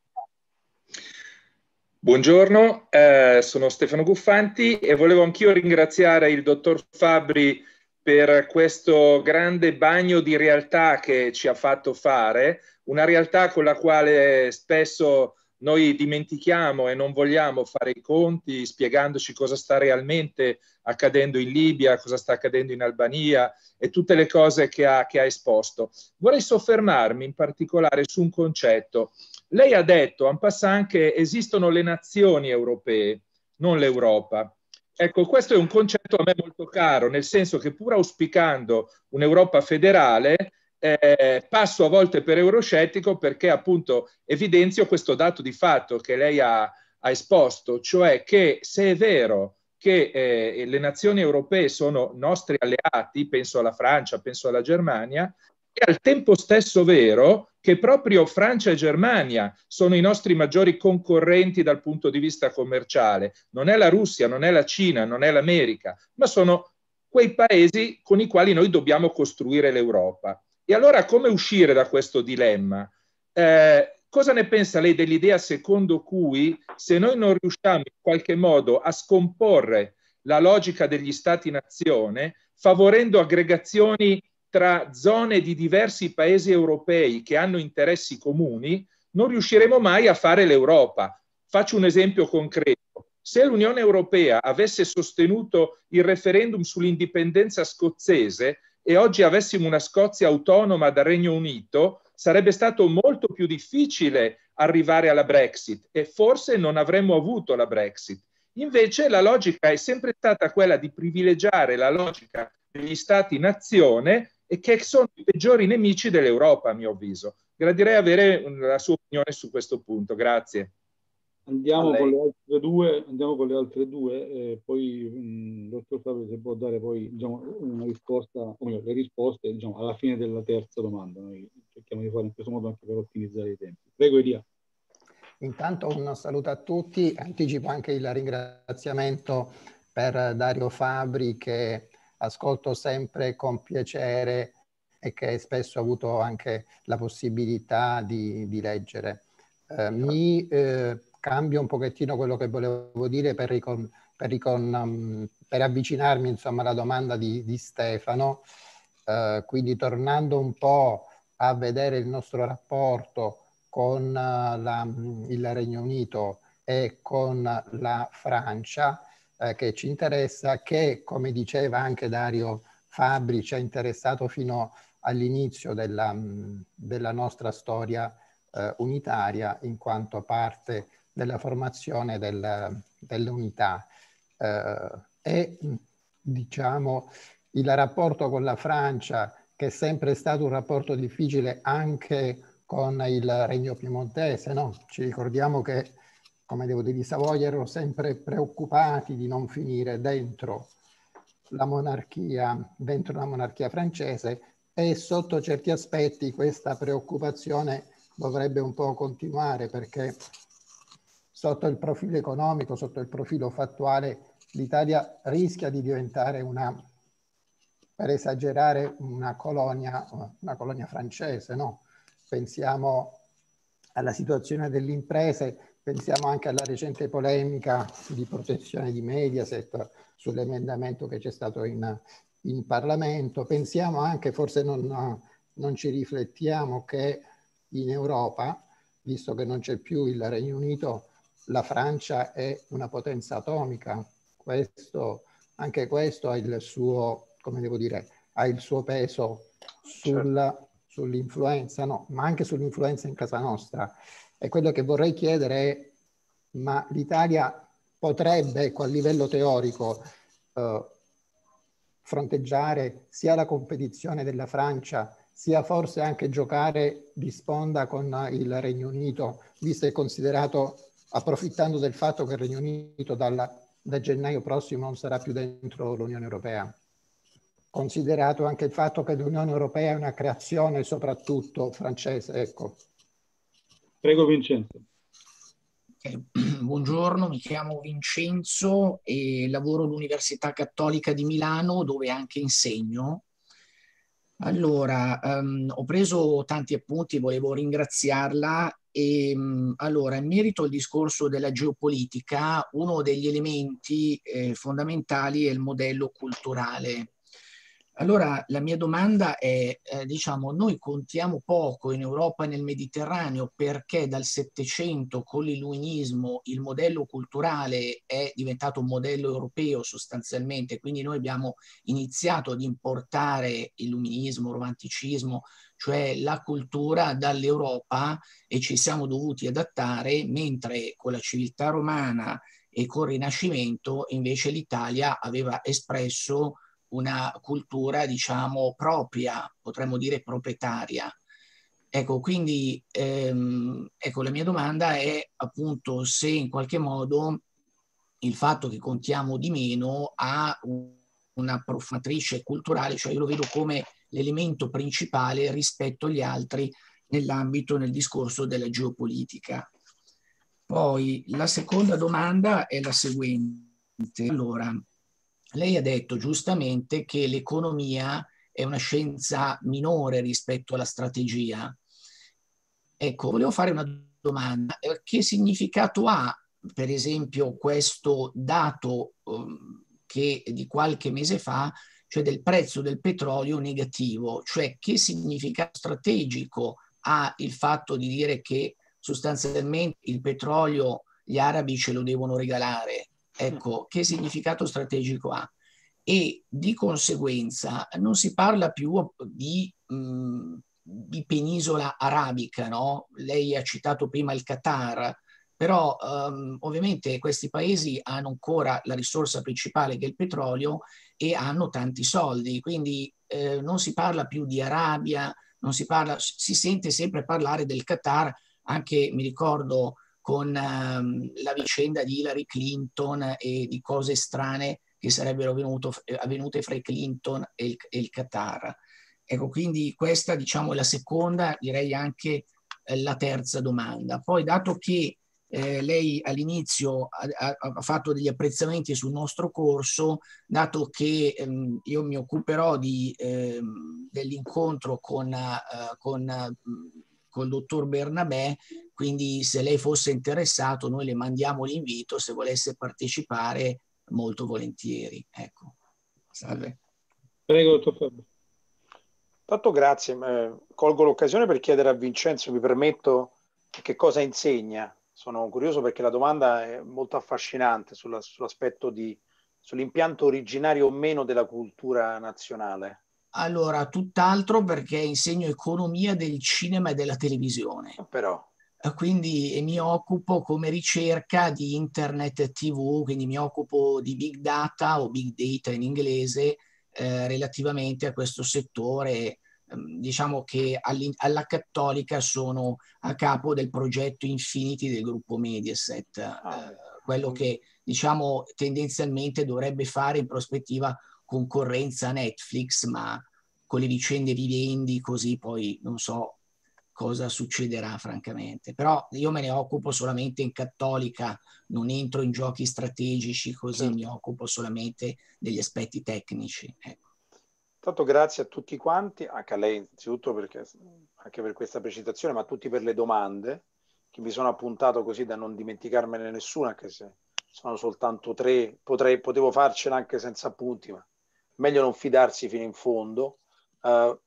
Buongiorno, eh, sono Stefano Guffanti e volevo anch'io ringraziare il dottor Fabri per questo grande bagno di realtà che ci ha fatto fare, una realtà con la quale spesso noi dimentichiamo e non vogliamo fare i conti spiegandoci cosa sta realmente accadendo in Libia, cosa sta accadendo in Albania e tutte le cose che ha, che ha esposto. Vorrei soffermarmi in particolare su un concetto lei ha detto, en passant, che esistono le nazioni europee, non l'Europa. Ecco, questo è un concetto a me molto caro, nel senso che pur auspicando un'Europa federale, eh, passo a volte per euroscettico perché appunto evidenzio questo dato di fatto che lei ha, ha esposto, cioè che se è vero che eh, le nazioni europee sono nostri alleati, penso alla Francia, penso alla Germania, è al tempo stesso vero che proprio Francia e Germania sono i nostri maggiori concorrenti dal punto di vista commerciale. Non è la Russia, non è la Cina, non è l'America, ma sono quei paesi con i quali noi dobbiamo costruire l'Europa. E allora come uscire da questo dilemma? Eh, cosa ne pensa lei dell'idea secondo cui se noi non riusciamo in qualche modo a scomporre la logica degli stati-nazione, favorendo aggregazioni tra zone di diversi paesi europei che hanno interessi comuni, non riusciremo mai a fare l'Europa. Faccio un esempio concreto. Se l'Unione Europea avesse sostenuto il referendum sull'indipendenza scozzese e oggi avessimo una Scozia autonoma dal Regno Unito, sarebbe stato molto più difficile arrivare alla Brexit e forse non avremmo avuto la Brexit. Invece la logica è sempre stata quella di privilegiare la logica degli stati nazione e che sono i peggiori nemici dell'Europa, a mio avviso. Gradirei avere la sua opinione su questo punto. Grazie. Andiamo con le altre due, andiamo con le altre due eh, poi mh, mm, dottor Fabio se può dare poi diciamo, una risposta, o meglio, le risposte diciamo, alla fine della terza domanda. Noi cerchiamo di fare in questo modo anche per ottimizzare i tempi. Prego Elia. Intanto un saluto a tutti, anticipo anche il ringraziamento per Dario Fabri che ascolto sempre con piacere e che spesso ho avuto anche la possibilità di, di leggere. Eh, mi eh, cambio un pochettino quello che volevo dire per, ricon, per, ricon, mm, per avvicinarmi insomma, alla domanda di, di Stefano, eh, quindi tornando un po' a vedere il nostro rapporto con eh, la, mm, il Regno Unito e con la Francia, eh, che ci interessa, che come diceva anche Dario Fabri ci ha interessato fino all'inizio della, mm, della nostra storia eh, unitaria in quanto parte della formazione del, dell'unità. Eh, e mm, diciamo il rapporto con la Francia, che è sempre stato un rapporto difficile anche con il Regno Piemontese, no? ci ricordiamo che come devo dire, i Savoia erano sempre preoccupati di non finire dentro la monarchia, dentro la monarchia francese e sotto certi aspetti questa preoccupazione dovrebbe un po' continuare perché sotto il profilo economico, sotto il profilo fattuale, l'Italia rischia di diventare una, per esagerare, una colonia, una colonia francese. No? Pensiamo alla situazione delle imprese Pensiamo anche alla recente polemica di protezione di Mediaset sull'emendamento che c'è stato in, in Parlamento. Pensiamo anche, forse non, non ci riflettiamo, che in Europa, visto che non c'è più il Regno Unito, la Francia è una potenza atomica. Questo, anche questo ha il suo, come devo dire, ha il suo peso sulla, certo. sull'influenza, no, ma anche sull'influenza in casa nostra. E quello che vorrei chiedere è, ma l'Italia potrebbe, ecco, a livello teorico, eh, fronteggiare sia la competizione della Francia, sia forse anche giocare di sponda con il Regno Unito, visto e considerato, approfittando del fatto che il Regno Unito dalla, da gennaio prossimo non sarà più dentro l'Unione Europea considerato anche il fatto che l'Unione Europea è una creazione soprattutto francese, ecco. Prego Vincenzo. Okay. Buongiorno, mi chiamo Vincenzo e lavoro all'Università Cattolica di Milano dove anche insegno. Allora, um, ho preso tanti appunti, volevo ringraziarla. E, um, allora, in merito al discorso della geopolitica, uno degli elementi eh, fondamentali è il modello culturale allora la mia domanda è, eh, diciamo, noi contiamo poco in Europa e nel Mediterraneo perché dal Settecento con l'illuminismo il modello culturale è diventato un modello europeo sostanzialmente, quindi noi abbiamo iniziato ad importare illuminismo, romanticismo, cioè la cultura dall'Europa e ci siamo dovuti adattare, mentre con la civiltà romana e col Rinascimento invece l'Italia aveva espresso una cultura, diciamo, propria, potremmo dire proprietaria. Ecco, quindi ehm, ecco, la mia domanda è appunto se in qualche modo il fatto che contiamo di meno ha una profumatrice culturale, cioè io lo vedo come l'elemento principale rispetto agli altri nell'ambito, nel discorso della geopolitica. Poi la seconda domanda è la seguente. Allora, lei ha detto giustamente che l'economia è una scienza minore rispetto alla strategia. Ecco, volevo fare una domanda. Eh, che significato ha, per esempio, questo dato um, che di qualche mese fa, cioè del prezzo del petrolio negativo? Cioè che significato strategico ha il fatto di dire che sostanzialmente il petrolio gli arabi ce lo devono regalare? Mm. Ecco, che significato strategico ha? E di conseguenza non si parla più di, mh, mm, di penisola arabica, no? Lei ha citato prima il Qatar, però um, ovviamente questi paesi hanno ancora la risorsa principale che è il petrolio e hanno tanti soldi, quindi eh, non si parla più di Arabia, non si parla, si sente sempre parlare del Qatar, anche mi ricordo con ehm, la vicenda di Hillary Clinton e di cose strane che sarebbero avvenuto, eh, avvenute fra i Clinton e il, e il, Qatar. Ecco, quindi questa diciamo è la seconda, direi anche eh, la terza domanda. Poi, dato che eh, lei all'inizio ha, ha, fatto degli apprezzamenti sul nostro corso, dato che ehm, io mi occuperò di, ehm, dell'incontro con, eh, con, ehm, con il dottor Bernabé, quindi se lei fosse interessato, noi le mandiamo l'invito, se volesse partecipare molto volentieri. Ecco. Salve. Prego, dottor Fabio. Tanto grazie, eh, colgo l'occasione per chiedere a Vincenzo, mi permetto, che cosa insegna. Sono curioso perché la domanda è molto affascinante sulla, sull'aspetto di, sull'impianto originario o meno della cultura nazionale. Allora, tutt'altro perché insegno economia del cinema e della televisione. Eh, però. Eh, quindi mi occupo come ricerca di internet TV, quindi mi occupo di big data o big data in inglese eh, relativamente a questo settore. Ehm, diciamo che alla Cattolica sono a capo del progetto Infinity del gruppo Mediaset, eh, ah, quello che diciamo tendenzialmente dovrebbe fare in prospettiva concorrenza Netflix, ma con le vicende vivendi così poi non so cosa succederà francamente. Però io me ne occupo solamente in cattolica, non entro in giochi strategici, così certo. mi occupo solamente degli aspetti tecnici. Ecco. Tanto grazie a tutti quanti, anche a lei innanzitutto perché, anche per questa precisazione, ma a tutti per le domande che mi sono appuntato così da non dimenticarmene nessuna, anche se sono soltanto tre, potrei, potevo farcela anche senza appunti, ma meglio non fidarsi fino in fondo. Uh,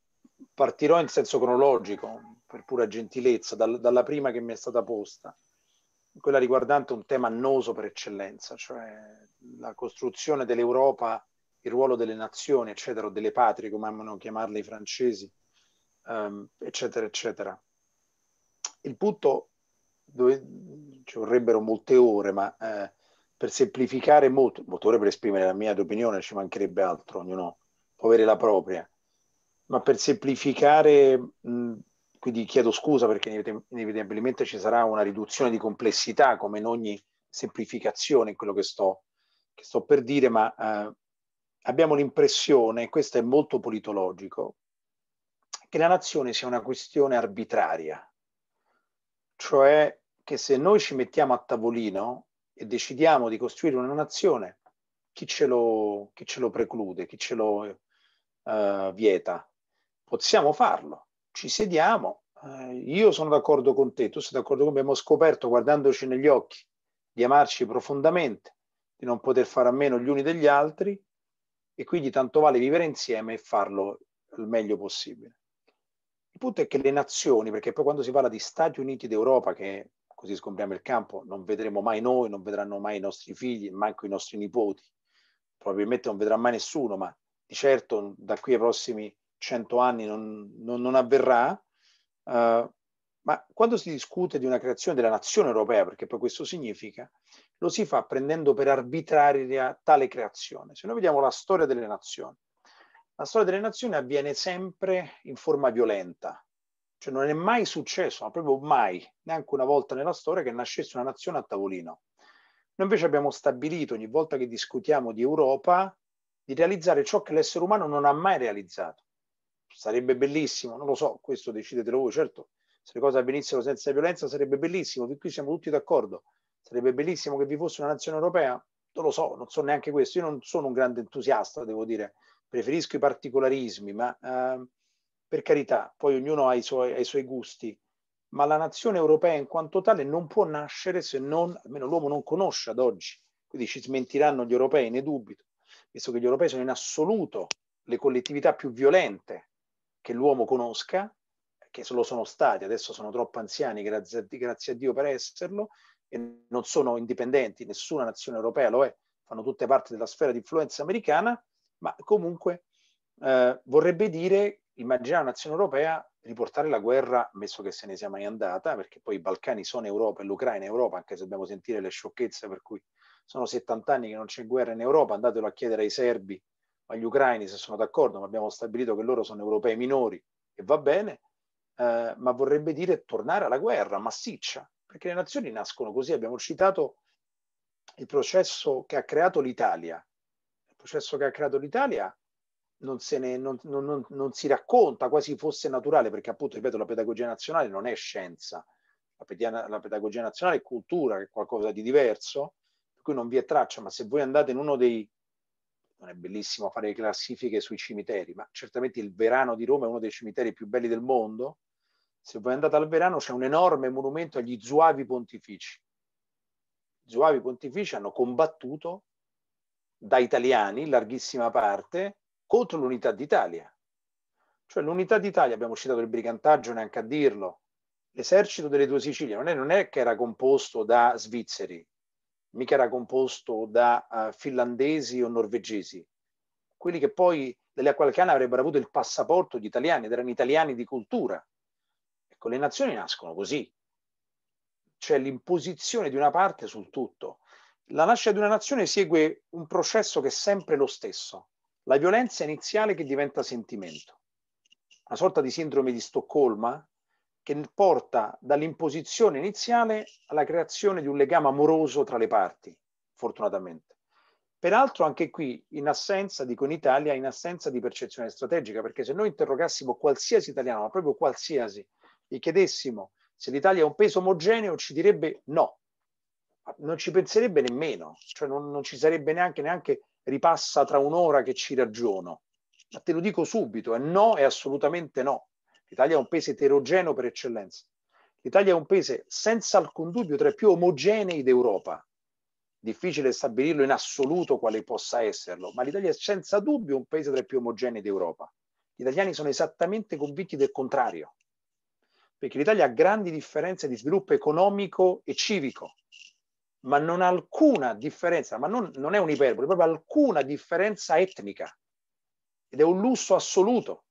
partirò in senso cronologico, per pura gentilezza, dal, dalla prima che mi è stata posta, quella riguardante un tema annoso per eccellenza, cioè la costruzione dell'Europa, il ruolo delle nazioni, eccetera, o delle patrie, come amano chiamarle i francesi, um, eccetera, eccetera. Il punto, dove ci vorrebbero molte ore, ma eh, per semplificare molto, molte ore per esprimere la mia opinione, ci mancherebbe altro, ognuno può avere la propria, ma per semplificare mh, quindi chiedo scusa perché inevitabilmente ci sarà una riduzione di complessità come in ogni semplificazione in quello che sto, che sto per dire, ma eh, abbiamo l'impressione, questo è molto politologico, che la nazione sia una questione arbitraria, cioè che se noi ci mettiamo a tavolino e decidiamo di costruire una nazione, chi ce lo, chi ce lo preclude, chi ce lo eh, vieta? Possiamo farlo, ci sediamo, eh, io sono d'accordo con te, tu sei d'accordo con me, abbiamo scoperto guardandoci negli occhi di amarci profondamente, di non poter fare a meno gli uni degli altri e quindi tanto vale vivere insieme e farlo il meglio possibile. Il punto è che le nazioni, perché poi quando si parla di Stati Uniti d'Europa, che così sgombriamo il campo, non vedremo mai noi, non vedranno mai i nostri figli, manco i nostri nipoti, probabilmente non vedrà mai nessuno, ma di certo da qui ai prossimi 100 anni non, non, non avverrà, uh, ma quando si discute di una creazione della nazione europea, perché poi questo significa, lo si fa prendendo per arbitraria tale creazione. Se noi vediamo la storia delle nazioni, la storia delle nazioni avviene sempre in forma violenta, cioè non è mai successo, ma proprio mai, neanche una volta nella storia, che nascesse una nazione a tavolino. Noi invece abbiamo stabilito, ogni volta che discutiamo di Europa, di realizzare ciò che l'essere umano non ha mai realizzato sarebbe bellissimo, non lo so, questo decidete voi, certo, se le cose avvenissero senza violenza sarebbe bellissimo, qui siamo tutti d'accordo, sarebbe bellissimo che vi fosse una nazione europea, non lo so, non so neanche questo, io non sono un grande entusiasta, devo dire, preferisco i particolarismi, ma eh, per carità, poi ognuno ha i, suoi, ha i suoi gusti, ma la nazione europea in quanto tale non può nascere se non, almeno l'uomo non conosce ad oggi, quindi ci smentiranno gli europei, ne dubito, visto che gli europei sono in assoluto le collettività più violente che l'uomo conosca, che lo sono stati, adesso sono troppo anziani, grazie, grazie a Dio per esserlo, e non sono indipendenti, nessuna nazione europea lo è, fanno tutte parte della sfera di influenza americana, ma comunque eh, vorrebbe dire immaginare una nazione europea riportare la guerra, messo che se ne sia mai andata, perché poi i Balcani sono Europa e l'Ucraina è Europa, anche se dobbiamo sentire le sciocchezze per cui sono 70 anni che non c'è guerra in Europa, andatelo a chiedere ai serbi ma gli ucraini se sono d'accordo, ma abbiamo stabilito che loro sono europei minori e va bene, eh, ma vorrebbe dire tornare alla guerra massiccia, perché le nazioni nascono così. Abbiamo citato il processo che ha creato l'Italia. Il processo che ha creato l'Italia non, se ne, non, non, non si racconta quasi fosse naturale, perché appunto, ripeto, la pedagogia nazionale non è scienza, la, pedagogia nazionale è cultura, che è qualcosa di diverso, per cui non vi è traccia, ma se voi andate in uno dei non è bellissimo fare le classifiche sui cimiteri, ma certamente il Verano di Roma è uno dei cimiteri più belli del mondo. Se voi andate al Verano c'è un enorme monumento agli zuavi pontifici. I zuavi pontifici hanno combattuto da italiani, in larghissima parte, contro l'unità d'Italia. Cioè l'unità d'Italia, abbiamo citato il brigantaggio, neanche a dirlo, l'esercito delle due Sicilie non è, non è che era composto da svizzeri, mica era composto da uh, finlandesi o norvegesi, quelli che poi delle acqualcane avrebbero avuto il passaporto di italiani ed erano italiani di cultura. Ecco, le nazioni nascono così. C'è l'imposizione di una parte sul tutto. La nascita di una nazione segue un processo che è sempre lo stesso, la violenza iniziale che diventa sentimento, una sorta di sindrome di Stoccolma che porta dall'imposizione iniziale alla creazione di un legame amoroso tra le parti, fortunatamente. Peraltro anche qui, in assenza, dico in Italia, in assenza di percezione strategica, perché se noi interrogassimo qualsiasi italiano, ma proprio qualsiasi, e chiedessimo se l'Italia è un peso omogeneo, ci direbbe no, non ci penserebbe nemmeno, cioè non, non ci sarebbe neanche, neanche ripassa tra un'ora che ci ragiono. Ma te lo dico subito, è no, è assolutamente no. L'Italia è un paese eterogeneo per eccellenza. L'Italia è un paese senza alcun dubbio tra i più omogenei d'Europa. Difficile stabilirlo in assoluto quale possa esserlo, ma l'Italia è senza dubbio un paese tra i più omogenei d'Europa. Gli italiani sono esattamente convinti del contrario, perché l'Italia ha grandi differenze di sviluppo economico e civico, ma non ha alcuna differenza, ma non, non è un'iperbole, proprio alcuna differenza etnica. Ed è un lusso assoluto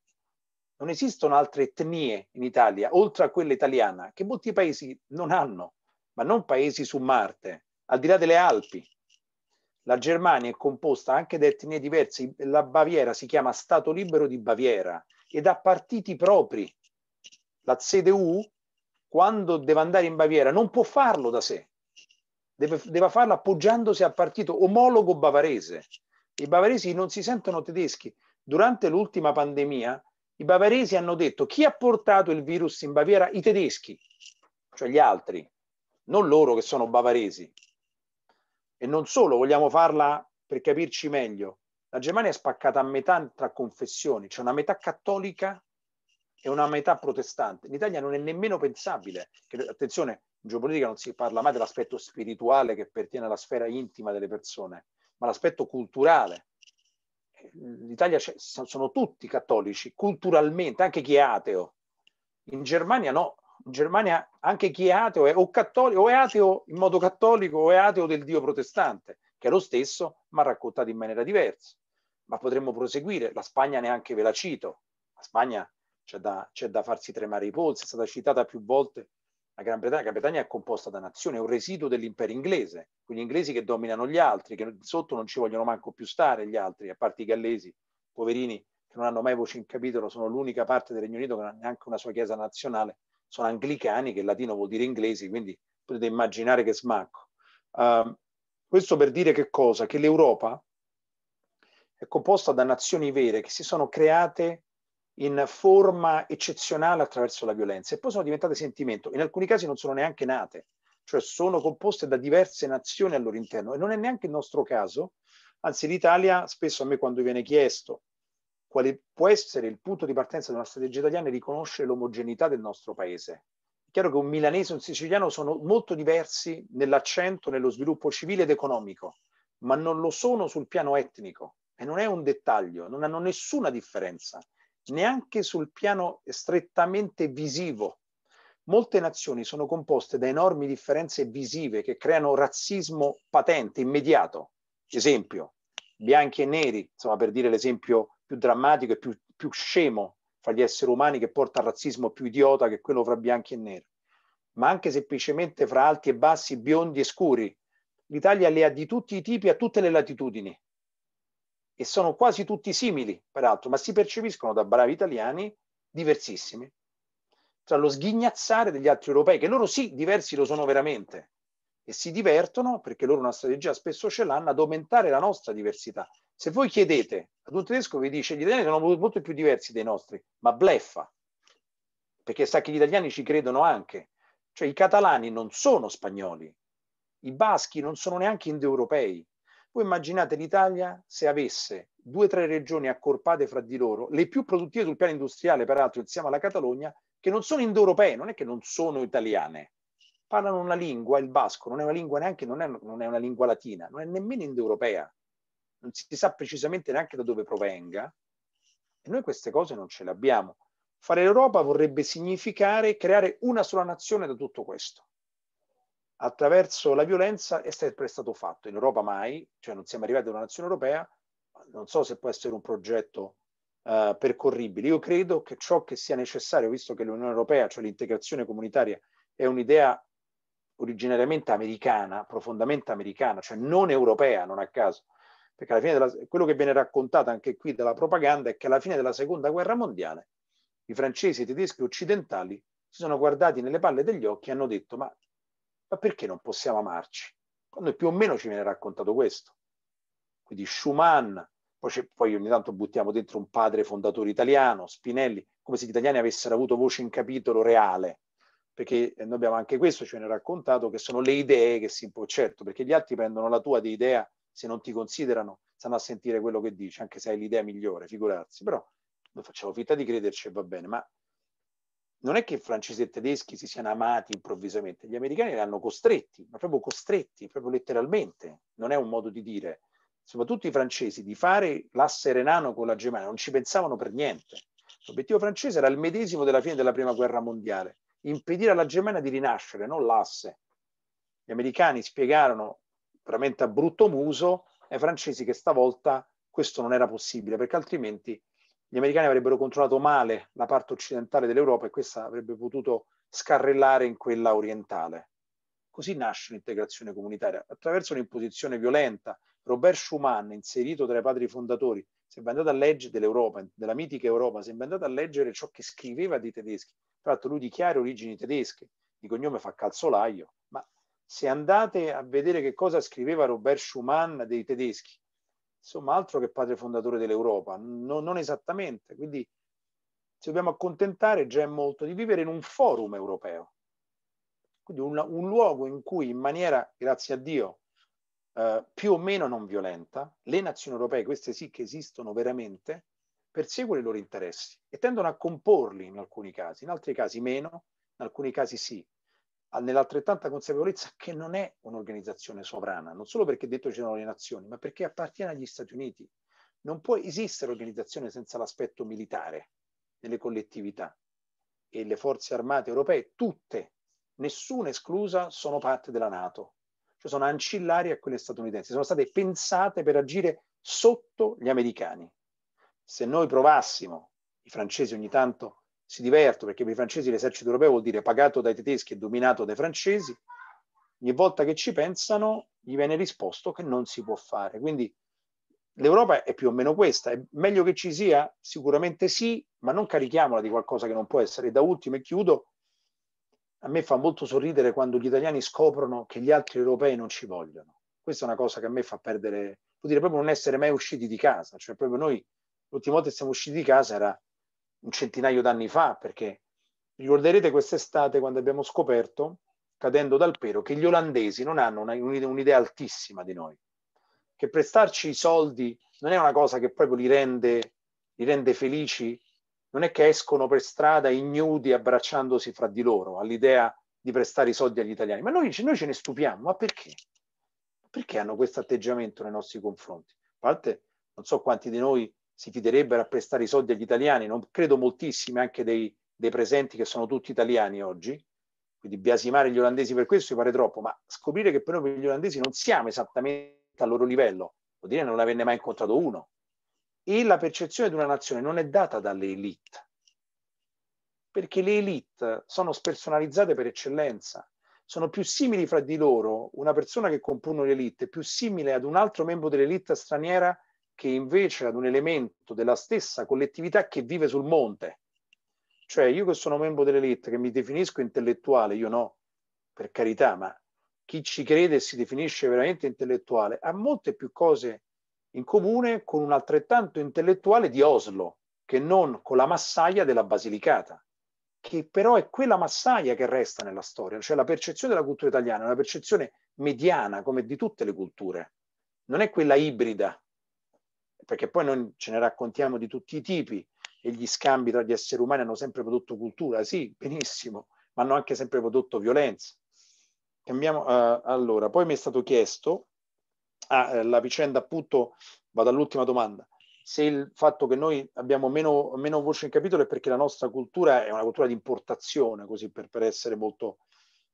non esistono altre etnie in Italia, oltre a quella italiana, che molti paesi non hanno, ma non paesi su Marte, al di là delle Alpi. La Germania è composta anche da etnie diverse, la Baviera si chiama Stato Libero di Baviera ed ha partiti propri. La CDU, quando deve andare in Baviera, non può farlo da sé, deve, deve farlo appoggiandosi al partito omologo bavarese. I bavaresi non si sentono tedeschi. Durante l'ultima pandemia i bavaresi hanno detto chi ha portato il virus in Baviera? I tedeschi, cioè gli altri, non loro che sono bavaresi. E non solo, vogliamo farla per capirci meglio. La Germania è spaccata a metà tra confessioni, c'è cioè una metà cattolica e una metà protestante. In Italia non è nemmeno pensabile, che, attenzione, in geopolitica non si parla mai dell'aspetto spirituale che pertiene alla sfera intima delle persone, ma l'aspetto culturale l'Italia sono tutti cattolici, culturalmente, anche chi è ateo. In Germania no, in Germania anche chi è ateo è o, cattolico, o è ateo in modo cattolico o è ateo del Dio protestante, che è lo stesso, ma raccontato in maniera diversa. Ma potremmo proseguire, la Spagna neanche ve la cito, la Spagna c'è da, c'è da farsi tremare i polsi, è stata citata più volte la Gran Bretagna, la Gran Bretagna è composta da nazioni, è un residuo dell'impero inglese, quegli inglesi che dominano gli altri, che sotto non ci vogliono manco più stare gli altri, a parte i gallesi, poverini, che non hanno mai voce in capitolo, sono l'unica parte del Regno Unito che non ha neanche una sua chiesa nazionale, sono anglicani, che in latino vuol dire inglesi, quindi potete immaginare che smacco. Uh, questo per dire che cosa? Che l'Europa è composta da nazioni vere che si sono create in forma eccezionale attraverso la violenza e poi sono diventate sentimento. In alcuni casi non sono neanche nate, cioè sono composte da diverse nazioni al loro interno e non è neanche il nostro caso. Anzi, l'Italia spesso a me quando viene chiesto quale può essere il punto di partenza di una strategia italiana riconosce l'omogeneità del nostro paese. È chiaro che un milanese e un siciliano sono molto diversi nell'accento, nello sviluppo civile ed economico, ma non lo sono sul piano etnico e non è un dettaglio, non hanno nessuna differenza neanche sul piano strettamente visivo. Molte nazioni sono composte da enormi differenze visive che creano razzismo patente, immediato. Esempio, bianchi e neri, insomma per dire l'esempio più drammatico e più, più scemo fra gli esseri umani che porta al razzismo più idiota che quello fra bianchi e neri, ma anche semplicemente fra alti e bassi, biondi e scuri. L'Italia le ha di tutti i tipi a tutte le latitudini e sono quasi tutti simili, peraltro, ma si percepiscono da bravi italiani diversissimi, tra lo sghignazzare degli altri europei, che loro sì, diversi lo sono veramente, e si divertono, perché loro una strategia spesso ce l'hanno, ad aumentare la nostra diversità. Se voi chiedete ad un tedesco, vi dice gli italiani sono molto più diversi dei nostri, ma bleffa, perché sa che gli italiani ci credono anche. Cioè i catalani non sono spagnoli, i baschi non sono neanche indoeuropei, voi immaginate l'Italia se avesse due o tre regioni accorpate fra di loro, le più produttive sul piano industriale, peraltro insieme alla Catalogna, che non sono indoeuropee, non è che non sono italiane, parlano una lingua, il basco, non è una lingua neanche, non è, non è una lingua latina, non è nemmeno indoeuropea, non si sa precisamente neanche da dove provenga, e noi queste cose non ce le abbiamo. Fare l'Europa vorrebbe significare creare una sola nazione da tutto questo attraverso la violenza è sempre stato fatto. In Europa mai, cioè non siamo arrivati a una nazione europea, non so se può essere un progetto uh, percorribile. Io credo che ciò che sia necessario, visto che l'Unione Europea, cioè l'integrazione comunitaria, è un'idea originariamente americana, profondamente americana, cioè non europea, non a caso, perché alla fine della, quello che viene raccontato anche qui dalla propaganda è che alla fine della seconda guerra mondiale i francesi, i tedeschi occidentali si sono guardati nelle palle degli occhi e hanno detto ma ma perché non possiamo amarci? Quando più o meno ci viene raccontato questo. Quindi Schumann, poi, poi, ogni tanto buttiamo dentro un padre fondatore italiano, Spinelli, come se gli italiani avessero avuto voce in capitolo reale, perché eh, noi abbiamo anche questo, ci viene raccontato, che sono le idee che si può, certo, perché gli altri prendono la tua di idea, se non ti considerano, stanno a sentire quello che dici, anche se hai l'idea migliore, figurarsi, però noi facciamo finta di crederci e va bene, ma non è che i francesi e tedeschi si siano amati improvvisamente, gli americani li hanno costretti, ma proprio costretti, proprio letteralmente, non è un modo di dire. Soprattutto i francesi di fare l'asse renano con la Germania non ci pensavano per niente. L'obiettivo francese era il medesimo della fine della prima guerra mondiale, impedire alla Germania di rinascere, non l'asse. Gli americani spiegarono veramente a brutto muso ai francesi che stavolta questo non era possibile, perché altrimenti gli americani avrebbero controllato male la parte occidentale dell'Europa e questa avrebbe potuto scarrellare in quella orientale. Così nasce l'integrazione comunitaria, attraverso un'imposizione violenta. Robert Schumann, inserito tra i padri fondatori, se vi andate a leggere dell'Europa, della mitica Europa, se vi andate a leggere ciò che scriveva dei tedeschi, tra l'altro lui di chiare origini tedesche, di cognome fa calzolaio, ma se andate a vedere che cosa scriveva Robert Schumann dei tedeschi, insomma, altro che padre fondatore dell'Europa, no, non esattamente. Quindi ci dobbiamo accontentare già molto di vivere in un forum europeo, quindi un, un luogo in cui in maniera, grazie a Dio, eh, più o meno non violenta, le nazioni europee, queste sì che esistono veramente, perseguono i loro interessi e tendono a comporli in alcuni casi, in altri casi meno, in alcuni casi sì, nell'altrettanta consapevolezza che non è un'organizzazione sovrana, non solo perché dentro ci sono le nazioni, ma perché appartiene agli Stati Uniti. Non può esistere organizzazione senza l'aspetto militare delle collettività e le forze armate europee, tutte, nessuna esclusa, sono parte della Nato, cioè sono ancillari a quelle statunitensi, sono state pensate per agire sotto gli americani. Se noi provassimo, i francesi ogni tanto si divertono perché per i francesi l'esercito europeo vuol dire pagato dai tedeschi e dominato dai francesi, ogni volta che ci pensano gli viene risposto che non si può fare. Quindi l'Europa è più o meno questa, è meglio che ci sia? Sicuramente sì, ma non carichiamola di qualcosa che non può essere. da ultimo, e chiudo, a me fa molto sorridere quando gli italiani scoprono che gli altri europei non ci vogliono. Questa è una cosa che a me fa perdere, vuol dire proprio non essere mai usciti di casa, cioè proprio noi l'ultima volta che siamo usciti di casa era un centinaio d'anni fa, perché ricorderete quest'estate quando abbiamo scoperto, cadendo dal pero, che gli olandesi non hanno una, un'idea altissima di noi, che prestarci i soldi non è una cosa che proprio li rende, li rende felici, non è che escono per strada ignudi abbracciandosi fra di loro all'idea di prestare i soldi agli italiani, ma noi, noi ce ne stupiamo, ma perché? Perché hanno questo atteggiamento nei nostri confronti? A parte non so quanti di noi si fiderebbero a prestare i soldi agli italiani, non credo moltissimi anche dei, dei presenti che sono tutti italiani oggi, quindi biasimare gli olandesi per questo mi pare troppo, ma scoprire che per noi gli olandesi non siamo esattamente al loro livello, vuol dire non averne mai incontrato uno. E la percezione di una nazione non è data dalle elite, perché le elite sono spersonalizzate per eccellenza, sono più simili fra di loro, una persona che compone un'elite è più simile ad un altro membro dell'elite straniera che invece ad un elemento della stessa collettività che vive sul monte. Cioè io che sono membro dell'elite, che mi definisco intellettuale, io no, per carità, ma chi ci crede e si definisce veramente intellettuale ha molte più cose in comune con un altrettanto intellettuale di Oslo che non con la massaia della Basilicata, che però è quella massaia che resta nella storia, cioè la percezione della cultura italiana è una percezione mediana come di tutte le culture, non è quella ibrida perché poi noi ce ne raccontiamo di tutti i tipi e gli scambi tra gli esseri umani hanno sempre prodotto cultura, sì, benissimo, ma hanno anche sempre prodotto violenza. Cambiamo, eh, allora, poi mi è stato chiesto, ah, eh, la vicenda appunto, vado all'ultima domanda, se il fatto che noi abbiamo meno, meno, voce in capitolo è perché la nostra cultura è una cultura di importazione, così per, per essere molto...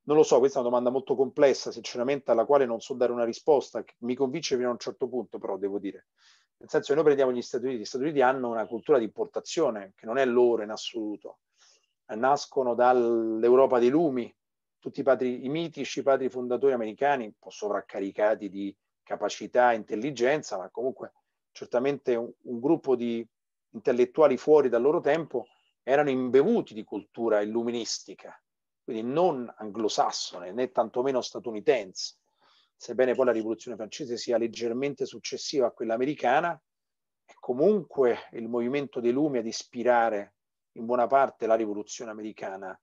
Non lo so, questa è una domanda molto complessa, sinceramente, alla quale non so dare una risposta, mi convince fino a un certo punto, però devo dire. Nel senso che noi prendiamo gli Stati Uniti, gli Stati Uniti hanno una cultura di importazione che non è loro in assoluto, eh, nascono dall'Europa dei lumi, tutti i, padri, i mitici padri fondatori americani, un po' sovraccaricati di capacità e intelligenza, ma comunque certamente un, un gruppo di intellettuali fuori dal loro tempo erano imbevuti di cultura illuministica, quindi non anglosassone né tantomeno statunitense sebbene poi la rivoluzione francese sia leggermente successiva a quella americana, è comunque il movimento dei lumi ad ispirare in buona parte la rivoluzione americana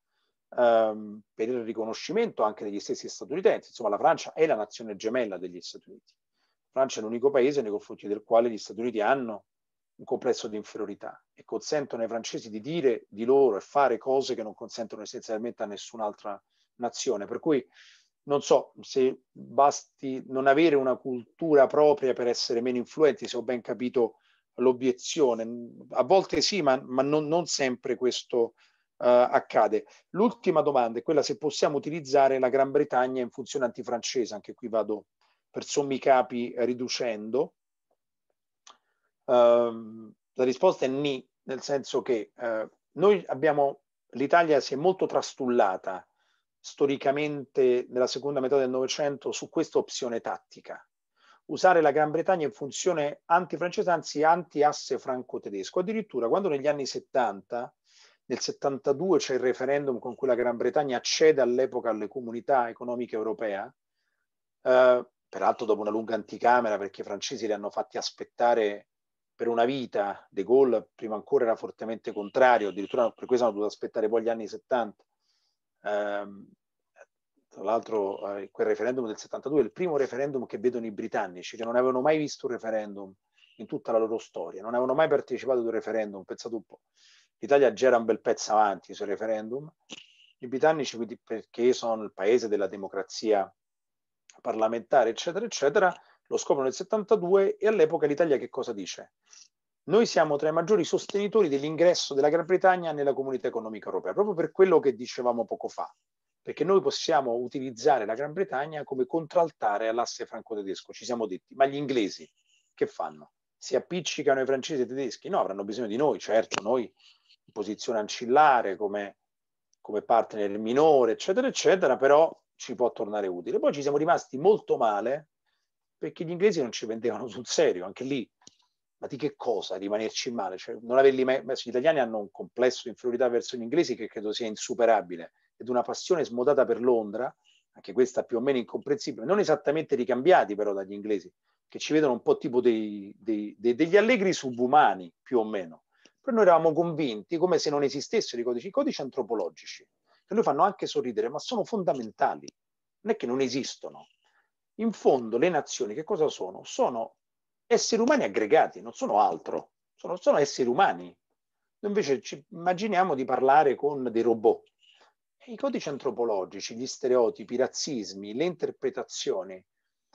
ehm, per il riconoscimento anche degli stessi statunitensi. Insomma, la Francia è la nazione gemella degli Stati Uniti. La Francia è l'unico paese nei confronti del quale gli Stati Uniti hanno un complesso di inferiorità e consentono ai francesi di dire di loro e fare cose che non consentono essenzialmente a nessun'altra nazione. Per cui non so se basti non avere una cultura propria per essere meno influenti, se ho ben capito l'obiezione. A volte sì, ma, ma non, non, sempre questo uh, accade. L'ultima domanda è quella se possiamo utilizzare la Gran Bretagna in funzione antifrancese, anche qui vado per sommi capi riducendo. Uh, la risposta è ni, nel senso che uh, noi abbiamo, l'Italia si è molto trastullata storicamente nella seconda metà del Novecento su questa opzione tattica. Usare la Gran Bretagna in funzione antifrancese, anzi anti-asse franco-tedesco. Addirittura quando negli anni 70, nel 72 c'è il referendum con cui la Gran Bretagna accede all'epoca alle comunità economiche europee, eh, peraltro dopo una lunga anticamera perché i francesi li hanno fatti aspettare per una vita, De Gaulle prima ancora era fortemente contrario, addirittura per questo hanno dovuto aspettare poi gli anni 70 Ehm, tra l'altro eh, quel referendum del 72 è il primo referendum che vedono i britannici, che cioè non avevano mai visto un referendum in tutta la loro storia, non avevano mai partecipato ad un referendum, pensate un po'. L'Italia già era un bel pezzo avanti sul referendum, i britannici quindi perché sono il paese della democrazia parlamentare, eccetera, eccetera, lo scoprono nel 72 e all'epoca l'Italia che cosa dice? noi siamo tra i maggiori sostenitori dell'ingresso della Gran Bretagna nella comunità economica europea, proprio per quello che dicevamo poco fa, perché noi possiamo utilizzare la Gran Bretagna come contraltare all'asse franco-tedesco, ci siamo detti, ma gli inglesi che fanno? Si appiccicano i francesi e i tedeschi? No, avranno bisogno di noi, certo, noi in posizione ancillare come, come partner minore, eccetera, eccetera, però ci può tornare utile. Poi ci siamo rimasti molto male perché gli inglesi non ci vendevano sul serio, anche lì ma di che cosa rimanerci in male? Cioè, non averli mai... Gli italiani hanno un complesso di inferiorità verso gli inglesi che credo sia insuperabile ed una passione smodata per Londra, anche questa più o meno incomprensibile, non esattamente ricambiati però dagli inglesi, che ci vedono un po' tipo dei, dei, dei, degli allegri subumani più o meno. Però noi eravamo convinti, come se non esistessero i codici, i codici antropologici, che noi fanno anche sorridere, ma sono fondamentali, non è che non esistono. In fondo le nazioni che cosa sono? Sono esseri umani aggregati, non sono altro, sono, sono esseri umani. Noi invece ci immaginiamo di parlare con dei robot. E I codici antropologici, gli stereotipi, i razzismi, le interpretazioni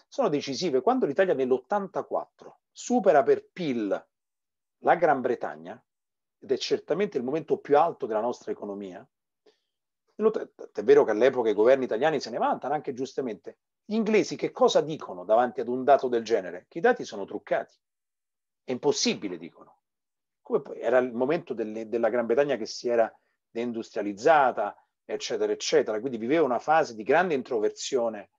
sono decisive. Quando l'Italia nell'84 supera per PIL la Gran Bretagna, ed è certamente il momento più alto della nostra economia, è vero che all'epoca i governi italiani se ne vantano anche giustamente, gli inglesi che cosa dicono davanti ad un dato del genere? Che i dati sono truccati. È impossibile, dicono. era il momento delle, della Gran Bretagna che si era deindustrializzata, eccetera, eccetera. Quindi viveva una fase di grande introversione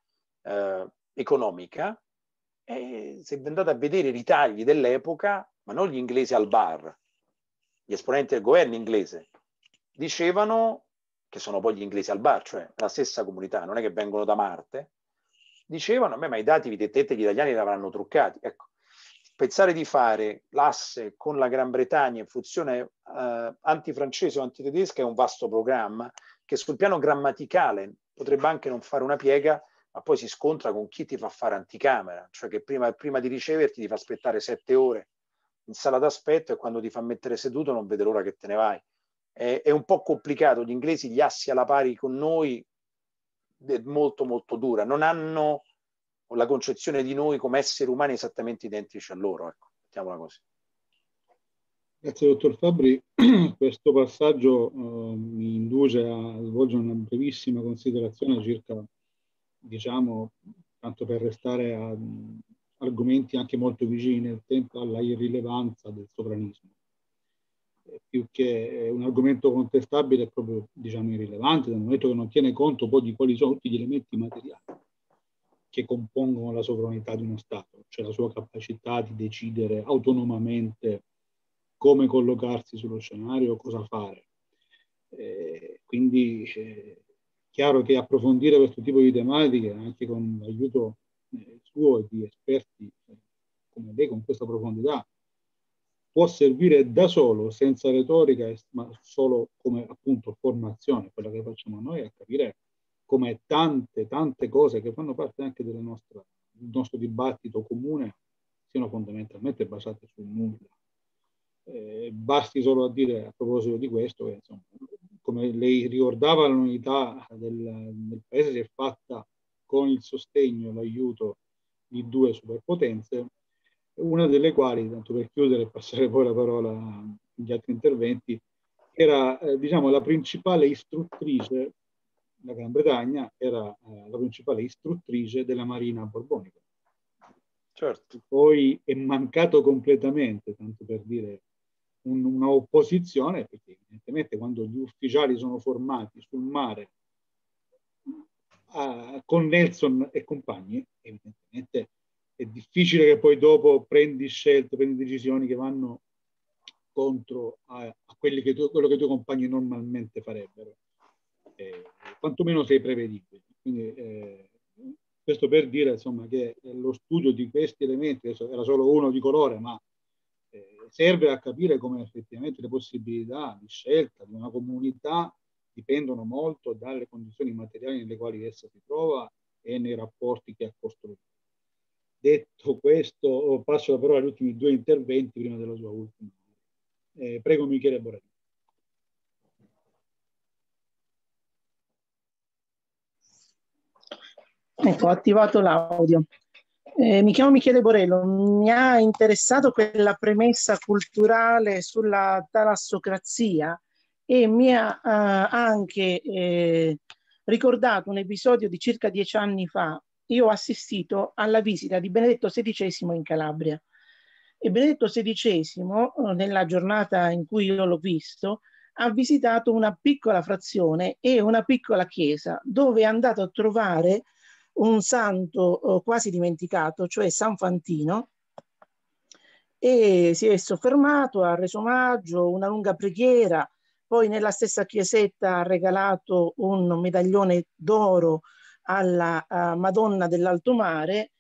eh, economica e se andate a vedere i ritagli dell'epoca, ma non gli inglesi al bar, gli esponenti del governo inglese, dicevano che sono poi gli inglesi al bar, cioè la stessa comunità, non è che vengono da Marte, dicevano a me ma i dati vi dettete gli italiani li avranno truccati. Ecco, pensare di fare l'asse con la Gran Bretagna in funzione eh, antifrancese o antitedesca è un vasto programma che sul piano grammaticale potrebbe anche non fare una piega, ma poi si scontra con chi ti fa fare anticamera, cioè che prima, prima di riceverti ti fa aspettare sette ore in sala d'aspetto e quando ti fa mettere seduto non vede l'ora che te ne vai. È, è un po' complicato, gli inglesi gli assi alla pari con noi molto molto dura, non hanno la concezione di noi come esseri umani esattamente identici a loro, ecco, mettiamola così. Grazie dottor Fabri, questo passaggio eh, mi induce a svolgere una brevissima considerazione circa, diciamo, tanto per restare a argomenti anche molto vicini nel tempo alla irrilevanza del sovranismo. Eh, più che eh, un argomento contestabile, è proprio diciamo, irrilevante, dal momento che non tiene conto poi di quali sono tutti gli elementi materiali che compongono la sovranità di uno Stato, cioè la sua capacità di decidere autonomamente come collocarsi sullo scenario, cosa fare. Eh, quindi è eh, chiaro che approfondire questo tipo di tematiche, anche con l'aiuto eh, suo e di esperti eh, come lei, con questa profondità, può servire da solo, senza retorica, ma solo come appunto formazione, quella che facciamo noi, a capire come tante, tante cose che fanno parte anche del nostro dibattito comune siano fondamentalmente basate sul nulla. Eh, basti solo a dire a proposito di questo che insomma, come lei ricordava l'unità del, del paese si è fatta con il sostegno e l'aiuto di due superpotenze una delle quali, tanto per chiudere e passare poi la parola agli altri interventi, era eh, diciamo, la principale istruttrice, la Gran Bretagna era eh, la principale istruttrice della Marina Borbonica. Certo. Poi è mancato completamente, tanto per dire, un, una opposizione, perché evidentemente quando gli ufficiali sono formati sul mare a, con Nelson e compagni, evidentemente è difficile che poi dopo prendi scelte, prendi decisioni che vanno contro a, a quelli che tu, quello che i tuoi compagni normalmente farebbero, eh, quantomeno sei prevedibile. Quindi, eh, questo per dire insomma, che lo studio di questi elementi, adesso era solo uno di colore, ma eh, serve a capire come effettivamente le possibilità di scelta di una comunità dipendono molto dalle condizioni materiali nelle quali essa si trova e nei rapporti che ha costruito. Detto questo, passo la parola agli ultimi due interventi prima della sua ultima. Eh, prego Michele Borelli. Ecco, ho attivato l'audio. Eh, mi chiamo Michele Borello, mi ha interessato quella premessa culturale sulla talassocrazia e mi ha eh, anche eh, ricordato un episodio di circa dieci anni fa io ho assistito alla visita di Benedetto XVI in Calabria. E Benedetto XVI, eh, nella giornata in cui io l'ho visto, ha visitato una piccola frazione e una piccola chiesa dove è andato a trovare un santo eh, quasi dimenticato, cioè San Fantino, e si è soffermato, ha reso omaggio, una lunga preghiera, poi nella stessa chiesetta ha regalato un medaglione d'oro alla uh, Madonna dell'Alto Mare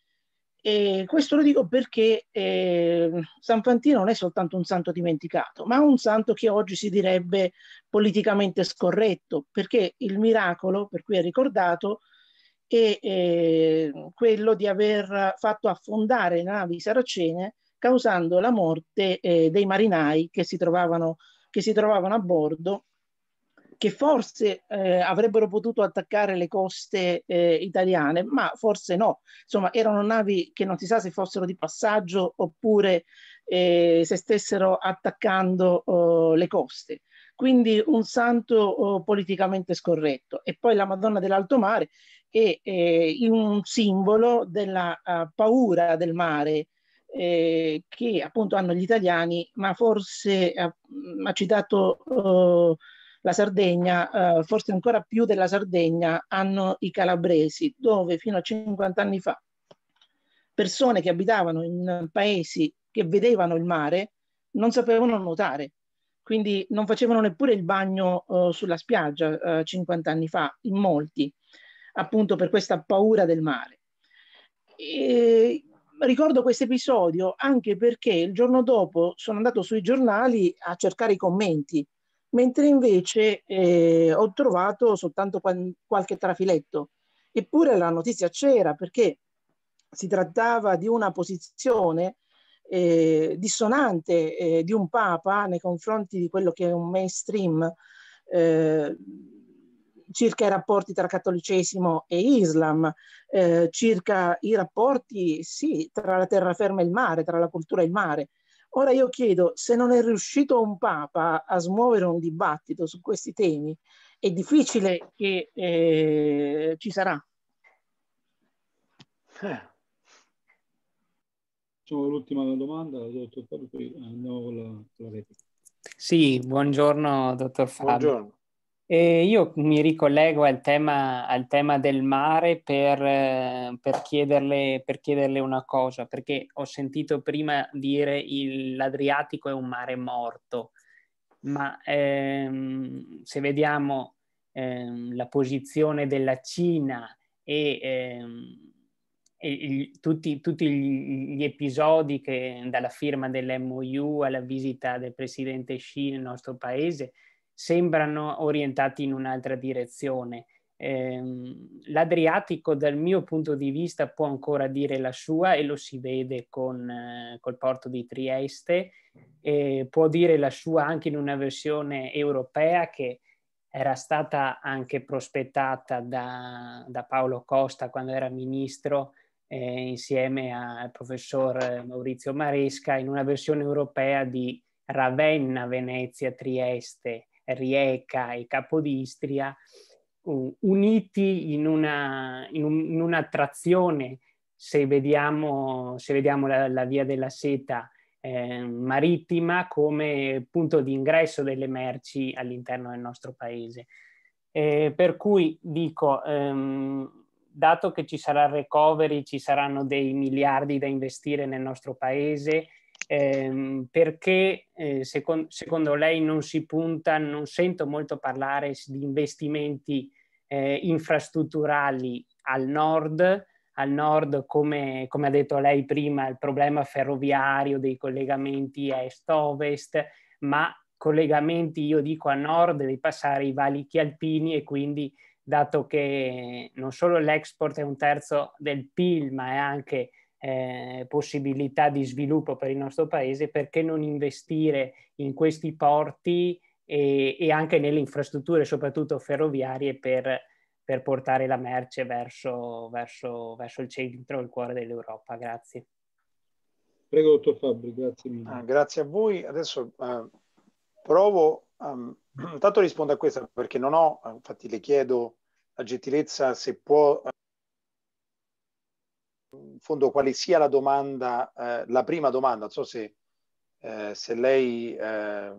e questo lo dico perché eh, San Fantino non è soltanto un santo dimenticato, ma un santo che oggi si direbbe politicamente scorretto, perché il miracolo per cui è ricordato è eh, quello di aver fatto affondare navi saracene causando la morte eh, dei marinai che si, trovavano, che si trovavano a bordo che forse eh, avrebbero potuto attaccare le coste eh, italiane, ma forse no. Insomma, erano navi che non si sa se fossero di passaggio oppure eh, se stessero attaccando oh, le coste. Quindi un santo oh, politicamente scorretto. E poi la Madonna dell'Alto Mare è eh, un simbolo della uh, paura del mare eh, che appunto hanno gli italiani, ma forse ha, ha citato uh, la Sardegna, eh, forse ancora più della Sardegna, hanno i calabresi, dove fino a 50 anni fa persone che abitavano in paesi che vedevano il mare non sapevano nuotare, quindi non facevano neppure il bagno eh, sulla spiaggia eh, 50 anni fa, in molti, appunto per questa paura del mare. E ricordo questo episodio anche perché il giorno dopo sono andato sui giornali a cercare i commenti mentre invece eh, ho trovato soltanto qu- qualche trafiletto. Eppure la notizia c'era perché si trattava di una posizione eh, dissonante eh, di un Papa nei confronti di quello che è un mainstream eh, circa i rapporti tra cattolicesimo e Islam, eh, circa i rapporti sì, tra la terraferma e il mare, tra la cultura e il mare Ora io chiedo, se non è riuscito un Papa a smuovere un dibattito su questi temi, è difficile che eh, ci sarà. Eh. Facciamo l'ultima domanda, dottor Fabio, poi andiamo con la, con la replica. Sì, buongiorno dottor Fabio. Buongiorno. E io mi ricollego al tema, al tema del mare per, eh, per, chiederle, per, chiederle, una cosa, perché ho sentito prima dire il, l'Adriatico è un mare morto, ma ehm, se vediamo ehm, la posizione della Cina e, ehm, e il, tutti, tutti, gli episodi che dalla firma dell'MOU alla visita del presidente Xi nel nostro paese, sembrano orientati in un'altra direzione. Ehm, L'Adriatico dal mio punto di vista può ancora dire la sua e lo si vede con, eh, col porto di Trieste, può dire la sua anche in una versione europea che era stata anche prospettata da, da Paolo Costa quando era ministro eh, insieme al professor eh, Maurizio Maresca in una versione europea di Ravenna, Venezia, Trieste, Rieca e Capodistria, uh, uniti in una, in, un, in un'attrazione, se vediamo, se vediamo la, la, via della seta eh, marittima, come punto di ingresso delle merci all'interno del nostro paese. Eh, per cui dico, ehm, dato che ci sarà il recovery, ci saranno dei miliardi da investire nel nostro paese, Ehm, perché eh, secondo, secondo lei non si punta, non sento molto parlare di investimenti eh, infrastrutturali al nord, al nord come, come ha detto lei prima il problema ferroviario dei collegamenti est-ovest, ma collegamenti io dico a nord devi passare i valichi alpini e quindi dato che non solo l'export è un terzo del PIL ma è anche eh, possibilità di sviluppo per il nostro paese, perché non investire in questi porti e, e anche nelle infrastrutture, soprattutto ferroviarie, per, per portare la merce verso, verso, verso il centro, il cuore dell'Europa. Grazie. Prego, dottor Fabri, grazie mille. Ah, grazie a voi. Adesso eh, provo, um, intanto rispondo a questa perché non ho, eh, infatti le chiedo la gentilezza se può eh, fondo quale sia la domanda, eh, la prima domanda, non so se, eh, se lei eh,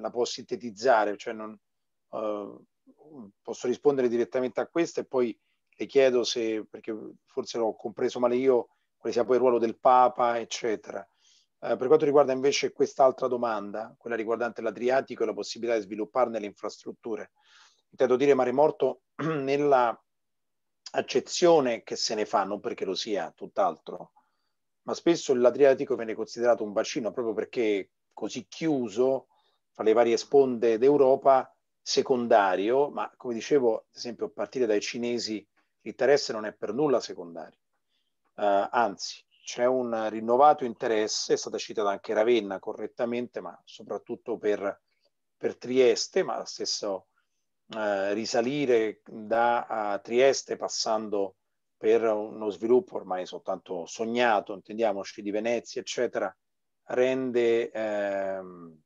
la può sintetizzare, cioè non, eh, posso rispondere direttamente a questa e poi le chiedo se, perché forse l'ho compreso male io, quale sia poi il ruolo del Papa, eccetera. Eh, per quanto riguarda invece quest'altra domanda, quella riguardante l'Adriatico e la possibilità di svilupparne le infrastrutture, intendo dire Mare Morto nella accezione che se ne fa, non perché lo sia, tutt'altro, ma spesso l'Adriatico viene considerato un bacino proprio perché così chiuso fra le varie sponde d'Europa, secondario, ma come dicevo, ad esempio, a partire dai cinesi, l'interesse non è per nulla secondario. Uh, anzi, c'è un rinnovato interesse, è stata citata anche Ravenna correttamente, ma soprattutto per, per Trieste, ma lo stesso eh, risalire da Trieste passando per uno sviluppo ormai soltanto sognato, intendiamoci, di Venezia, eccetera, rende, ehm,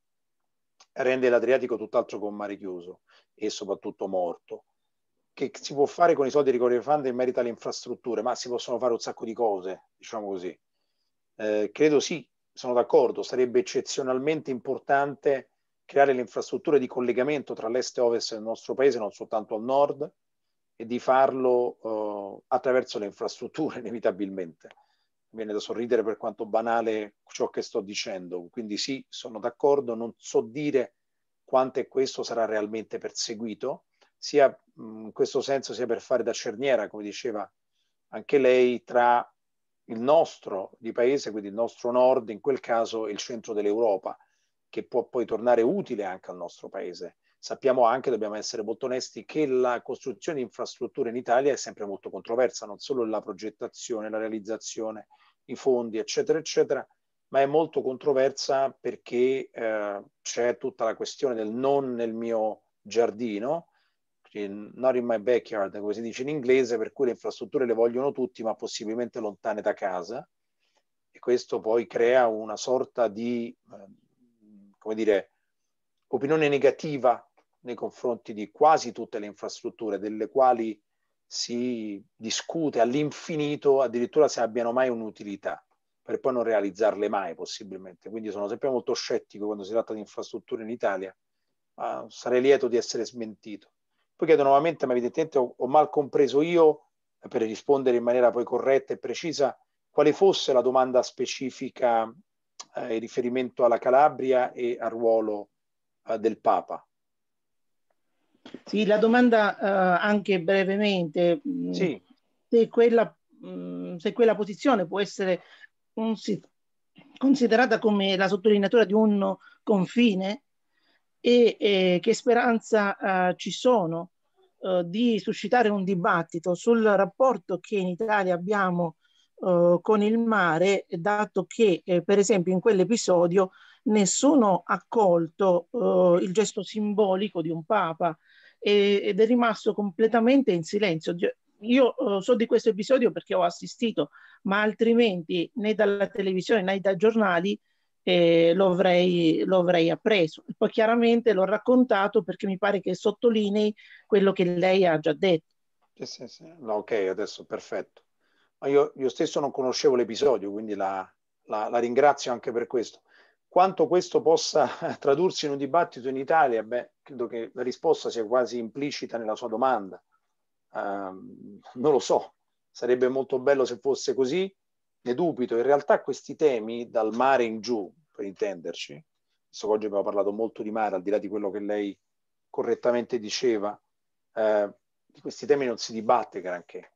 rende l'Adriatico tutt'altro che un mare chiuso e soprattutto morto. Che si può fare con i soldi di Recovery Fund in merito alle infrastrutture, ma si possono fare un sacco di cose, diciamo così. Eh, credo sì, sono d'accordo, sarebbe eccezionalmente importante creare le infrastrutture di collegamento tra l'est e ovest del nostro paese, non soltanto al nord, e di farlo eh, attraverso le infrastrutture inevitabilmente. Mi viene da sorridere per quanto banale ciò che sto dicendo, quindi sì, sono d'accordo, non so dire quanto questo sarà realmente perseguito, sia in questo senso sia per fare da cerniera, come diceva anche lei, tra il nostro di paese, quindi il nostro nord in quel caso, e il centro dell'Europa che può poi tornare utile anche al nostro paese. Sappiamo anche, dobbiamo essere molto onesti, che la costruzione di infrastrutture in Italia è sempre molto controversa, non solo la progettazione, la realizzazione, i fondi, eccetera, eccetera, ma è molto controversa perché eh, c'è tutta la questione del non nel mio giardino, not in my backyard, come si dice in inglese, per cui le infrastrutture le vogliono tutti, ma possibilmente lontane da casa. E questo poi crea una sorta di... Eh, come dire, opinione negativa nei confronti di quasi tutte le infrastrutture, delle quali si discute all'infinito, addirittura se abbiano mai un'utilità, per poi non realizzarle mai possibilmente. Quindi sono sempre molto scettico quando si tratta di infrastrutture in Italia, ma sarei lieto di essere smentito. Poi chiedo nuovamente, ma evidentemente ho, ho mal compreso io, per rispondere in maniera poi corretta e precisa, quale fosse la domanda specifica eh, in riferimento alla Calabria e al ruolo eh, del Papa. Sì, la domanda eh, anche brevemente, mm, sì. se, quella, mm, se quella posizione può essere considerata come la sottolineatura di un confine e, e che speranza eh, ci sono eh, di suscitare un dibattito sul rapporto che in Italia abbiamo eh, con il mare, dato che eh, per esempio in quell'episodio nessuno ha colto eh, il gesto simbolico di un papa e, ed è rimasto completamente in silenzio. Io eh, so di questo episodio perché ho assistito, ma altrimenti né dalla televisione né dai giornali eh, lo, avrei, lo avrei appreso. Poi chiaramente l'ho raccontato perché mi pare che sottolinei quello che lei ha già detto. Sì, sì, sì. No, ok, adesso perfetto ma io, io stesso non conoscevo l'episodio, quindi la, la, la, ringrazio anche per questo. Quanto questo possa tradursi in un dibattito in Italia, beh, credo che la risposta sia quasi implicita nella sua domanda. Um, non lo so, sarebbe molto bello se fosse così, ne dubito. In realtà questi temi, dal mare in giù, per intenderci, visto che oggi abbiamo parlato molto di mare, al di là di quello che lei correttamente diceva, eh, di questi temi non si dibatte granché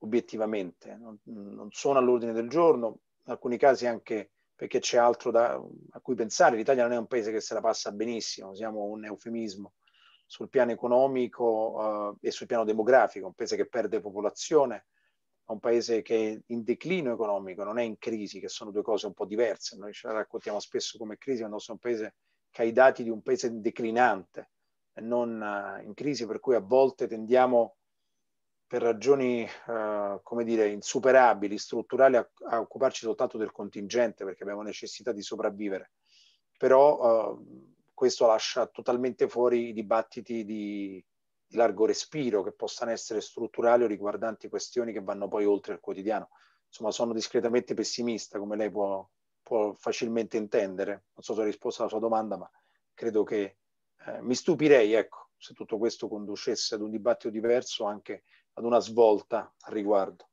obiettivamente, non, non sono all'ordine del giorno, in alcuni casi anche perché c'è altro da, a cui pensare, l'Italia non è un paese che se la passa benissimo, siamo un eufemismo sul piano economico eh, e sul piano demografico, un paese che perde popolazione, un paese che è in declino economico, non è in crisi, che sono due cose un po' diverse. Noi ce la raccontiamo spesso come crisi, ma il nostro è un paese che ha i dati di un paese declinante, non eh, in crisi, per cui a volte tendiamo a per ragioni, eh, come dire, insuperabili, strutturali, a, a, occuparci soltanto del contingente perché abbiamo necessità di sopravvivere. Però eh, questo lascia totalmente fuori i dibattiti di, di largo respiro che possano essere strutturali o riguardanti questioni che vanno poi oltre il quotidiano. Insomma, sono discretamente pessimista, come lei può, può facilmente intendere. Non so se ho risposto alla sua domanda, ma credo che eh, mi stupirei, ecco, se tutto questo conducesse ad un dibattito diverso anche ad una svolta al riguardo.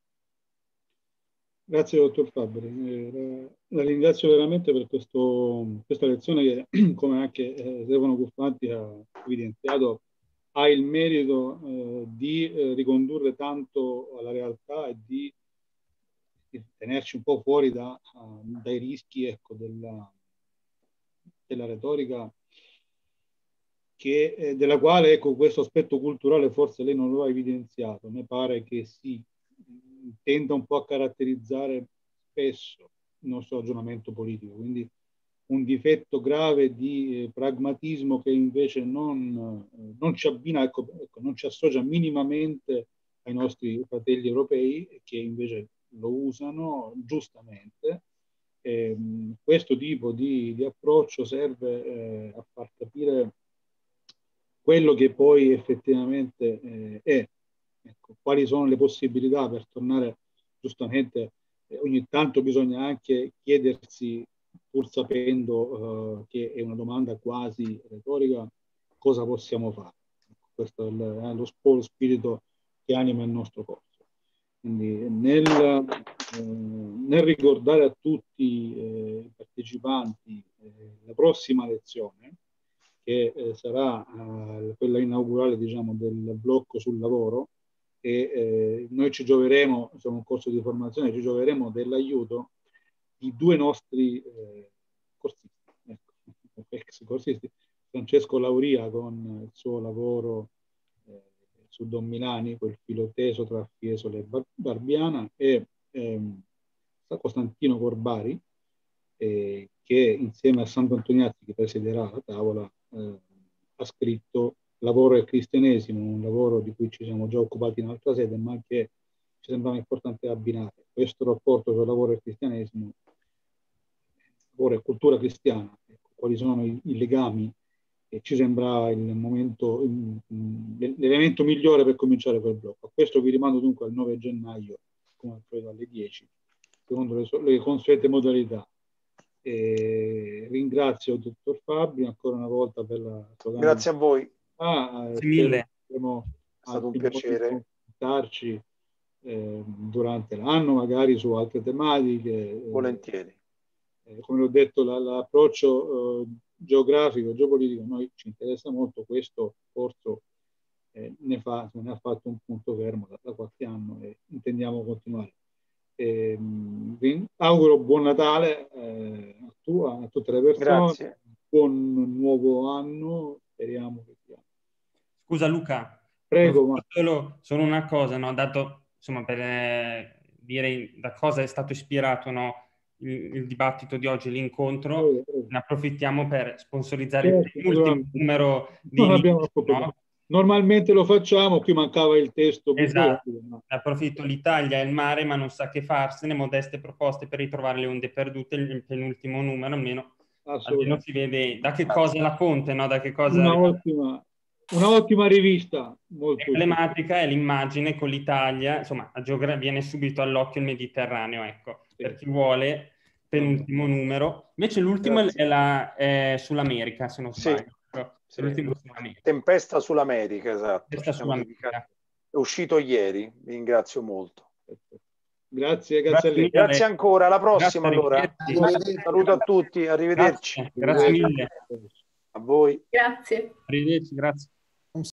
Grazie dottor Fabri, eh, la ringrazio veramente per questo, questa lezione che come anche eh, Stefano Cuffanti ha evidenziato ha il merito eh, di eh, ricondurre tanto alla realtà e di, di tenerci un po' fuori da, uh, dai rischi ecco, della, della, retorica che, eh, della quale ecco, questo aspetto culturale forse lei non lo ha evidenziato, mi pare che si mm, tenda un po' a caratterizzare spesso il nostro ragionamento politico, quindi un difetto grave di eh, pragmatismo che invece non, eh, non ci abbina, ecco, ecco, non ci associa minimamente ai nostri fratelli europei che invece lo usano giustamente. Eh, questo tipo di, di approccio serve eh, a far capire quello che poi effettivamente eh, è, ecco, quali sono le possibilità per tornare giustamente, eh, ogni tanto bisogna anche chiedersi, pur sapendo eh, che è una domanda quasi retorica, cosa possiamo fare. Ecco, questo è, lo, lo spirito che anima il nostro corso. Quindi nel, eh, nel, ricordare a tutti eh, i eh, partecipanti eh, la prossima lezione, che eh, sarà eh, quella inaugurale diciamo, del blocco sul lavoro e eh, noi ci gioveremo, siamo un corso di formazione, ci gioveremo dell'aiuto di due nostri corsisti, ecco, ex corsisti, Francesco Lauria con il suo lavoro su Don Milani, quel filo teso tra Fiesole e Barbiana, e ehm, Costantino Corbari, eh, che insieme a Santo Antoniazzi, che presiderà la tavola, eh, ha scritto Lavoro e cristianesimo, un lavoro di cui ci siamo già occupati in altra sede, ma che ci sembrava importante abbinare. Questo rapporto tra lavoro e cristianesimo, lavoro e cultura cristiana, ecco, quali sono i, i legami, e ci sembra il momento, l'elemento migliore per cominciare quel blocco. A questo vi rimando dunque al 9 gennaio, come al solito alle 10, secondo le, le consuete modalità e ringrazio il dottor Fabio ancora una volta per la sua Grazie a voi. Ah, eh, mille. È stato un piacere. Darci, eh, durante l'anno, magari su altre tematiche. Eh, Volentieri. Eh, come ho detto, la, l'approccio eh, geografico, geopolitico, a noi ci interessa molto questo corso. Eh, ne, fa, ne ha fatto un punto fermo da, da qualche anno e intendiamo continuare. E, ehm, vi auguro buon Natale eh, a, tu, a tutte le persone, Grazie. buon nuovo anno, speriamo che sia. Scusa Luca, prego. Ma... Solo, solo, una cosa, no? dato insomma, per eh, dire da cosa è stato ispirato no? il, il, dibattito di oggi, l'incontro, prego, prego. ne approfittiamo per sponsorizzare certo, il l'ultimo esatto. numero di... No, Normalmente lo facciamo, qui mancava il testo. Esatto. Buffo. Approfitto l'Italia e il mare, ma non sa che farsene, modeste proposte per ritrovare le onde perdute, il penultimo numero almeno, almeno si vede da che cosa la Conte, no? da che cosa... Una, ottima, una ottima rivista. Molto emblematica è l'immagine con l'Italia, insomma, a geografia viene subito all'occhio il Mediterraneo, ecco, sì. per chi vuole penultimo numero. Invece l'ultimo è, la, è sull'America, se non sbaglio. Sì. Sì. Tempesta sull'America, esatto. Tempesta sull'America. È uscito ieri, vi ringrazio molto. Grazie, grazie, grazie, grazie ancora, alla prossima allora. Saluto a tutti, arrivederci. Grazie, grazie mille. A voi. Grazie. Arrivederci, grazie.